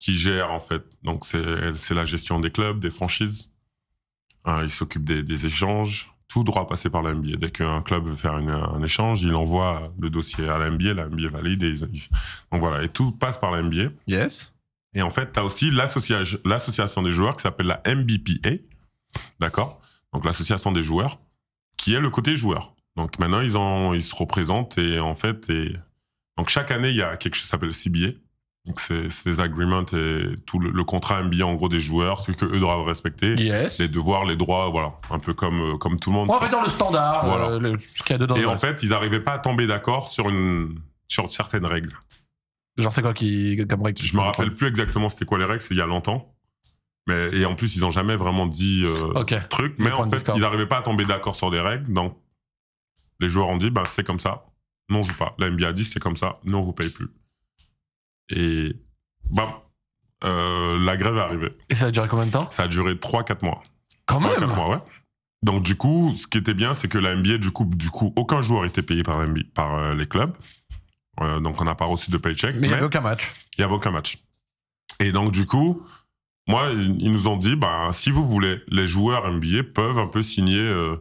qui gère, en fait. Donc, c'est la gestion des clubs, des franchises. Euh, ils s'occupent des, échanges. Tout droit passer par la NBA. Dès qu'un club veut faire un échange, il envoie le dossier à la NBA. La NBA valide. donc, voilà. Et tout passe par la NBA. Yes. Et en fait, tu as aussi l'association des joueurs qui s'appelle la MBPA, d'accord Donc l'association des joueurs, qui est le côté joueur. Donc maintenant, ils, ont, ils se représentent et en fait, et, donc chaque année, il y a quelque chose qui s'appelle CBA. Donc c'est les agreements et tout le, contrat MBA en gros des joueurs, ce que eux doivent respecter, les devoirs, les droits, voilà, un peu comme, euh, comme tout le monde. On va dire le standard, euh, ce qu'il y a dedans. Et en fait, ils n'arrivaient pas à tomber d'accord sur, une, sur certaines règles. Genre, c'est quoi Je me rappelle plus exactement c'était quoi les règles, il y a longtemps. Mais, et en plus, ils n'ont jamais vraiment dit euh, truc. Mais en fait, ils n'arrivaient pas à tomber d'accord sur des règles. Donc, les joueurs ont dit bah, c'est comme ça. Non, on joue pas. La NBA a dit c'est comme ça. nous on vous paye plus. Et bam, euh, la grève est arrivée. Et ça a duré combien de temps Ça a duré 3-4 mois. Quand même ouais. Donc, du coup, ce qui était bien, c'est que la NBA, du coup, du coup aucun joueur n'était payé par, par euh, les clubs. Euh, donc, on n'a pas reçu de paycheck. Mais il n'y avait aucun match. Il n'y avait aucun match. Et donc, du coup, moi, ils nous ont dit, bah, si vous voulez, les joueurs NBA peuvent un peu signer euh,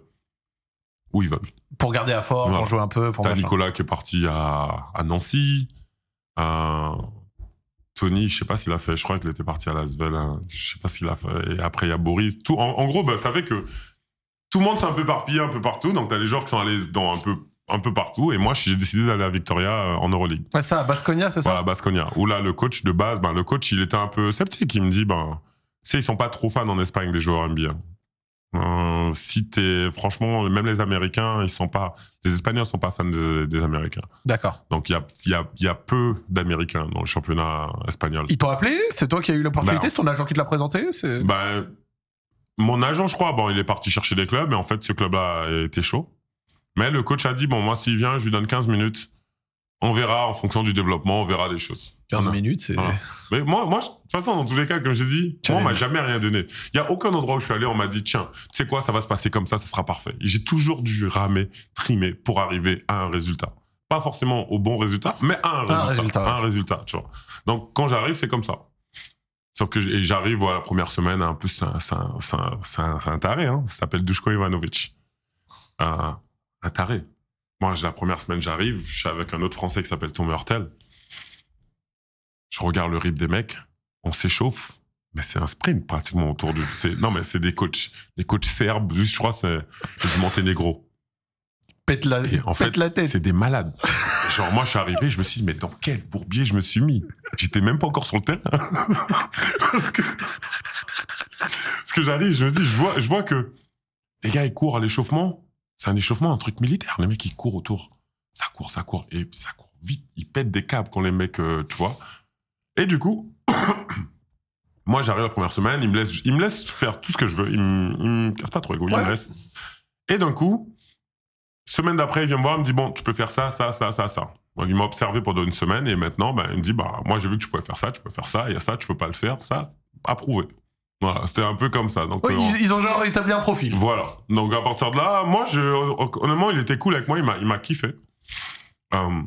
où ils veulent. Pour garder à fort, pour jouer un peu. T'as Nicolas qui est parti à, Nancy. Euh, Tony, je sais pas s'il a fait, je crois qu'il était parti à Lasvel, hein, je sais pas s'il a fait. Et après, il y a Boris. Tout, en, gros, bah, ça fait que tout le monde s'est un peu parpillé un peu partout. Donc, tu as les joueurs qui sont allés dans un peu un peu partout. Et moi, j'ai décidé d'aller à Victoria euh, en Euroleague. Ouais, ça, à Basconia, c'est ça Voilà, Basconia. Où là, le coach de base, ben, le coach, il était un peu sceptique. Il me dit, ben, tu sais, ils sont pas trop fans en Espagne des joueurs NBA. Ben, si t'es franchement, même les Américains, ils sont pas, les Espagnols sont pas fans des, Américains. D'accord. Donc il y a, peu d'Américains dans le championnat espagnol. Ils t'ont appelé C'est toi qui as eu l'opportunité ben, C'est ton agent qui te l'a présenté ben, mon agent, je crois, bon, il est parti chercher des clubs, mais en fait, ce club-là était chaud. Mais le coach a dit, bon, moi, s'il vient, je lui donne 15 minutes. On verra en fonction du développement, on verra des choses. 15 minutes, c'est. Mais moi, moi, de toute façon, dans tous les cas, comme j'ai dit, moi, on m'a jamais rien donné. Il y a aucun endroit où je suis allé, on m'a dit, tiens, tu sais quoi, ça va se passer comme ça, ça sera parfait. J'ai toujours dû ramer, trimer pour arriver à un résultat. Pas forcément au bon résultat, mais à un résultat. Un résultat, tu vois. Donc, quand j'arrive, c'est comme ça. Sauf que j'arrive à la première semaine, un peu, c'est un, un, taré, hein. ça s'appelle Dushko Ivanovic. Euh, un taré. Moi, la première semaine, j'arrive, je suis avec un autre Français qui s'appelle Tom Hurtel. Je regarde le rip des mecs, on s'échauffe, mais c'est un sprint pratiquement autour du. Non, mais c'est des coachs, des coachs serbes, je crois, c'est du Monténégro. Pète la, tête. en fait, la tête. C'est des malades. Genre, moi, je suis arrivé, je me suis dit, mais dans quel bourbier je me suis mis J'étais même pas encore sur le terrain. Parce que, Parce j'allais, je me dis, je vois, je vois que les gars, ils courent à l'échauffement, c'est un échauffement, un truc militaire. Les mecs, ils courent autour. Ça court, ça court. Et ça court vite. Ils pètent des câbles quand les mecs, euh, tu vois. Et du coup, moi, j'arrive la première semaine. Ils me laissent, me faire tout ce que je veux. Ils me, cassent pas trop les Et d'un coup, semaine d'après, il vient me voir. Il me dit Bon, tu peux faire ça, ça, ça, ça, ça. Donc, il m'a observé pendant une semaine. Et maintenant, ben, il me dit bah, Moi, j'ai vu que tu pouvais faire ça, tu peux faire ça. Il y a ça, tu peux pas le faire. Ça, approuvé c'était un peu comme ça. Donc, euh, ils ont genre établi un profil. Voilà. Donc à partir de là, moi, je, honnêtement, il était cool avec moi, il m'a kiffé. Euh,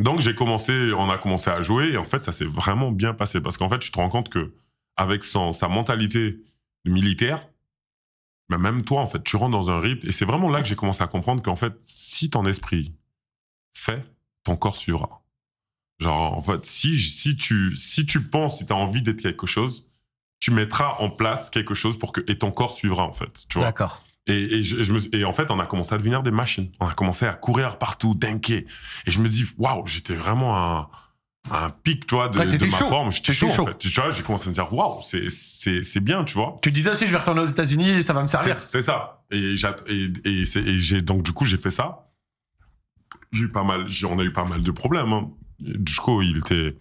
donc j'ai commencé, on a commencé à jouer et en fait, ça s'est vraiment bien passé parce qu'en fait, tu te rends compte que avec son, sa mentalité militaire, bah, même toi, en fait, tu rentres dans un rythme et c'est vraiment là que j'ai commencé à comprendre qu'en fait, si ton esprit fait, ton corps suivra. Genre, en fait, si, si, tu, si tu penses, si tu as envie d'être quelque chose, tu mettras en place quelque chose pour que et ton corps suivra en fait. Tu vois. D'accord. Et, et, je, me, et, en fait, on a commencé à devenir des machines. On a commencé à courir partout, dinker. Et je me dis, waouh, j'étais vraiment un, un pic, tu de, ma forme. J'étais chaud, en fait. Tu vois, j'ai commencé à me dire, waouh, c'est bien, tu vois. Tu disais aussi, je vais retourner aux États-Unis et ça va me servir. C'est ça. Et, et j'ai donc, du coup, j'ai fait ça. Eu pas mal, on a eu pas mal de problèmes. Hein. coup, il était.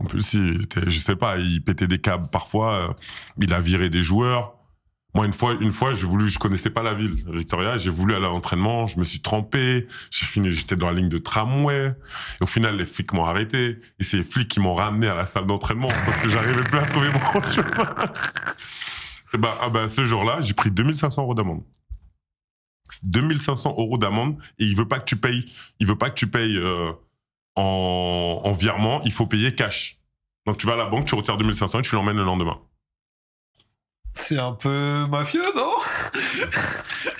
En plus, si je sais pas, il pétait des câbles parfois. Euh, il a viré des joueurs. Moi, une fois, une fois, j'ai voulu, je connaissais pas la ville, Victoria. J'ai voulu aller à l'entraînement. Je me suis trempé. J'ai fini, j'étais dans la ligne de tramway. Et au final, les flics m'ont arrêté. Et c'est les flics qui m'ont ramené à la salle d'entraînement parce que j'arrivais plus à trouver mon chemin. bah, ce jour-là, j'ai pris 2500 euros d'amende. 2500 euros d'amende. Et il veut pas que tu payes. Il veut pas que tu payes. Euh, en, virement, il faut payer cash. Donc tu vas à la banque, tu retires 2500 et tu l'emmènes le lendemain. C'est un peu mafieux, non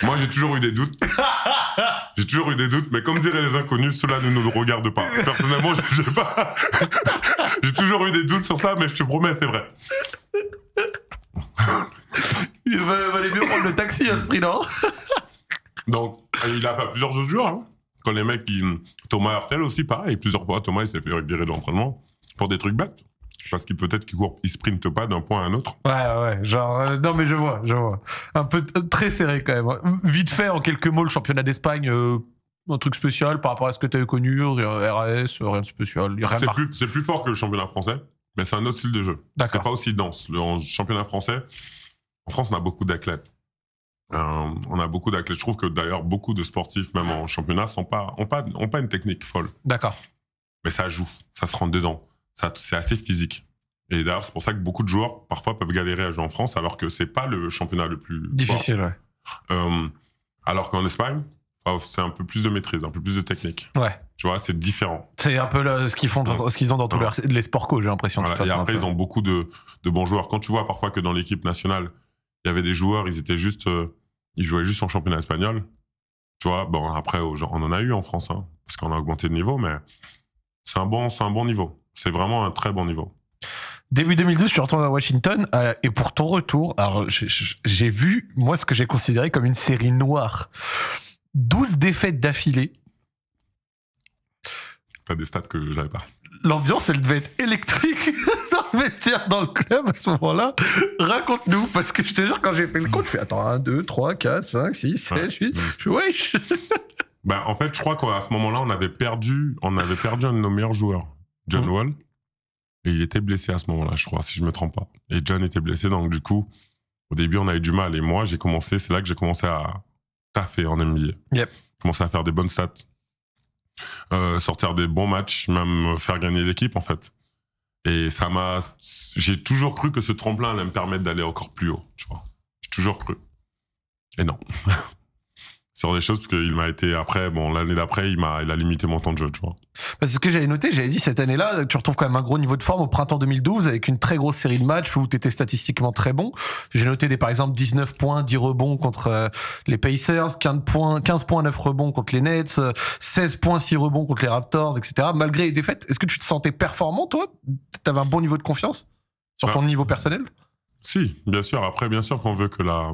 Moi, j'ai toujours eu des doutes. J'ai toujours eu des doutes, mais comme diraient les inconnus, cela ne nous regarde pas. Personnellement, je j'ai pas... J'ai toujours eu des doutes sur ça, mais je te promets, c'est vrai. Il valait mieux prendre le taxi à ce prix, non Donc, il a pas plusieurs jours. Hein. Quand les mecs, Thomas Hurtel aussi, pareil, plusieurs fois, Thomas, il s'est fait virer de l'entraînement pour des trucs bêtes. Parce qu'il peut-être qu'il ne sprinte pas d'un point à un autre. Ouais, ouais, genre, euh, non mais je vois, je vois. Un peu très serré quand même. Vite fait, en quelques mots, le championnat d'Espagne, euh, un truc spécial par rapport à ce que tu as connu, RAS, rien de spécial. C'est plus, plus, fort que le championnat français, mais c'est un autre style de jeu. C'est pas aussi dense. Le championnat français, en France, on a beaucoup d'athlètes. Euh, on a beaucoup d'athlètes. Je trouve que d'ailleurs, beaucoup de sportifs, même en championnat, n'ont pas, ont pas, ont pas une technique folle. D'accord. Mais ça joue, ça se rentre dedans. C'est assez physique. Et d'ailleurs, c'est pour ça que beaucoup de joueurs, parfois, peuvent galérer à jouer en France, alors que ce n'est pas le championnat le plus. Difficile, ouais. Euh, alors qu'en Espagne, c'est un peu plus de maîtrise, un peu plus de technique. Ouais. Tu vois, c'est différent. C'est un peu ce qu'ils font, ce qu'ils ont dans tous les, sports co, j'ai l'impression. Et après, ils ont beaucoup de, bons joueurs. Quand tu vois parfois que dans l'équipe nationale, il y avait des joueurs, ils étaient juste. Euh, il jouait juste en championnat espagnol. Tu vois, bon, après, on en a eu en France, hein, parce qu'on a augmenté de niveau, mais c'est un, bon, un bon niveau. C'est vraiment un très bon niveau. Début 2012, tu retournes à Washington euh, et pour ton retour, alors j'ai vu, moi, ce que j'ai considéré comme une série noire. 12 défaites d'affilée. T'as des stats que je n'avais pas l'ambiance, elle devait être électrique dans le vestiaire, dans le club à ce moment-là. Raconte-nous, parce que je te jure, quand j'ai fait le compte, je fais attends, 1, 2, 3, 4, 5, 6, 7, 8, je bah, En fait, je crois qu'à ce moment-là, on avait perdu, on avait perdu un de nos meilleurs joueurs, John mhm. Wall. Et il était blessé à ce moment-là, je crois, si je me trompe pas. Et John était blessé, donc du coup, au début, on avait du mal. Et moi, j'ai commencé, c'est là que j'ai commencé à taffer en NBA. Yep. Commencé à faire des bonnes stats. Euh, sortir des bons matchs, même faire gagner l'équipe en fait. Et ça m'a, j'ai toujours cru que ce tremplin allait me permettre d'aller encore plus haut, tu vois. J'ai toujours cru. Et non. sur des choses parce qu'il m'a été après bon l'année d'après il m'a il a limité mon temps de jeu tu vois bah, c'est ce que j'avais noté j'avais dit cette année là tu retrouves quand même un gros niveau de forme au printemps 2012 avec une très grosse série de matchs où tu étais statistiquement très bon j'ai noté des par exemple 19 points 10 rebonds contre euh, les Pacers 15 points 15 points 9 rebonds contre les Nets 16 euh, points 6 rebonds contre les Raptors etc malgré les défaites est-ce que tu te sentais performant toi t'avais un bon niveau de confiance sur bah, ton niveau personnel si bien sûr après bien sûr qu'on veut que la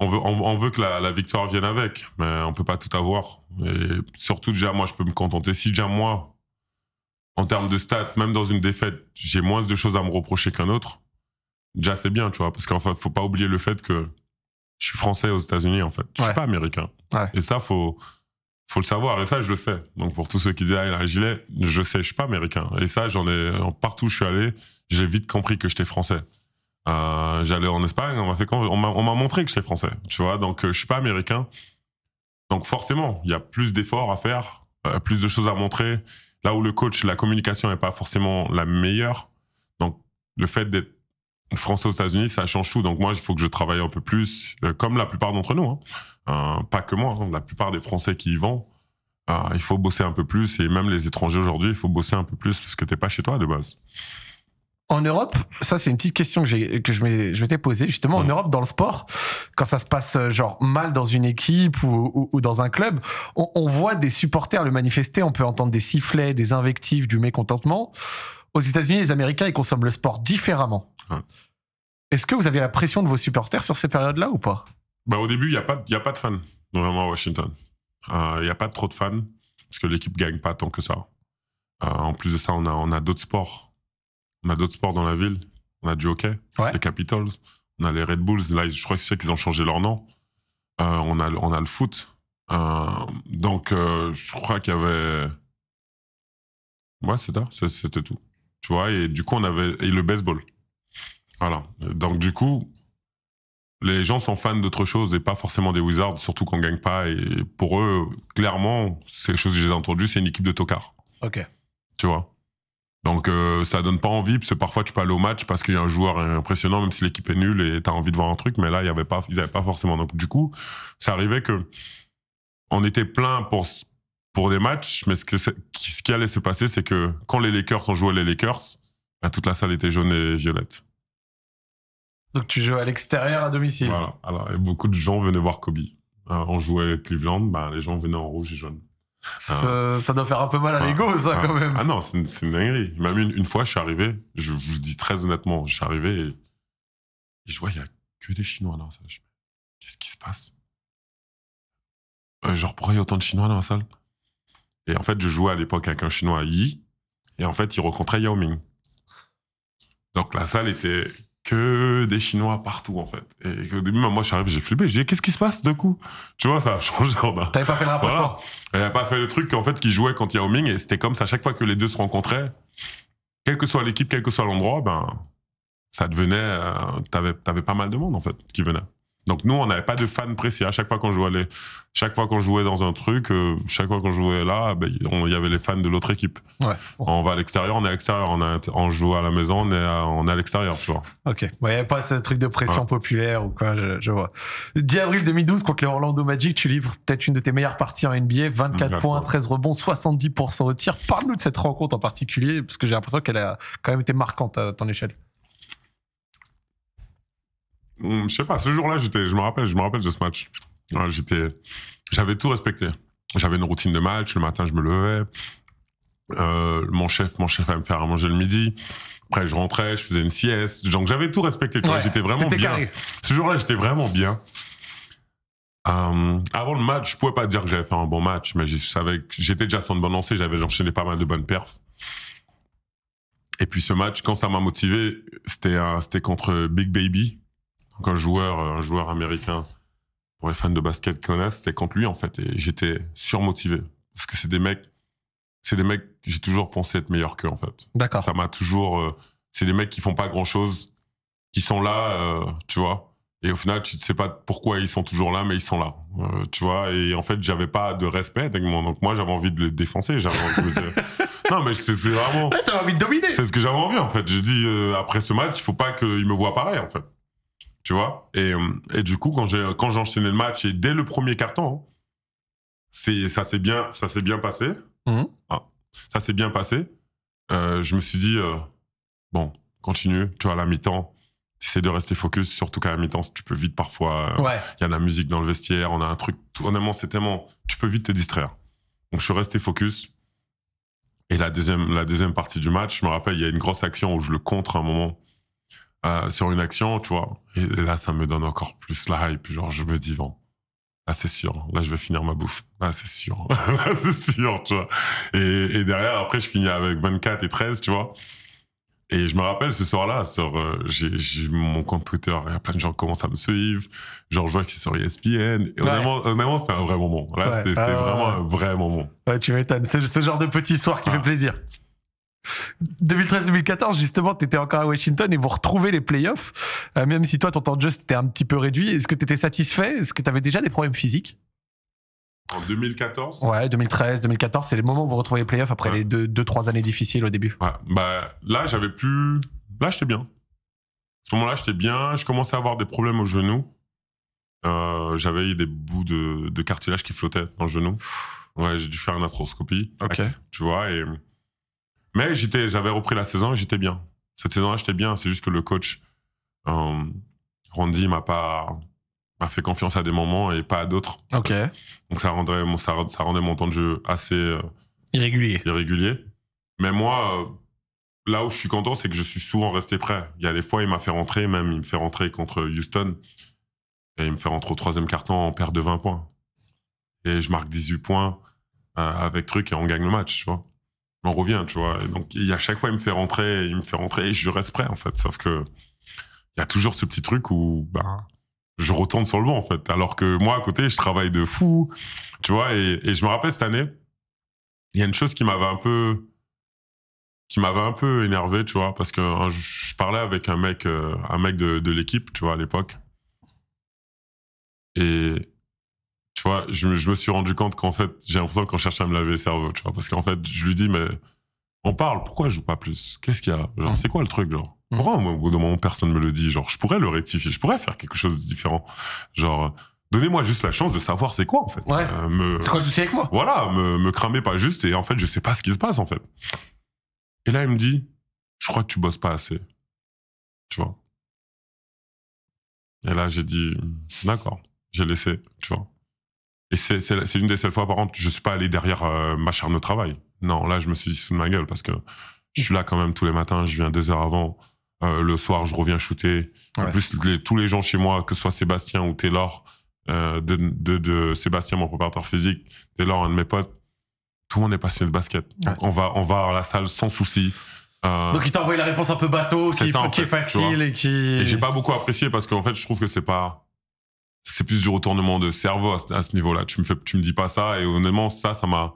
on veut, on, veut que la, victoire vienne avec, mais on peut pas tout avoir. Et surtout, déjà, moi, je peux me contenter. Si déjà, moi, en termes de stats, même dans une défaite, j'ai moins de choses à me reprocher qu'un autre, déjà, c'est bien, tu vois. Parce qu'en ne faut pas oublier le fait que je suis français aux États-Unis, en fait. Je suis pas américain. Et ça, faut, faut le savoir. Et ça, je le sais. Donc, pour tous ceux qui disent, ah, il a un gilet, je sais, je suis pas américain. Et ça, j'en ai, partout où je suis allé, j'ai vite compris que j'étais français. Euh, j'allais en Espagne, on m'a montré que je suis français, tu vois. Donc euh, je suis pas américain, donc forcément il y a plus d'efforts à faire, euh, plus de choses à montrer. Là où le coach, la communication n'est pas forcément la meilleure. Donc le fait d'être français aux États-Unis, ça change tout. Donc moi, il faut que je travaille un peu plus, comme la plupart d'entre nous, hein. pas que moi, hein, la plupart des Français qui y vont. il faut bosser un peu plus et même les étrangers aujourd'hui, il faut bosser un peu plus parce que t'es pas chez toi de base. En Europe, ça c'est une petite question que, que je m'étais posée justement. En Europe, dans le sport, quand ça se passe euh, genre mal dans une équipe ou, dans un club, on, voit des supporters le manifester. On peut entendre des sifflets, des invectives, du mécontentement. Aux États-Unis, les Américains ils consomment le sport différemment. Est-ce que vous avez la pression de vos supporters sur ces périodes-là ou pas bah, au début, il n'y a pas, y a pas de fans normalement à Washington. Euh, il n'y a pas trop de fans parce que l'équipe gagne pas tant que ça. Euh, en plus de ça, on a, on a d'autres sports on a d'autres sports dans la ville. On a du hockey, les Capitals. On a les Red Bulls. Là, je crois que c'est qu'ils ont changé leur nom. Euh, on, a, on a le foot. Euh, donc, euh, je crois qu'il y avait. Ouais, ça, c'était tout. Tu vois, et du coup, on avait. Et le baseball. Voilà. Donc, du coup, les gens sont fans d'autre chose et pas forcément des Wizards, surtout qu'on gagne pas. Et pour eux, clairement, ces choses que j'ai entendu, c'est une équipe de tocards. Ok. Tu vois. Donc euh, ça donne pas envie, parce que parfois tu peux aller au match parce qu'il y a un joueur impressionnant, même si l'équipe est nulle et tu as envie de voir un truc, mais là, y avait pas, ils n'avaient pas forcément. Donc du coup, ça arrivait que on était plein pour, pour des matchs, mais ce, ce qui allait se passer, c'est que quand les Lakers ont joué les Lakers, ben, toute la salle était jaune et violette. Donc tu joues à l'extérieur, à domicile. Voilà, alors, et beaucoup de gens venaient voir Kobe. Hein, on jouait Cleveland, ben, les gens venaient en rouge et jaune. Ça, doit faire un peu mal à ah, l'ego, ça, ah. quand même. Ah non, c'est une, dinguerie. Même une, fois, je suis arrivé, je vous dis très honnêtement, je suis arrivé et, je vois, il n'y a que des Chinois dans la salle. Qu'est-ce qui se passe euh, Genre, pourquoi il y a autant de Chinois dans la salle Et en fait, je jouais à l'époque avec un Chinois à Yi, et en fait, il rencontrait Yao Ming. Donc la salle était que des Chinois partout, en fait. Et au début, moi, je suis arrivé, j'ai flippé. J'ai dit, qu'est-ce qui se passe de coup Tu vois, ça a changé. T'avais pas fait le rapprochement Elle pas fait le truc, en fait, qui jouait quand Yao Ming. Et c'était comme ça, à chaque fois que les deux se rencontraient, quelle que soit l'équipe, quel que soit l'endroit, ben, ça devenait. Euh, t'avais pas mal de monde, en fait, qui venait. Donc nous, on n'avait pas de fans précis. À chaque fois qu'on jouait, chaque fois qu'on jouait dans un truc, euh, chaque fois qu'on jouait là, ben, il y avait les fans de l'autre équipe. On va à l'extérieur, on est à l'extérieur. On, joue à la maison, on est à, à l'extérieur, tu vois. Ok. Il n'y avait pas ce truc de pression populaire ou quoi, je, vois. 10 avril 2012, contre les Orlando Magic, tu livres peut-être une de tes meilleures parties en NBA. 24 points, 13 rebonds, 70% de tir. Parle-nous de cette rencontre en particulier, parce que j'ai l'impression qu'elle a quand même été marquante à ton échelle. Hum, je sais pas, ce jour-là, je me rappelle, je me rappelle de ce match. J'étais, j'avais tout respecté. J'avais une routine de match. Le matin, je me levais. Euh, mon chef, mon chef allait me faire à manger le midi. Après, je rentrais, je faisais une sieste. Donc, j'avais tout respecté. j'étais vraiment bien. Ce jour-là, j'étais vraiment bien. Euh, avant le match, je pouvais pas dire que j'avais fait un bon match, mais savais que j'étais déjà sur de bonnes lancée. J'avais enchaîné pas mal de bonnes perfs. Et puis ce match, quand ça m'a motivé, c'était euh, c'était contre Big Baby un joueur, un joueur américain, pour les fans de basket connaissent, c'était contre lui en fait. Et j'étais surmotivé parce que c'est des mecs, c'est des mecs j'ai toujours pensé être meilleur qu'eux en fait. D'accord. Ça m'a toujours, euh, c'est des mecs qui font pas grand chose, qui sont là, euh, tu vois. Et au final, tu ne sais pas pourquoi ils sont toujours là, mais ils sont là, euh, tu vois. Et en fait, j'avais pas de respect avec moi. Donc moi, j'avais envie de les défoncer. J'avais envie Non, mais c'est vraiment. Ah, envie de dominer. C'est ce que j'avais envie en fait. J'ai dit après ce match, il faut pas qu'ils me voient pareil en fait. Tu vois et, euh, et, du coup, quand j'ai, quand enchaîné le match, et dès le premier carton, hein, c'est, ça s'est bien, ça bien passé. Mhm. Ah, ça s'est bien passé. Euh, je me suis dit, euh, bon, continue, tu vois, à la mi-temps, essaie de rester focus, surtout qu'à la mi-temps, tu peux vite parfois. Il y a de la musique dans le vestiaire, on a un truc. Honnêtement, c'est tellement. Tu peux vite te distraire. Donc, je suis resté focus. Et la deuxième, la deuxième partie du match, je me rappelle, il y a une grosse action où je le contre à un moment. Euh, sur une action, tu vois. Et là, ça me donne encore plus la hype. Genre, je dis, dis, Là, c'est sûr. Là, je vais finir ma bouffe. Là, c'est sûr. c'est sûr, tu vois. Et, derrière, après, je finis avec 24 et 13, tu vois. Et je me rappelle ce soir-là, sur euh, j'ai mon compte Twitter, il y a plein de gens qui commencent à me suivre. Genre, je vois qu'ils sont sur ESPN. Et honnêtement, c'était un vrai moment. Là, c'était ah, vraiment un vrai moment. Ouais, tu m'étonnes. C'est ce genre de petit soir qui fait plaisir. 2013-2014, justement, tu étais encore à Washington et vous retrouvez les playoffs, euh, même si toi, ton temps de jeu, c'était un petit peu réduit. Est-ce que tu étais satisfait Est-ce que tu avais déjà des problèmes physiques en 2014 Ouais, 2013, 2014, c'est les moments où vous retrouvez les playoffs après les 2-3 deux, deux, trois années difficiles au début. Ouais, bah là, j'avais plus. Là, j'étais bien. À ce moment-là, j'étais bien. Je commençais à avoir des problèmes au genou. Euh, j'avais eu des bouts de, cartilage qui flottaient dans le genou. Ouais, j'ai dû faire une arthroscopie. ok tu vois, et mais j'étais, j'avais repris la saison et j'étais bien. Cette saison-là, j'étais bien. C'est juste que le coach, euh, Randy, m'a pas m'a fait confiance à des moments et pas à d'autres. Ok. Donc ça rendrait mon ça, rendait mon temps de jeu assez euh, irrégulier. Irrégulier. Mais moi, euh, là où je suis content, c'est que je suis souvent resté prêt. Il y a des fois, il m'a fait rentrer, même il me fait rentrer contre Houston et il me fait rentrer au troisième carton en perte de 20 points. Et je marque 18 points euh, avec truc et on gagne le match, tu vois m'en revient, tu vois. Et donc, à chaque fois, il me fait rentrer, il me fait rentrer, et je reste prêt, en fait. Sauf que, il y a toujours ce petit truc où, ben, je retourne sur le banc, en fait. Alors que moi, à côté, je travaille de fou, tu vois. Et, je me rappelle cette année, il y a une chose qui m'avait un peu, qui m'avait un peu énervé, tu vois, parce que hein, je parlais avec un mec, euh, un mec de, de l'équipe, tu vois, à l'époque. Et, tu vois, je, je me suis rendu compte qu'en fait, j'ai l'impression qu'on cherche à me laver le cerveau, tu vois, parce qu'en fait, je lui dis, mais on parle, pourquoi je joue pas plus Qu'est-ce qu'il y a Genre, mm. c'est quoi le truc, genre mm. Pourquoi au bout d'un moment, personne me le dit Genre, je pourrais le rectifier, je pourrais faire quelque chose de différent. Genre, donnez-moi juste la chance de savoir c'est quoi, en fait. Euh, c'est quoi le souci avec moi Voilà, me, me cramer pas juste, et en fait, je sais pas ce qui se passe, en fait. Et là, il me dit, je crois que tu bosses pas assez. Tu vois Et là, j'ai dit, d'accord, j'ai laissé, tu vois et c'est l'une des seules fois, par contre, je suis pas allé derrière euh, ma charme de travail. Non, là, je me suis dit sous ma gueule parce que je suis là quand même tous les matins, je viens deux heures avant. Euh, le soir, je reviens shooter. En plus, tous les gens chez moi, que ce soit Sébastien ou Taylor, euh, de, Sébastien, mon préparateur physique, Taylor, un de mes potes, tout le monde est passionné de basket. On, va, on va à la salle sans souci. Donc il t'a envoyé la réponse un peu bateau, qui, est facile et qui. Et j'ai pas beaucoup apprécié parce qu'en fait je trouve que c'est pas c'est plus du retournement de cerveau à ce, niveau-là. Tu me fais, me dis pas ça. Et honnêtement, ça, ça m'a.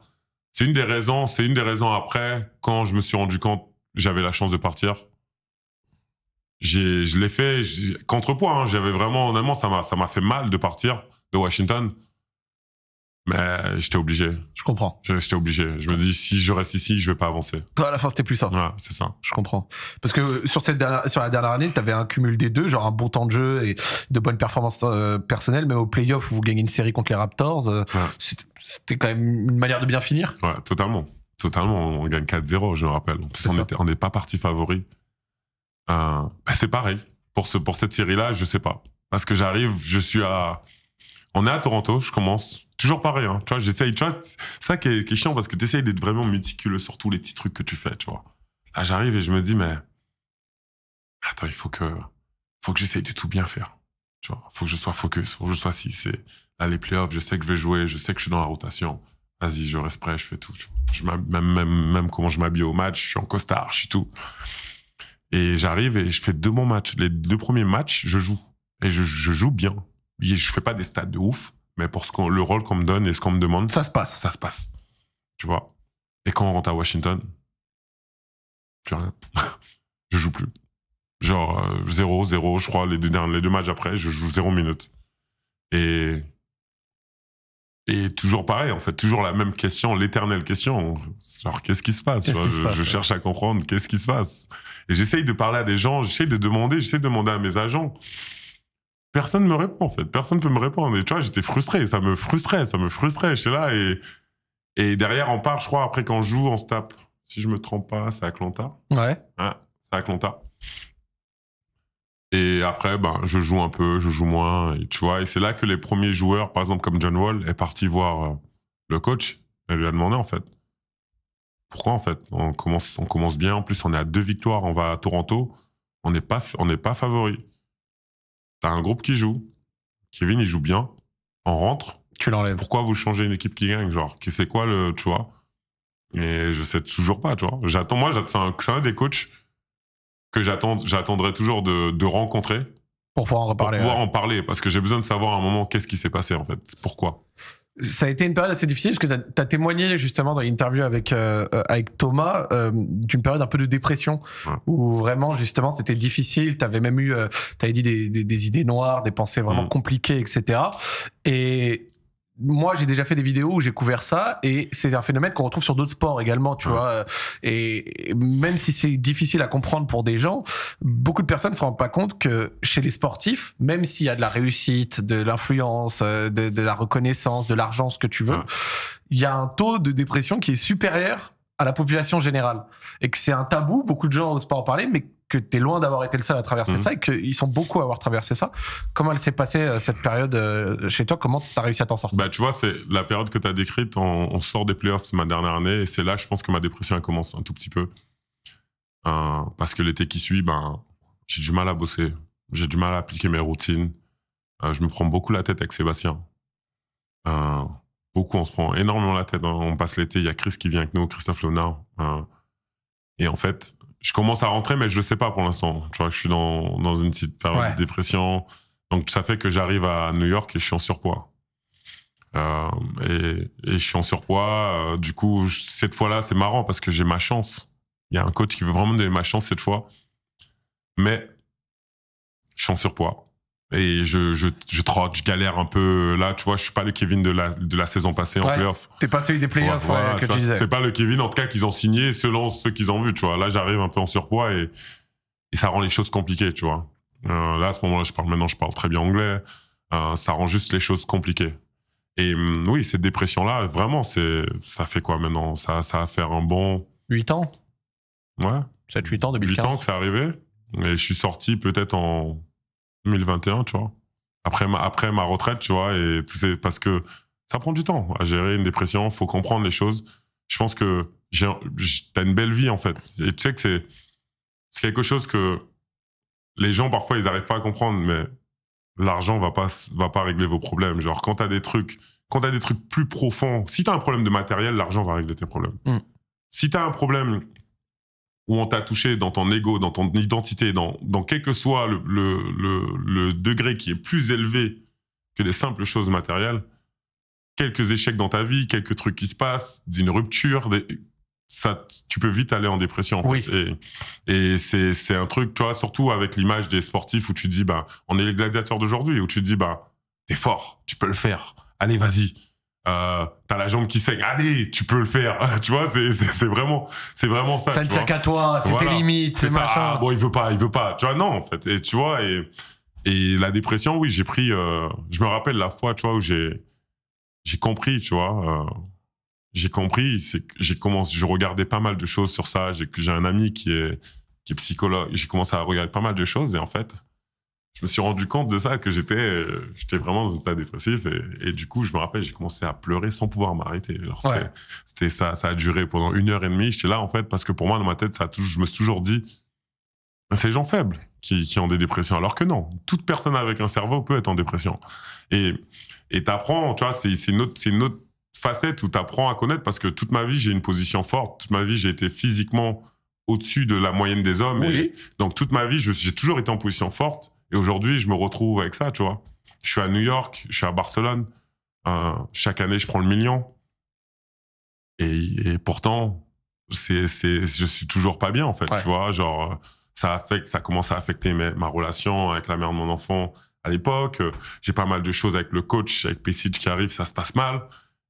C'est une des raisons. C'est une des raisons après quand je me suis rendu compte j'avais la chance de partir. Je l'ai fait contrepoids. Hein. J'avais vraiment honnêtement ça ça m'a fait mal de partir de Washington mais euh, j'étais obligé. Je comprends. J'étais obligé. Je me dis, si je reste ici, je vais pas avancer. à la fin, c'était plus ça. Ouais, c'est ça. Je comprends. Parce que euh, sur, cette dernière, sur la dernière année, tu avais un cumul des deux, genre un bon temps de jeu et de bonnes performances euh, personnelles. Mais au playoff, où vous gagnez une série contre les Raptors. C'était quand même une manière de bien finir. Ouais, totalement. Totalement. On gagne 4-0, je me rappelle. En plus, on n'est pas parti favori. Bah, c'est pareil. Pour, ce, pour cette série-là, je sais pas. Parce que j'arrive, je suis à on est à Toronto, je commence toujours pareil. Hein, tu vois, j'essaye. ça qui est, chiant parce que tu essayes d'être vraiment méticuleux sur tous les petits trucs que tu fais, tu vois. Là, j'arrive et je me dis, mais attends, il faut que, faut que j'essaye de tout bien faire. Tu vois, faut que je sois focus, faut que je sois si c'est les playoffs, je sais que je vais jouer, je sais que je suis dans la rotation. Vas-y, je reste prêt, je fais tout. Je même, même, comment je m'habille au match, je suis en costard, je suis tout. Et j'arrive et je fais deux bons matchs. Les deux premiers matchs, je joue. Et je joue bien je fais pas des stats de ouf, mais pour ce le rôle qu'on me donne et ce qu'on me demande, ça se passe. Ça se passe. Tu vois. Et quand on rentre à Washington, je ne je joue plus. Genre 0, euh, 0, je crois, les deux, les deux matchs après, je joue 0 minutes. Et, et toujours pareil, en fait, toujours la même question, l'éternelle question. Genre, qu'est-ce qui se passe, je, cherche à comprendre qu'est-ce qui se passe. Et j'essaye de parler à des gens, j'essaye de demander, j'essaye de demander à mes agents personne ne me répond en fait. Personne ne peut me répondre. Et tu vois, j'étais frustré, ça me frustrait, ça me frustrait. Je suis là et, derrière, on part, je crois, après quand on joue, on se tape. Si je me trompe pas, c'est Atlanta. Ouais. Ah, c'est Atlanta. Et après, ben, je joue un peu, je joue moins. Et tu vois, et c'est là que les premiers joueurs, par exemple comme John Wall, est parti voir euh, le coach. Elle lui a demandé en fait. Pourquoi en fait on commence, on commence bien. En plus, on est à deux victoires. On va à Toronto. On n'est pas, on n'est pas favori. T'as un groupe qui joue. Kevin, il joue bien. On rentre. Tu l'enlèves. Pourquoi vous changez une équipe qui gagne Genre, c'est quoi le. Tu vois Et je sais toujours pas, tu vois. J'attends, moi, c'est un, des coachs que j'attendrai toujours de, rencontrer. Pour pouvoir en reparler. Pour pouvoir en parler. Parce que j'ai besoin de savoir à un moment qu'est-ce qui s'est passé, en fait. Pourquoi ça a été une période assez difficile parce que tu as, témoigné justement dans l'interview avec, euh, euh, avec Thomas euh, d'une période un peu de dépression où vraiment justement c'était difficile. Tu avais même eu, tu avais dit des, des, des, idées noires, des pensées vraiment mm. compliquées, etc. Et moi, j'ai déjà fait des vidéos où j'ai couvert ça, et c'est un phénomène qu'on retrouve sur d'autres sports également, tu vois. Euh, et, même si c'est difficile à comprendre pour des gens, beaucoup de personnes ne se rendent pas compte que chez les sportifs, même s'il y a de la réussite, de l'influence, euh, de, la reconnaissance, de l'argent, ce que tu veux, il y a un taux de dépression qui est supérieur à la population générale. Et que c'est un tabou, beaucoup de gens n'osent pas en parler, mais que tu es loin d'avoir été le seul à traverser mhm. ça et qu'ils sont beaucoup à avoir traversé ça. Comment elle s'est passée euh, cette période euh, chez toi Comment tu as réussi à t'en sortir bah, Tu vois, c'est la période que tu as décrite, on, sort des playoffs, c'est ma dernière année et c'est là, je pense que ma dépression commence un tout petit peu. Euh, parce que l'été qui suit, ben, j'ai du mal à bosser, j'ai du mal à appliquer mes routines. je me prends beaucoup la tête avec Sébastien. beaucoup, on se prend énormément la tête. Hein. On passe l'été, il y a Chris qui vient avec nous, Christophe Léonard. et en fait, je commence à rentrer, mais je le sais pas pour l'instant. Tu vois, je suis dans, dans une petite période de dépression. Donc, ça fait que j'arrive à New York et je suis en surpoids. Euh, et, je suis en surpoids. Euh, du coup, cette fois-là, c'est marrant parce que j'ai ma chance. Il y a un coach qui veut vraiment donner ma chance cette fois. Mais je suis en surpoids. Et je, je, je trotte, je galère un peu. Là, tu vois, je suis pas le Kevin de la, de la saison passée en ouais, playoff. T'es pas celui des playoffs, que tu disais. C'est pas le Kevin, en tout cas, qu'ils ont signé, selon ceux qu'ils ont vu, tu vois. Là, j'arrive un peu en surpoids et, et ça rend les choses compliquées, tu vois. Euh, là, à ce moment-là, je parle maintenant, je parle très bien anglais. Euh, ça rend juste les choses compliquées. Et mm, oui, cette dépression-là, vraiment, c'est ça fait quoi maintenant ça, ça va faire un bon. 8 ans Ouais. 7-8 ans, 2015. 8 ans que c'est arrivé. Et je suis sorti peut-être en 2021, tu vois. Après ma, après ma retraite, tu vois, et c'est parce que ça prend du temps à gérer une dépression, faut comprendre les choses. Je pense que t'as une belle vie, en fait. Et tu sais que c'est, c'est quelque chose que les gens, parfois, ils n'arrivent pas à comprendre, mais l'argent va pas, va pas régler vos problèmes. Genre, quand t'as des trucs, quand t'as des trucs plus profonds, si t'as un problème de matériel, l'argent va régler tes problèmes. si mm. Si t'as un problème où on t'a touché dans ton ego, dans ton identité, dans, quel que soit le, degré qui est plus élevé que des simples choses matérielles, quelques échecs dans ta vie, quelques trucs qui se passent, d'une rupture, ça, tu peux vite aller en dépression. Et, c'est un truc, tu surtout avec l'image des sportifs où tu dis, bah, on est les gladiateurs d'aujourd'hui, où tu dis, bah, t'es fort, tu peux le faire, allez, vas-y. Euh, t'as la jambe qui saigne, allez, tu peux le faire. tu vois, c'est vraiment, c'est vraiment ça. Ça ne tient qu'à toi, c'est tes limites, c'est machin. bon, il veut pas, il veut pas. Tu vois, non, en fait. Et tu vois, et, la dépression, oui, j'ai pris. Euh, je me rappelle la fois, tu vois, où j'ai j'ai compris, tu vois. Euh, j'ai compris, j'ai commencé, je regardais pas mal de choses sur ça. J'ai un ami qui est, qui est psychologue. J'ai commencé à regarder pas mal de choses et en fait, je me suis rendu compte de ça, que j'étais, euh, j'étais vraiment dans un état dépressif. Et, du coup, je me rappelle, j'ai commencé à pleurer sans pouvoir m'arrêter. C'était, ça, ça a duré pendant une heure et demie. J'étais là, en fait, parce que pour moi, dans ma tête, ça je me suis toujours dit, ben, c'est les gens faibles qui, qui, ont des dépressions. Alors que non, toute personne avec un cerveau peut être en dépression. Et tu apprends, tu vois, c'est une autre, c'est une autre facette où tu apprends à connaître parce que toute ma vie, j'ai une position forte. Toute ma vie, j'ai été physiquement au-dessus de la moyenne des hommes. Et donc toute ma vie, j'ai toujours été en position forte. Et aujourd'hui, je me retrouve avec ça, tu vois. Je suis à New York, je suis à Barcelone. Euh, chaque année, je prends le million. Et, pourtant, c'est, je suis toujours pas bien, en fait, tu vois. Genre, ça, affecte, ça commence à affecter ma, ma relation avec la mère de mon enfant à l'époque. J'ai pas mal de choses avec le coach, avec Pessic qui arrive, ça se passe mal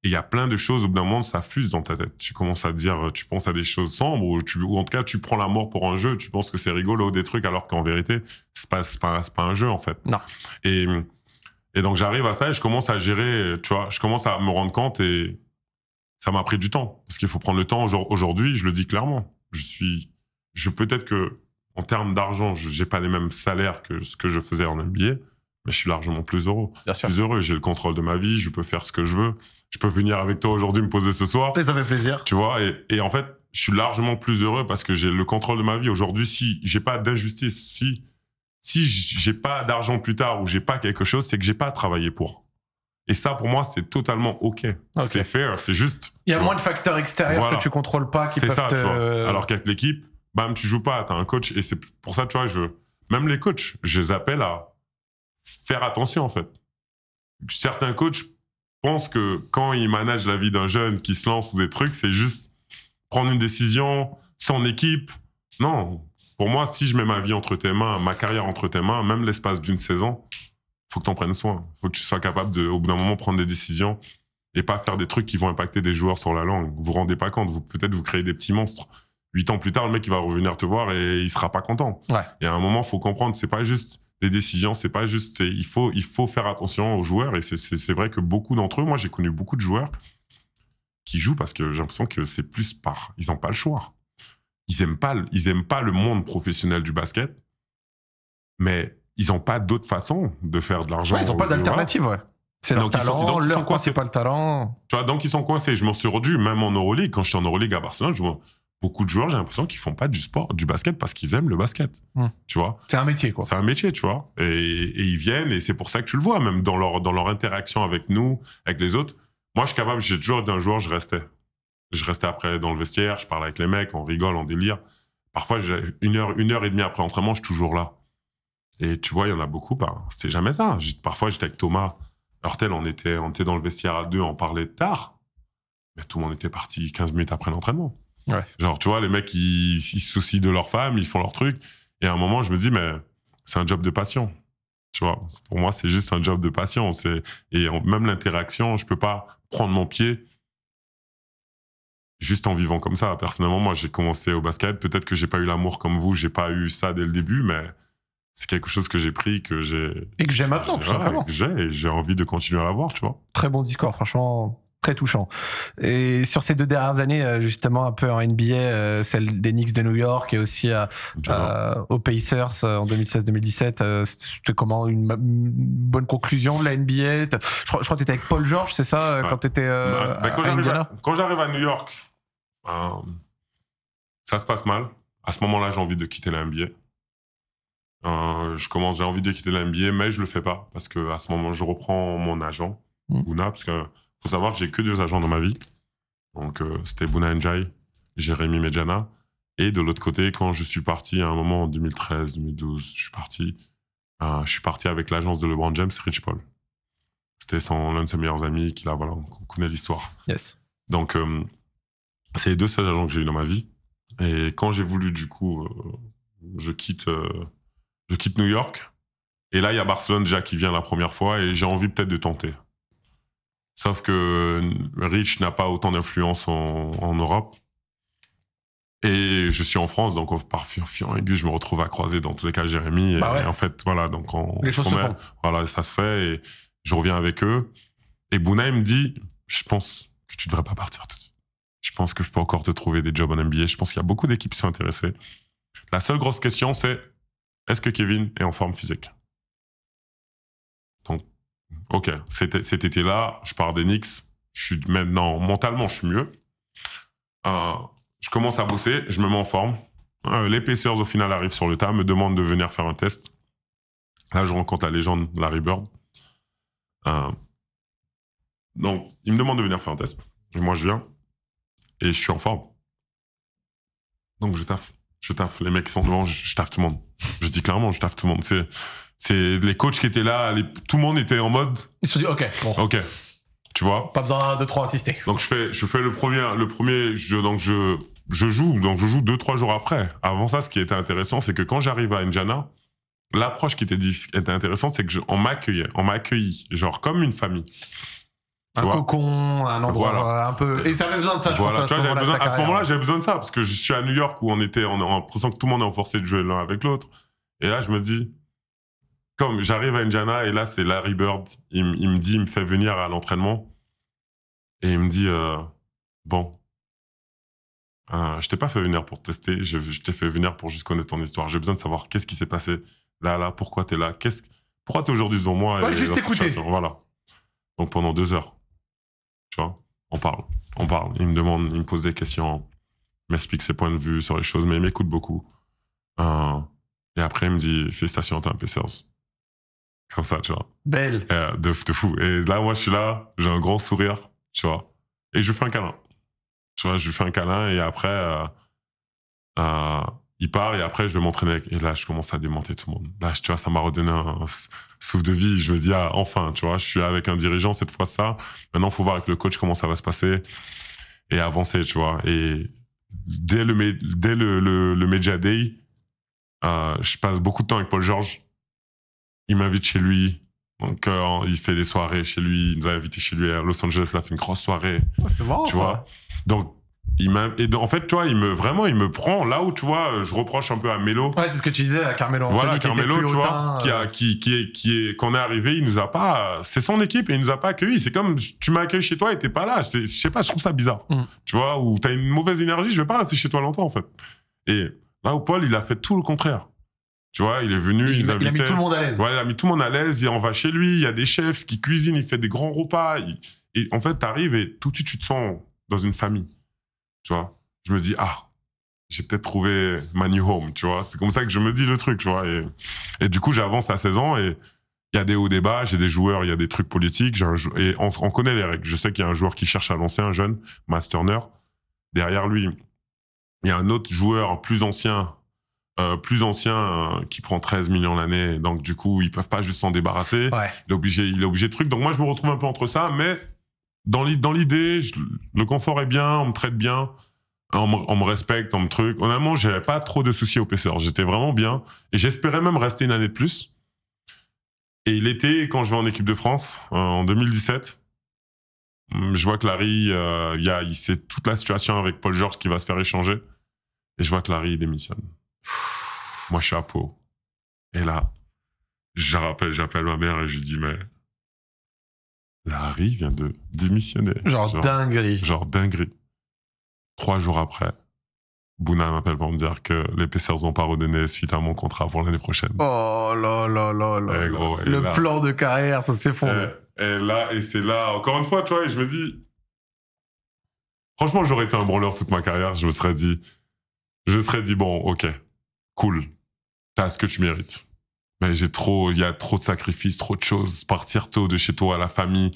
il y a plein de choses, au bout d'un moment, ça fuse dans ta tête. Tu commences à dire, euh, tu penses à des choses sombres, ou, en tout cas, tu prends la mort pour un jeu, tu penses que c'est rigolo, des trucs, alors qu'en vérité, c'est pas, pas, pas un jeu, en fait. Non. Et, et donc, j'arrive à ça et je commence à gérer, tu vois, je commence à me rendre compte et ça m'a pris du temps. Parce qu'il faut prendre le temps. Aujourd'hui, je le dis clairement. Je suis, je peut-être que, en termes d'argent, je n'ai pas les mêmes salaires que ce que je faisais en NBA, mais je suis largement plus heureux. Bien sûr. Plus heureux. J'ai le contrôle de ma vie, je peux faire ce que je veux je peux venir avec toi aujourd'hui me poser ce soir. ça fait plaisir. Tu vois, et, et en fait, je suis largement plus heureux parce que j'ai le contrôle de ma vie. Aujourd'hui, si j'ai pas d'injustice, si si j'ai pas d'argent plus tard ou j'ai pas quelque chose, c'est que j'ai pas travaillé pour. Et ça, pour moi, c'est totalement OK. C'est fair, c'est juste. Il y a moins de facteurs extérieurs que tu contrôles pas qui peuvent ça, Alors qu'avec l'équipe, bam, tu joues pas, tu as un coach. Et c'est pour ça, tu vois, je... même les coachs, je les appelle à faire attention, en fait. Certains coachs je pense que quand il manage la vie d'un jeune qui se lance des trucs, c'est juste prendre une décision, sans équipe. Non, pour moi, si je mets ma vie entre tes mains, ma carrière entre tes mains, même l'espace d'une saison, faut que tu en prennes soin. faut que tu sois capable, de, au bout d'un moment, prendre des décisions et pas faire des trucs qui vont impacter des joueurs sur la langue. Vous vous rendez pas compte. Vous, peut-être vous créez des petits monstres. Huit ans plus tard, le mec, il va revenir te voir et il sera pas content. Ouais. Et à un moment, faut comprendre, c'est pas juste les décisions, c'est pas juste, il faut, il faut faire attention aux joueurs. Et c'est vrai que beaucoup d'entre eux, moi j'ai connu beaucoup de joueurs qui jouent parce que j'ai l'impression que c'est plus par, ils n'ont pas le choix. Ils n'aiment pas, ils pas le monde professionnel du basket, mais ils n'ont pas d'autre façon de faire de l'argent. ils n'ont pas d'alternative, ouais. C'est leur talent, sont, c'est pas le talent. Tu vois, donc ils sont coincés. Je m'en suis rendu, même en Euroleague, quand j'étais en Euroleague à Barcelone, je me beaucoup de joueurs, j'ai l'impression qu'ils font pas du sport, du basket parce qu'ils aiment le basket. Hmm. Tu vois C'est un métier, quoi. C'est un métier, tu vois. Et, ils viennent, et c'est pour ça que tu le vois, même dans leur, dans leur interaction avec nous, avec les autres. Moi, je suis capable, j'ai toujours d'un joueur, je restais. Je restais après dans le vestiaire, je parlais avec les mecs, on rigole, on délire. Parfois, une heure, une heure et demie après entraînement, je suis toujours là. Et tu vois, il y en a beaucoup, ben, c'est jamais ça. Parfois, j'étais avec Thomas Hurtel, on était, on était dans le vestiaire à deux, on parlait tard. Mais tout le monde était parti 15 minutes après l'entraînement. Genre, tu vois, les mecs, ils, se soucient de leur femme, ils font leur truc. Et à un moment, je me dis, mais c'est un job de passion. Tu vois, pour moi, c'est juste un job de passion. Et même l'interaction, je peux pas prendre mon pied juste en vivant comme ça. Personnellement, moi, j'ai commencé au basket. Peut-être que j'ai pas eu l'amour comme vous, j'ai pas eu ça dès le début, mais c'est quelque chose que j'ai pris, que j'ai. Et que j'ai maintenant, tout simplement. j'ai envie de continuer à l'avoir, tu vois. Très bon discours, franchement très touchant. Et sur ces deux dernières années, euh, justement, un peu en NBA, euh, celle des Knicks de New York et aussi à, euh, aux Pacers en 2016-2017, c'était comment une, bonne conclusion de la NBA Je crois, que tu étais avec Paul George, c'est ça, quand tu étais bah, bah, quand Quand j'arrive à New York, ça se passe mal. À ce moment-là, j'ai envie de quitter la NBA. je commence, j'ai envie de quitter la NBA, mais je le fais pas parce que à ce moment, je reprends mon agent, Guna, mm. parce que faut savoir que j'ai que deux agents dans ma vie. Donc, euh, c'était Bouna Njai, Jérémy Medjana. Et de l'autre côté, quand je suis parti à un moment en 2013, 2012, je suis parti, euh, je suis parti avec l'agence de LeBron James, Rich Paul. C'était l'un de ses meilleurs amis, qui là, voilà, on connaît l'histoire. Yes. Donc, euh, c'est les deux seuls agents que j'ai eu dans ma vie. Et quand j'ai voulu, du coup, je, quitte, je quitte New York. Et là, il y a Barcelone déjà qui vient la première fois et j'ai envie peut-être de tenter. Sauf que Rich n'a pas autant d'influence en, Europe. Et je suis en France, donc par fiant aigu, je me retrouve à croiser dans tous les cas Jérémy. Bah et, en fait, voilà, donc on, Voilà, ça se fait et je reviens avec eux. Et Bouna, me dit, je pense que tu devrais pas partir tout de suite. Je pense que je peux encore te trouver des jobs en NBA. Je pense qu'il y a beaucoup d'équipes qui sont intéressées. La seule grosse question, c'est est-ce que Kevin est en forme physique Donc, OK, cet, été-là, je pars des Je suis maintenant, mentalement, je suis mieux. Euh, je commence à bosser, je me mets en forme. Euh, L'épaisseur, au final, arrive sur le tas, me demande de venir faire un test. Là, je rencontre la légende Larry Bird. donc, euh, il me demande de venir faire un test. Et moi, je viens et je suis en forme. Donc, je taffe. Je taffe. Les mecs qui sont devant, je, je taffe tout le monde. Je dis clairement, je taffe tout le monde. C'est c'est les coachs qui étaient là, tout le monde était en mode. Ils se sont dit, ok, bon. Ok. Tu vois Pas besoin de trop insister. Donc je fais, je fais le premier, le premier je, donc je, je joue, donc je joue deux, trois jours après. Avant ça, ce qui était intéressant, c'est que quand j'arrive à Indiana, l'approche qui était, était intéressante, c'est qu'on m'accueillait, on m'accueillit, genre comme une famille. un cocon, un endroit un peu. Et t'avais besoin de ça, je pense. à ce moment-là, j'avais besoin, de ça, parce que je suis à New York où on était, on a l'impression que tout le monde est forcé de jouer l'un avec l'autre. Et là, je me dis, j'arrive à Indiana et là, c'est Larry Bird. Il, me dit, il me fait venir à l'entraînement et il me dit euh, Bon, euh, je t'ai pas fait venir pour tester, je, t'ai fait venir pour juste connaître ton histoire. J'ai besoin de savoir qu'est-ce qui s'est passé là, là, pourquoi t'es là, qu'est-ce, pourquoi t'es aujourd'hui devant moi. Ouais, et juste écouter. Voilà. Donc pendant deux heures, tu vois, on parle, on parle. Il me demande, il me pose des questions, m'explique ses points de vue sur les choses, mais il m'écoute beaucoup. Euh, et après, il me dit Félicitations, t'es un Pacers comme ça, tu vois. Belle. Eh, de, fou. Et là, moi, je suis là, j'ai un grand sourire, tu vois. Et je lui fais un câlin. Tu vois, je lui fais un câlin et après, euh, euh, il part et après, je vais m'entraîner. Avec... Et là, je commence à démonter tout le monde. Là, tu vois, ça m'a redonné un souffle de vie. Je me dis, ah, enfin, tu vois, je suis avec un dirigeant cette fois ça. Maintenant, il faut voir avec le coach comment ça va se passer et avancer, tu vois. Et dès le, dès le, le, le Media Day, euh, je passe beaucoup de temps avec Paul Georges il m'invite chez lui. Donc, il fait des soirées chez lui. Il nous a invités chez lui à Los Angeles. Il a fait une grosse soirée. Oh, c'est marrant, Tu vois Donc, il m'a et en fait tu il me vraiment il me prend là où tu vois je reproche un peu à Melo ouais c'est ce que tu disais à Carmelo voilà Carmelo tu vois qui a euh. qui qui est qui est qu'on est arrivé il nous a pas c'est son équipe et il nous a pas accueillis. c'est comme tu m'as accueilli chez toi et tu n'es pas là je sais pas je trouve ça bizarre mm. tu vois ou t'as une mauvaise énergie je vais pas rester chez toi longtemps en fait et là où Paul il a fait tout le contraire tu vois, il est venu, il, a, mis tout le monde à l'aise. il a mis tout le monde à l'aise, en va chez lui, il y a des chefs qui cuisinent, il fait des grands repas. Et en fait, t'arrives et tout de suite, tu te sens dans une famille. Tu vois, je me dis, ah, j'ai peut-être trouvé ma new home, tu vois. C'est comme ça que je me dis le truc, tu vois. Et, du coup, j'avance à 16 ans et il y a des hauts débats, j'ai des joueurs, il y a des trucs politiques, et on, on, connaît les règles. Je sais qu'il y a un joueur qui cherche à lancer un jeune, Masterner. Derrière lui, il y a un autre joueur plus ancien euh, plus ancien euh, qui prend 13 millions l'année. Donc, du coup, ils peuvent pas juste s'en débarrasser. Il, est obligé, il est obligé de trucs. Donc, moi, je me retrouve un peu entre ça. Mais dans l'idée, le confort est bien, on me traite bien, on me, respecte, on me truc. Honnêtement, j'avais pas trop de soucis au PCR. J'étais vraiment bien. Et j'espérais même rester une année de plus. Et l'été, quand je vais en équipe de France, euh, en 2017, hum, je vois que Larry, il c'est toute la situation avec Paul George qui va se faire échanger. Et je vois que Larry démissionne moi, chapeau. Et là, j'appelle ma mère et je lui dis, mais Larry vient de démissionner. Genre, dinguerie. Genre dinguerie. Trois jours après, Bouna m'appelle pour me dire que les Pacers n'ont pas redonné suite à mon contrat pour l'année prochaine. Oh là là là là. le plan de carrière, ça s'effondre. Et, et, là, et c'est là, encore une fois, tu vois, et je me dis, franchement, j'aurais été un branleur toute ma carrière, je me serais dit, je serais dit, bon, ok, cool, as ce que tu mérites. Mais j'ai trop, il y a trop de sacrifices, trop de choses. Partir tôt de chez toi à la famille,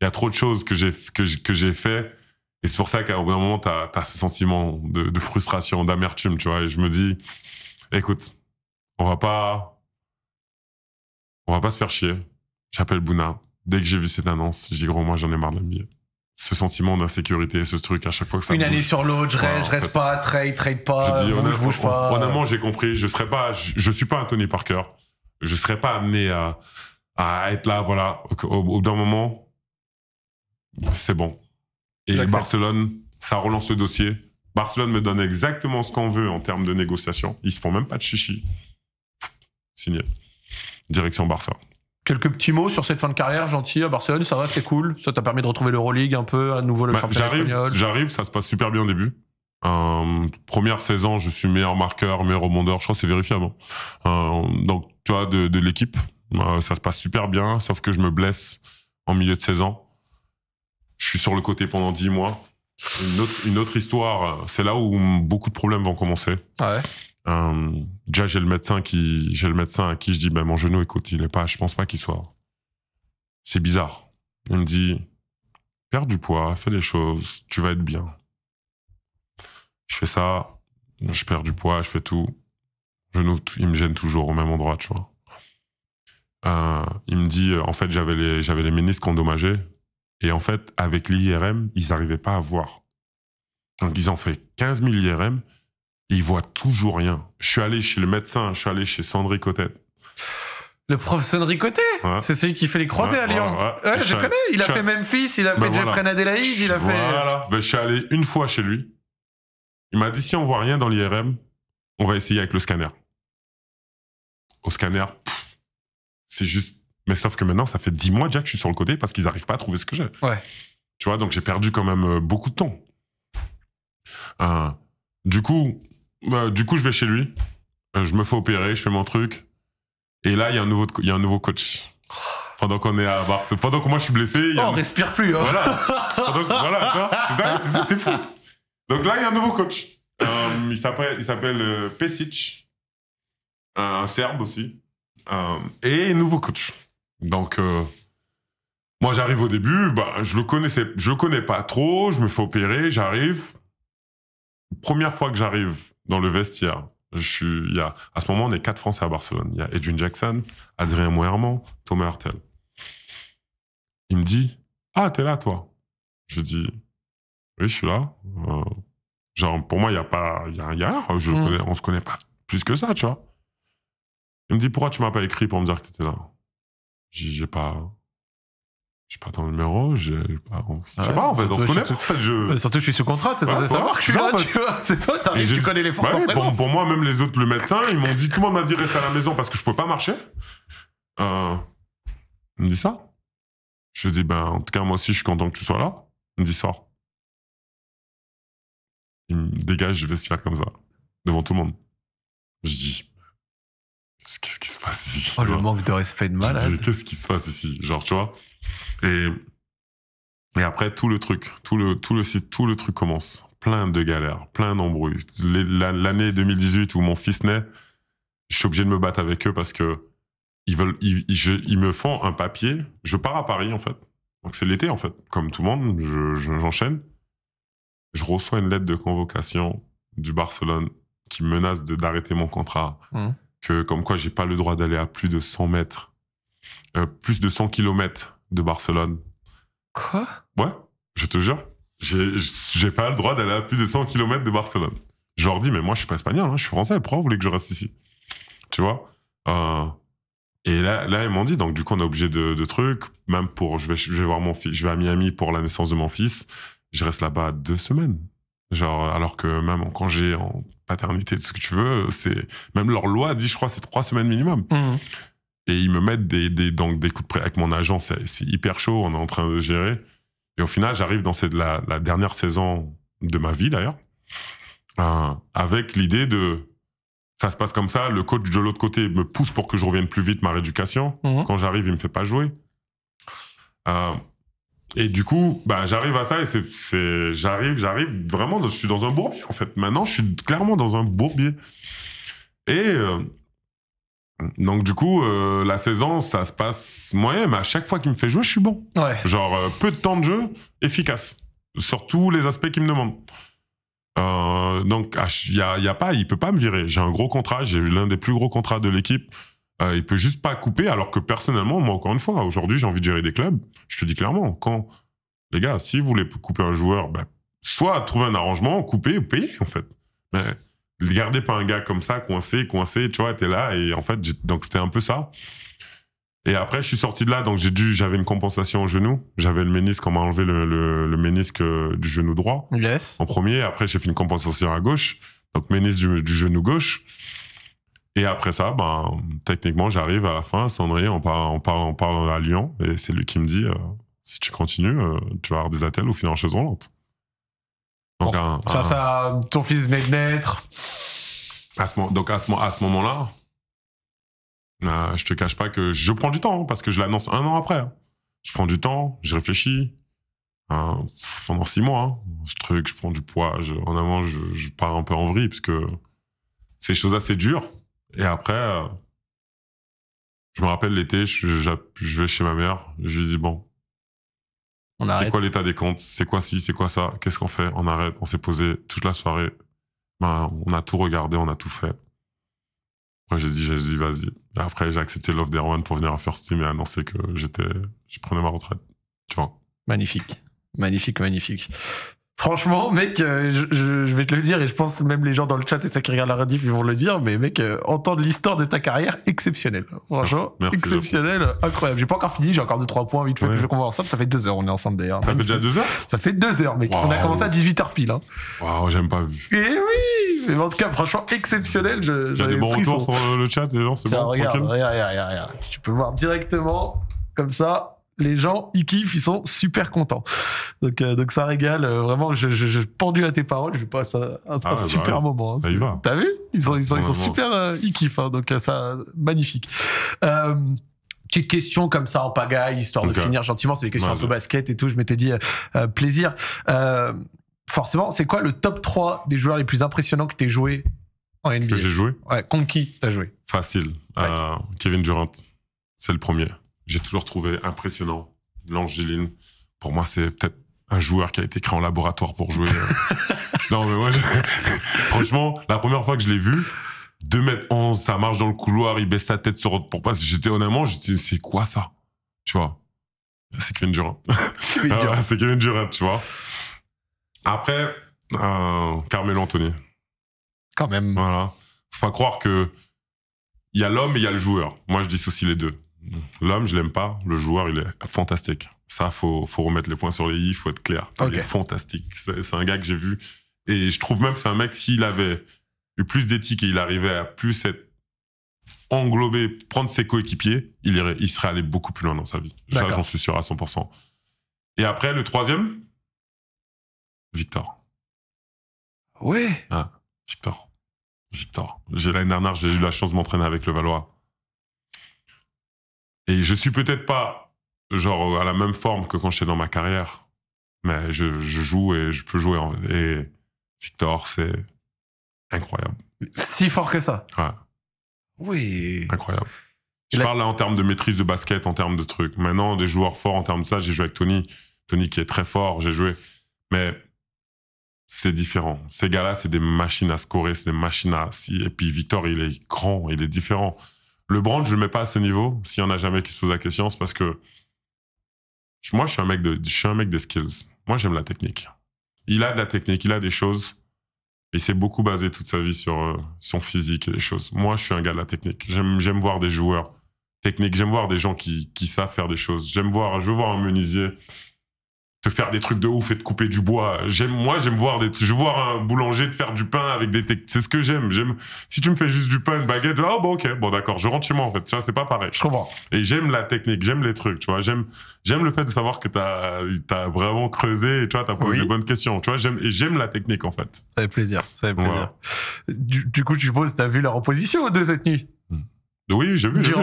il y a trop de choses que j'ai que, j'ai fait. Et c'est pour ça qu'à un moment, tu as, ce sentiment de, frustration, d'amertume, tu vois. Et je me dis, écoute, on va pas, on va pas se faire chier. J'appelle Bouna. Dès que j'ai vu cette annonce, j'ai dit, gros, moi, j'en ai marre de la ce sentiment d'insécurité, ce truc à chaque fois que ça Une année sur l'autre, je reste, je reste pas, trade, trade pas, je bouge, pas. Honnêtement, j'ai compris, je serais pas, je, suis pas un Tony Parker, je serais pas amené à, à être là, voilà, au, bout d'un moment, c'est bon. Et Barcelone, ça relance le dossier. Barcelone me donne exactement ce qu'on veut en termes de négociation. Ils se font même pas de chichi. Signé. Direction Barça. Quelques petits mots sur cette fin de carrière gentil, à Barcelone, ça reste cool. Ça t'a permis de retrouver l'Euroleague un peu, à nouveau le bah, championnat espagnol. J'arrive, ça se passe super bien au début. Euh, première saison, je suis meilleur marqueur, meilleur rebondeur, je crois que c'est vérifiable. Hein. Euh, donc, tu vois, de, l'équipe, euh, ça se passe super bien, sauf que je me blesse en milieu de saison. Je suis sur le côté pendant 10 mois. Une autre, histoire, c'est là où beaucoup de problèmes vont commencer. Ah ouais. Euh, déjà, j'ai le médecin qui, j'ai le médecin à qui je dis, ben, mon genou, écoute, il est pas, je pense pas qu'il soit. C'est bizarre. Il me dit, perds du poids, fais des choses, tu vas être bien. Je fais ça, je perds du poids, je fais tout. Genou, il me gêne toujours au même endroit, tu vois. Euh, il me dit, en fait, j'avais les, j'avais les ménisques endommagés. Et en fait, avec l'IRM, ils n'arrivaient pas à voir. Donc, ils ont fait 15 000 IRM il voit toujours rien. Je suis allé chez le médecin, je suis allé chez Sandri Cotet. Le prof Sandri Cotet C'est celui qui fait les croisés à Lyon. Ouais, je connais, il a fait Memphis, ben il a fait voilà. Jeffrey il a fait... je suis allé une fois chez lui. Il m'a dit, si on voit rien dans l'IRM, on va essayer avec le scanner. Au scanner, c'est juste... Mais sauf que maintenant, ça fait dix mois déjà que je suis sur le côté parce qu'ils n'arrivent pas à trouver ce que j'ai. Ouais. Tu vois, donc j'ai perdu quand même euh, beaucoup de temps. Euh, du coup, bah, du coup, je vais chez lui. Euh, je me fais opérer, je fais mon truc. Et là, il y a un nouveau, y un nouveau coach. Pendant qu'on est à Barcelone, pendant que moi je suis blessé, il on oh, respire plus. Hein. Voilà, voilà c'est fou. Donc là, il y a un nouveau coach. Euh, il s'appelle euh, Pesic, un, Serbe aussi, et nouveau coach. Donc moi, j'arrive au début, bah, je le connaissais, je le connais pas trop, je me fais opérer, j'arrive. Première fois que j'arrive, dans le vestiaire. Je suis, y a, à ce moment, on est quatre Français à Barcelone. Il y a Edwin Jackson, Adrien Moerman, Thomas Hurtel. Il me dit Ah, t'es là, toi Je dis Oui, je suis là. Euh, pour moi, il n'y a pas. Il y a, rien. Je mm. ne on se connaît pas plus que ça, tu vois. Il me dit Pourquoi tu m'as pas écrit pour me dire que t'étais là J'ai pas j'ai pas ton numéro, je, sais pas, je pas, en fait, on se connaît. Bah, surtout, je suis sous contrat, c'est censé savoir que je là, tu vois. C'est toi, t'arrives, tu connais les forces bah pour, moi, même les autres, le médecin, ils m'ont dit, tout le monde m'a dit, reste à la maison parce que je peux pas marcher. Euh, il me dit ça. Je dis, ben, en tout cas, moi aussi, je suis content que tu sois là. Il me dit, sors. Il me dégage se faire comme ça, devant tout le monde. Je dis, qu'est-ce qui se passe ici Oh, le manque de respect de malade. Qu'est-ce qui se passe ici Genre, tu vois et, après, tout le truc, tout le, tout le, tout le truc commence. Plein de galères, plein d'embrouilles. L'année 2018 où mon fils naît, je suis obligé de me battre avec eux parce que ils veulent, ils, me font un papier. Je pars à Paris, en fait. Donc c'est l'été, en fait. Comme tout le monde, j'enchaîne. Je, je reçois une lettre de convocation du Barcelone qui menace d'arrêter mon contrat. Mmh. Que, comme quoi, j'ai pas le droit d'aller à plus de 100 mètres, euh, plus de 100 kilomètres de Barcelone. Quoi Ouais, je te jure. J'ai pas le droit d'aller à plus de 100 km de Barcelone. Je leur dis, mais moi, je suis pas espagnol, hein, je suis français, pourquoi vous voulez que je reste ici Tu vois euh, Et là, là ils m'ont dit, donc du coup, on est obligé de, trucs, même pour, je vais, voir mon fils, je vais à Miami pour la naissance de mon fils, je reste là-bas deux semaines. Genre, alors que même en congé, en paternité, de ce que tu veux, c'est même leur loi dit, je crois, c'est trois semaines minimum. Mmh. Et ils me mettent des, donc des coups de près avec mon agent, c'est hyper chaud, on est en train de gérer. Et au final, j'arrive dans cette, la, la, dernière saison de ma vie d'ailleurs, euh, avec l'idée de ça se passe comme ça, le coach de l'autre côté me pousse pour que je revienne plus vite ma rééducation. Mhm. Quand j'arrive, il me fait pas jouer. Euh, et du coup, bah, j'arrive à ça et c'est, j'arrive, j'arrive vraiment, je suis dans un bourbier en fait. Maintenant, je suis clairement dans un bourbier. Et euh, donc du coup, euh, la saison, ça se passe moyen, mais à chaque fois qu'il me fait jouer, je suis bon. Genre, euh, peu de temps de jeu, efficace. Surtout tous les aspects qu'il me demande. Euh, donc, il ah, y a, pas, il peut pas me virer. J'ai un gros contrat, j'ai eu l'un des plus gros contrats de l'équipe. il peut juste pas couper, alors que personnellement, moi, encore une fois, aujourd'hui, j'ai envie de gérer des clubs. Je te dis clairement, quand, les gars, si vous voulez couper un joueur, ben, soit trouver un arrangement, couper ou payer, en fait. Mais gardait pas un gars comme ça, coincé, coincé, tu vois, t'es là. Et en fait, donc c'était un peu ça. Et après, je suis sorti de là, donc j'ai dû, j'avais une compensation au genou. J'avais le ménisque, on m'a enlevé le, le, ménisque euh, du genou droit. Yes. En premier. Après, j'ai fait une compensation à gauche. Donc ménisque du, genou gauche. Et après ça, ben, techniquement, j'arrive à la fin, Sandrine, on parle, on, parle, on parle à Lyon, et c'est lui qui me dit euh, si tu continues, euh, tu vas avoir des attelles ou finir en chaise roulante. Donc ça, ton fils venait de naître. À ce moment, donc à ce, moment-là, euh, je te cache pas que je prends du temps parce que je l'annonce un an après. Hein. Je prends du temps, je réfléchis hein, pendant six mois. Je hein. que je prends du poids. en avant, je, pars un peu en vrille parce que c'est choses assez dures. Et après, euh, je me rappelle l'été, je, vais chez ma mère. Je lui dis bon, c'est quoi l'état des comptes C'est quoi ci C'est quoi ça Qu'est-ce qu'on fait On arrête. On s'est posé toute la soirée. Ben, on a tout regardé, on a tout fait. Après, j'ai dit, j'ai dit, vas-y. Après, j'ai accepté l'offre d'Erwan pour venir à First Team et annoncer que j'étais, je prenais ma retraite. Tu vois. Magnifique. Magnifique, magnifique. Franchement, mec, euh, je, vais te le dire, et je pense même les gens dans le chat et ceux qui regardent la rediff, ils vont le dire, mais mec, euh, entendre l'histoire de ta carrière, exceptionnelle. Franchement, exceptionnel, exceptionnelle, incroyable. J'ai pas encore fini, j'ai encore 2-3 points, vite fait que je qu'on va ensemble. Ça fait 2 heures, on est ensemble d'ailleurs. Ça fait déjà 2 heures Ça fait 2 heures, mec. On a commencé à 18h pile. Hein. Waouh, j'aime pas. Et eh oui Mais en tout cas, franchement, exceptionnel. j'ai des bons retours sur le chat, les gens, c'est bon. Regarde, regarde, regarde, regarde. Tu peux voir directement, comme ça, les gens, ils kiffent, ils sont super contents. Donc, euh, donc ça régale. Euh, vraiment, je, pendu à tes paroles. Je passe un, un ah super bah moment. Hein. T'as vu Ils sont, ils sont, super, euh, ils kiffent. Hein, donc, ça, magnifique. Petite question comme ça en pagaille, histoire de finir gentiment. C'est des questions un peu basket et tout. Je m'étais dit plaisir. forcément, c'est quoi le top 3 des joueurs les plus impressionnants que as joué en NBA Que j'ai joué Ouais, contre qui t'as joué Facile. Kevin Durant, c'est le premier j'ai toujours trouvé impressionnant. L'Angeline, pour moi, c'est peut-être un joueur qui a été créé en laboratoire pour jouer. Euh. non, mais moi, franchement, la première fois que je l'ai vu, 2 mètres 11, ça marche dans le couloir, il baisse sa tête sur pour passer. J'étais honnêtement, j'étais, c'est quoi ça Tu vois C'est Kevin ah Durant. c'est Kevin Durant, tu vois. Après, euh, Carmelo Anthony. Quand même. Voilà. Faut pas croire que il y a l'homme et il y a le joueur. Moi, je dissocie les deux. L'homme, je l'aime pas. Le joueur, il est fantastique. Ça, faut, faut remettre les points sur les i, faut être clair. Il est fantastique. C'est un gars que j'ai vu. Et je trouve même que c'est un mec, s'il avait eu plus d'éthique et il arrivait à plus être englobé, prendre ses coéquipiers, il, il serait allé beaucoup plus loin dans sa vie. Ça, j'en suis sûr à 100%. Et après, le troisième, Victor. Oui Ah, Victor. Victor. L'année dernière, j'ai eu la chance de m'entraîner avec le Valois. Et je suis peut-être pas genre à la même forme que quand j'étais dans ma carrière, mais je, joue et je peux jouer. Et Victor, c'est incroyable. Si fort que ça. Ouais. Oui. Incroyable. Je parle là en termes de maîtrise de basket, en termes de trucs. Maintenant, des joueurs forts en termes de ça, j'ai joué avec Tony. Tony qui est très fort, j'ai joué. Mais c'est différent. Ces gars-là, c'est des machines à scorer, c'est des machines à. Et puis Victor, il est grand, il est différent. Le brand, je ne le mets pas à ce niveau. S'il y en a jamais qui se posent la question, c'est parce que moi, je suis un mec, de, je suis un mec des skills. Moi, j'aime la technique. Il a de la technique, il a des choses. Il s'est beaucoup basé toute sa vie sur euh, son physique et les choses. Moi, je suis un gars de la technique. J'aime voir des joueurs techniques. J'aime voir des gens qui, savent faire des choses. J'aime voir, je veux voir un menuisier te faire des trucs de ouf et de couper du bois. J'aime moi, j'aime voir des, je un boulanger te faire du pain avec des, c'est ce que j'aime. J'aime si tu me fais juste du pain, une baguette, ah oh, ok, bon d'accord, je rentre chez moi en fait. Ça c'est pas pareil. Je comprends. Et j'aime la technique, j'aime les trucs, tu vois. J'aime, j'aime le fait de savoir que t'as, as vraiment creusé et tu vois, t'as posé de des bonnes questions, tu vois. J'aime, j'aime la technique en fait. Ça fait plaisir, ça fait plaisir. Du, coup, tu poses, t'as vu leur opposition de cette nuit oui, j'ai vu, j'ai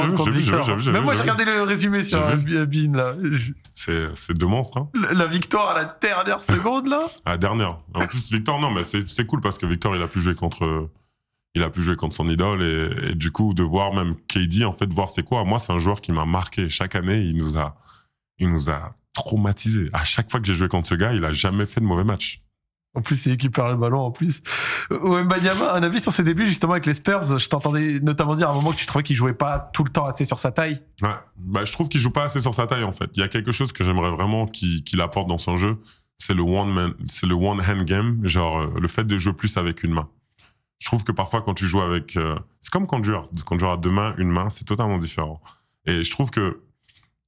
Mais moi, j'ai regardé le résumé sur Bean, là. C'est deux monstres. Hein. La victoire à la dernière seconde, là À la dernière. En plus, Victor, non, mais c'est cool parce que Victor, il a pu jouer contre... Il a pu jouer contre son idole et, du coup, de voir même KD, en fait, voir c'est quoi. Moi, c'est un joueur qui m'a marqué. Chaque année, il nous a, il nous a traumatisé. À chaque fois que j'ai joué contre ce gars, il a jamais fait de mauvais match. En plus, il lui le ballon, en plus. a un avis sur ses débuts, justement, avec les Spurs. Je t'entendais notamment dire à un moment que tu trouvais qu'il jouait pas tout le temps assez sur sa taille. Ouais. Bah, je trouve qu'il joue pas assez sur sa taille, en fait. Il y a quelque chose que j'aimerais vraiment qu'il apporte dans son jeu. C'est le one-hand one game, genre euh, le fait de jouer plus avec une main. Je trouve que parfois, quand tu joues avec. Euh, c'est comme quand tu à deux mains, une main, c'est totalement différent. Et je trouve que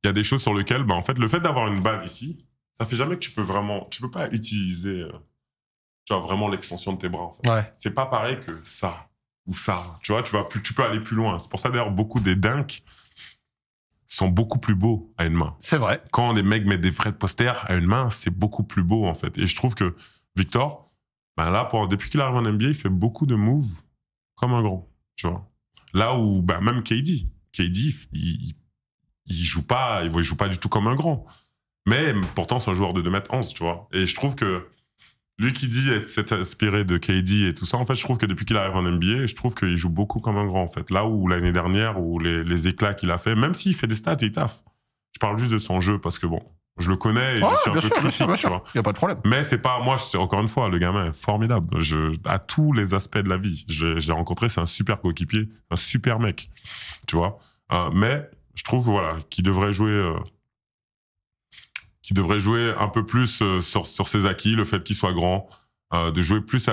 il y a des choses sur lesquelles, bah, en fait, le fait d'avoir une balle ici, ça fait jamais que tu peux vraiment. Tu peux pas utiliser. Euh, tu as vraiment l'extension de tes bras. En fait. C'est pas pareil que ça ou ça. Tu vois, tu, vas plus, tu peux aller plus loin. C'est pour ça d'ailleurs beaucoup des dunks sont beaucoup plus beaux à une main. C'est vrai. Quand les mecs mettent des vrais posters à une main, c'est beaucoup plus beau en fait. Et je trouve que Victor, ben là, depuis qu'il arrive en NBA, il fait beaucoup de moves comme un grand. Tu vois. Là où ben, même KD, KD, il, il, joue pas, il, il, joue pas du tout comme un grand. Mais pourtant, c'est un joueur de 2 mètres 11, tu vois. Et je trouve que lui qui dit s'être inspiré de KD et tout ça, en fait, je trouve que depuis qu'il arrive en NBA, je trouve qu'il joue beaucoup comme un grand, en fait. Là où l'année dernière, où les, éclats qu'il a fait, même s'il fait des stats, il taffe. Je parle juste de son jeu parce que bon, je le connais et je suis un peu bien sûr, bien Il n'y a pas de problème. Mais c'est pas, moi, je, encore une fois, le gamin est formidable. Je, à tous les aspects de la vie, j'ai rencontré, c'est un super coéquipier, un super mec, tu vois. Euh, mais je trouve, voilà, qu'il devrait jouer. Euh, qui devrait jouer un peu plus euh, sur, sur ses acquis, le fait qu'il soit grand, euh, de jouer plus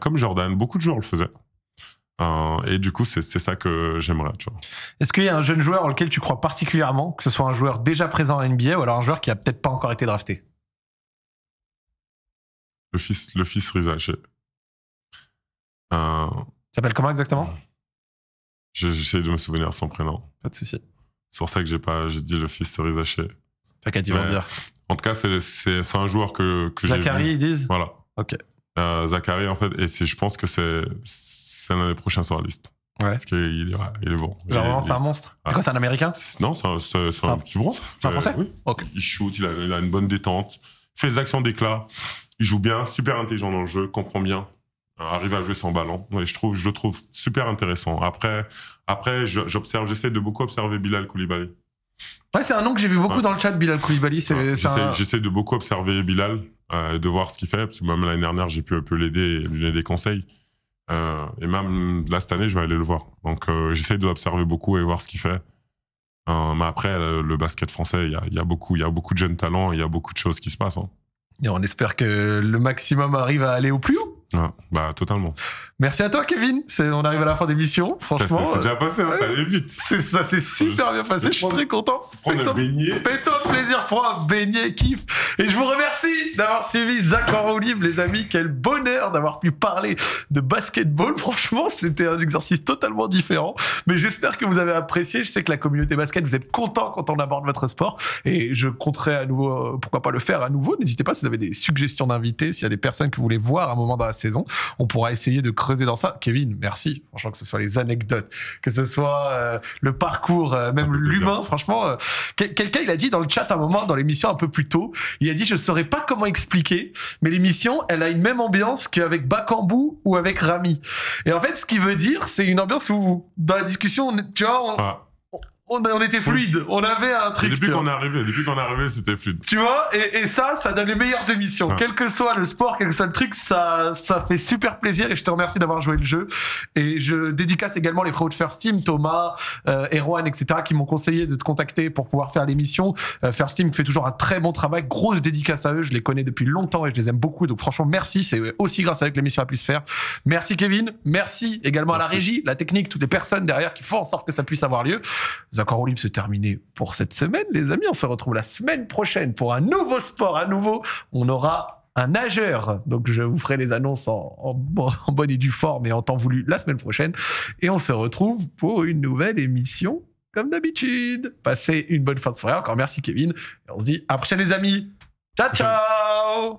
comme Jordan. Beaucoup de joueurs le faisaient. Euh, et du coup, c'est ça que j'aimerais. Est-ce qu'il y a un jeune joueur auquel tu crois particulièrement, que ce soit un joueur déjà présent à NBA ou alors un joueur qui a peut-être pas encore été drafté Le fils, le fils Rizaché. Euh... S'appelle comment exactement J'essaie de me souvenir son prénom. Pas de souci. C'est pour ça que j'ai pas, j'ai dit le fils Rizaché dire. En tout cas, c'est un joueur que, que j'ai. Zachary, ils disent Voilà. Ok. Euh, Zachary, en fait, et je pense que c'est l'un des prochains sur la liste. Ouais. Parce qu'il il est bon. vraiment, c'est un monstre. C'est quoi, c'est un américain Non, c'est un, c'est ah. un, petit bronze. C'est un français Oui. Il shoot, il a, une bonne détente, fait des actions d'éclat, il joue bien, super intelligent dans le jeu, comprend bien, euh, arrive à jouer sans ballon. je, trouve, je le trouve super intéressant. Après, après j'observe, j'essaie de beaucoup observer Bilal Koulibaly. Ouais, c'est un nom que j'ai vu beaucoup dans le chat, Bilal Koulibaly. J'essaie de beaucoup observer Bilal, euh, de voir ce qu'il fait, parce que même l'année dernière, j'ai pu un peu l'aider et lui donner des conseils. Euh, et même là, cette année, je vais aller le voir. Donc, euh, j'essaie de l'observer beaucoup et voir ce qu'il fait. Euh, mais après, le basket français, il y a, y, a beaucoup, y a beaucoup de jeunes talents, il y a beaucoup de choses qui se passent. Hein. Et on espère que le maximum arrive à aller au plus haut. bah, totalement. Merci à toi, Kevin. On arrive à la fin d'émission Franchement. Ça s'est déjà passé, hein, ça euh, allait vite. Ça s'est super bien passé. Je suis très content. Fais-toi plaisir, pour un beignet, kiff. Et je vous remercie d'avoir suivi Zach en Olive, les amis. Quel bonheur d'avoir pu parler de basketball. Franchement, c'était un exercice totalement différent. Mais j'espère que vous avez apprécié. Je sais que la communauté basket, vous êtes content quand on aborde votre sport. Et je compterai à nouveau, euh, pourquoi pas le faire à nouveau. N'hésitez pas si vous avez des suggestions d'invités, s'il y a des personnes que vous voulez voir à un moment dans la saison, on pourra essayer de creuser dans ça. Kevin, merci. Franchement, que ce soit les anecdotes, que ce soit euh, le parcours, euh, même l'humain, franchement. Euh, quelqu'un, il a dit dans le chat à un moment, dans l'émission un peu plus tôt, il a dit Je ne saurais pas comment expliquer, mais l'émission, elle a une même ambiance qu'avec Bakambou ou avec Rami. Et en fait, ce qui veut dire, c'est une ambiance où, dans la discussion, tu vois, on, on, oh, on, était fluide, on avait un truc. depuis qu'on est arrivé, depuis qu'on est arrivé, c'était fluide. Tu vois, et, et, ça, ça donne les meilleures émissions. Quel que soit le sport, quel que soit le truc, ça, ça fait super plaisir et je te remercie d'avoir joué le jeu. Et je dédicace également les frères de First Team, Thomas, euh, Erwan, etc., qui m'ont conseillé de te contacter pour pouvoir faire l'émission. Euh, First Team fait toujours un très bon travail. Grosse dédicace à eux, je les connais depuis longtemps et je les aime beaucoup. Donc franchement, merci. C'est aussi grâce à eux que l'émission a pu se faire. Merci Kevin, merci également à la régie, la technique, toutes les personnes derrière qui font en sorte que ça puisse avoir lieu accords olympiques, se terminé pour cette semaine, les amis. On se retrouve la semaine prochaine pour un nouveau sport. À nouveau, on aura un nageur. Donc, je vous ferai les annonces en, bonne et due forme et en temps voulu la semaine prochaine. Et on se retrouve pour une nouvelle émission, comme d'habitude. Passez une bonne fin de soirée. Encore merci, Kevin. on se dit à la prochaine, les amis. Ciao, ciao!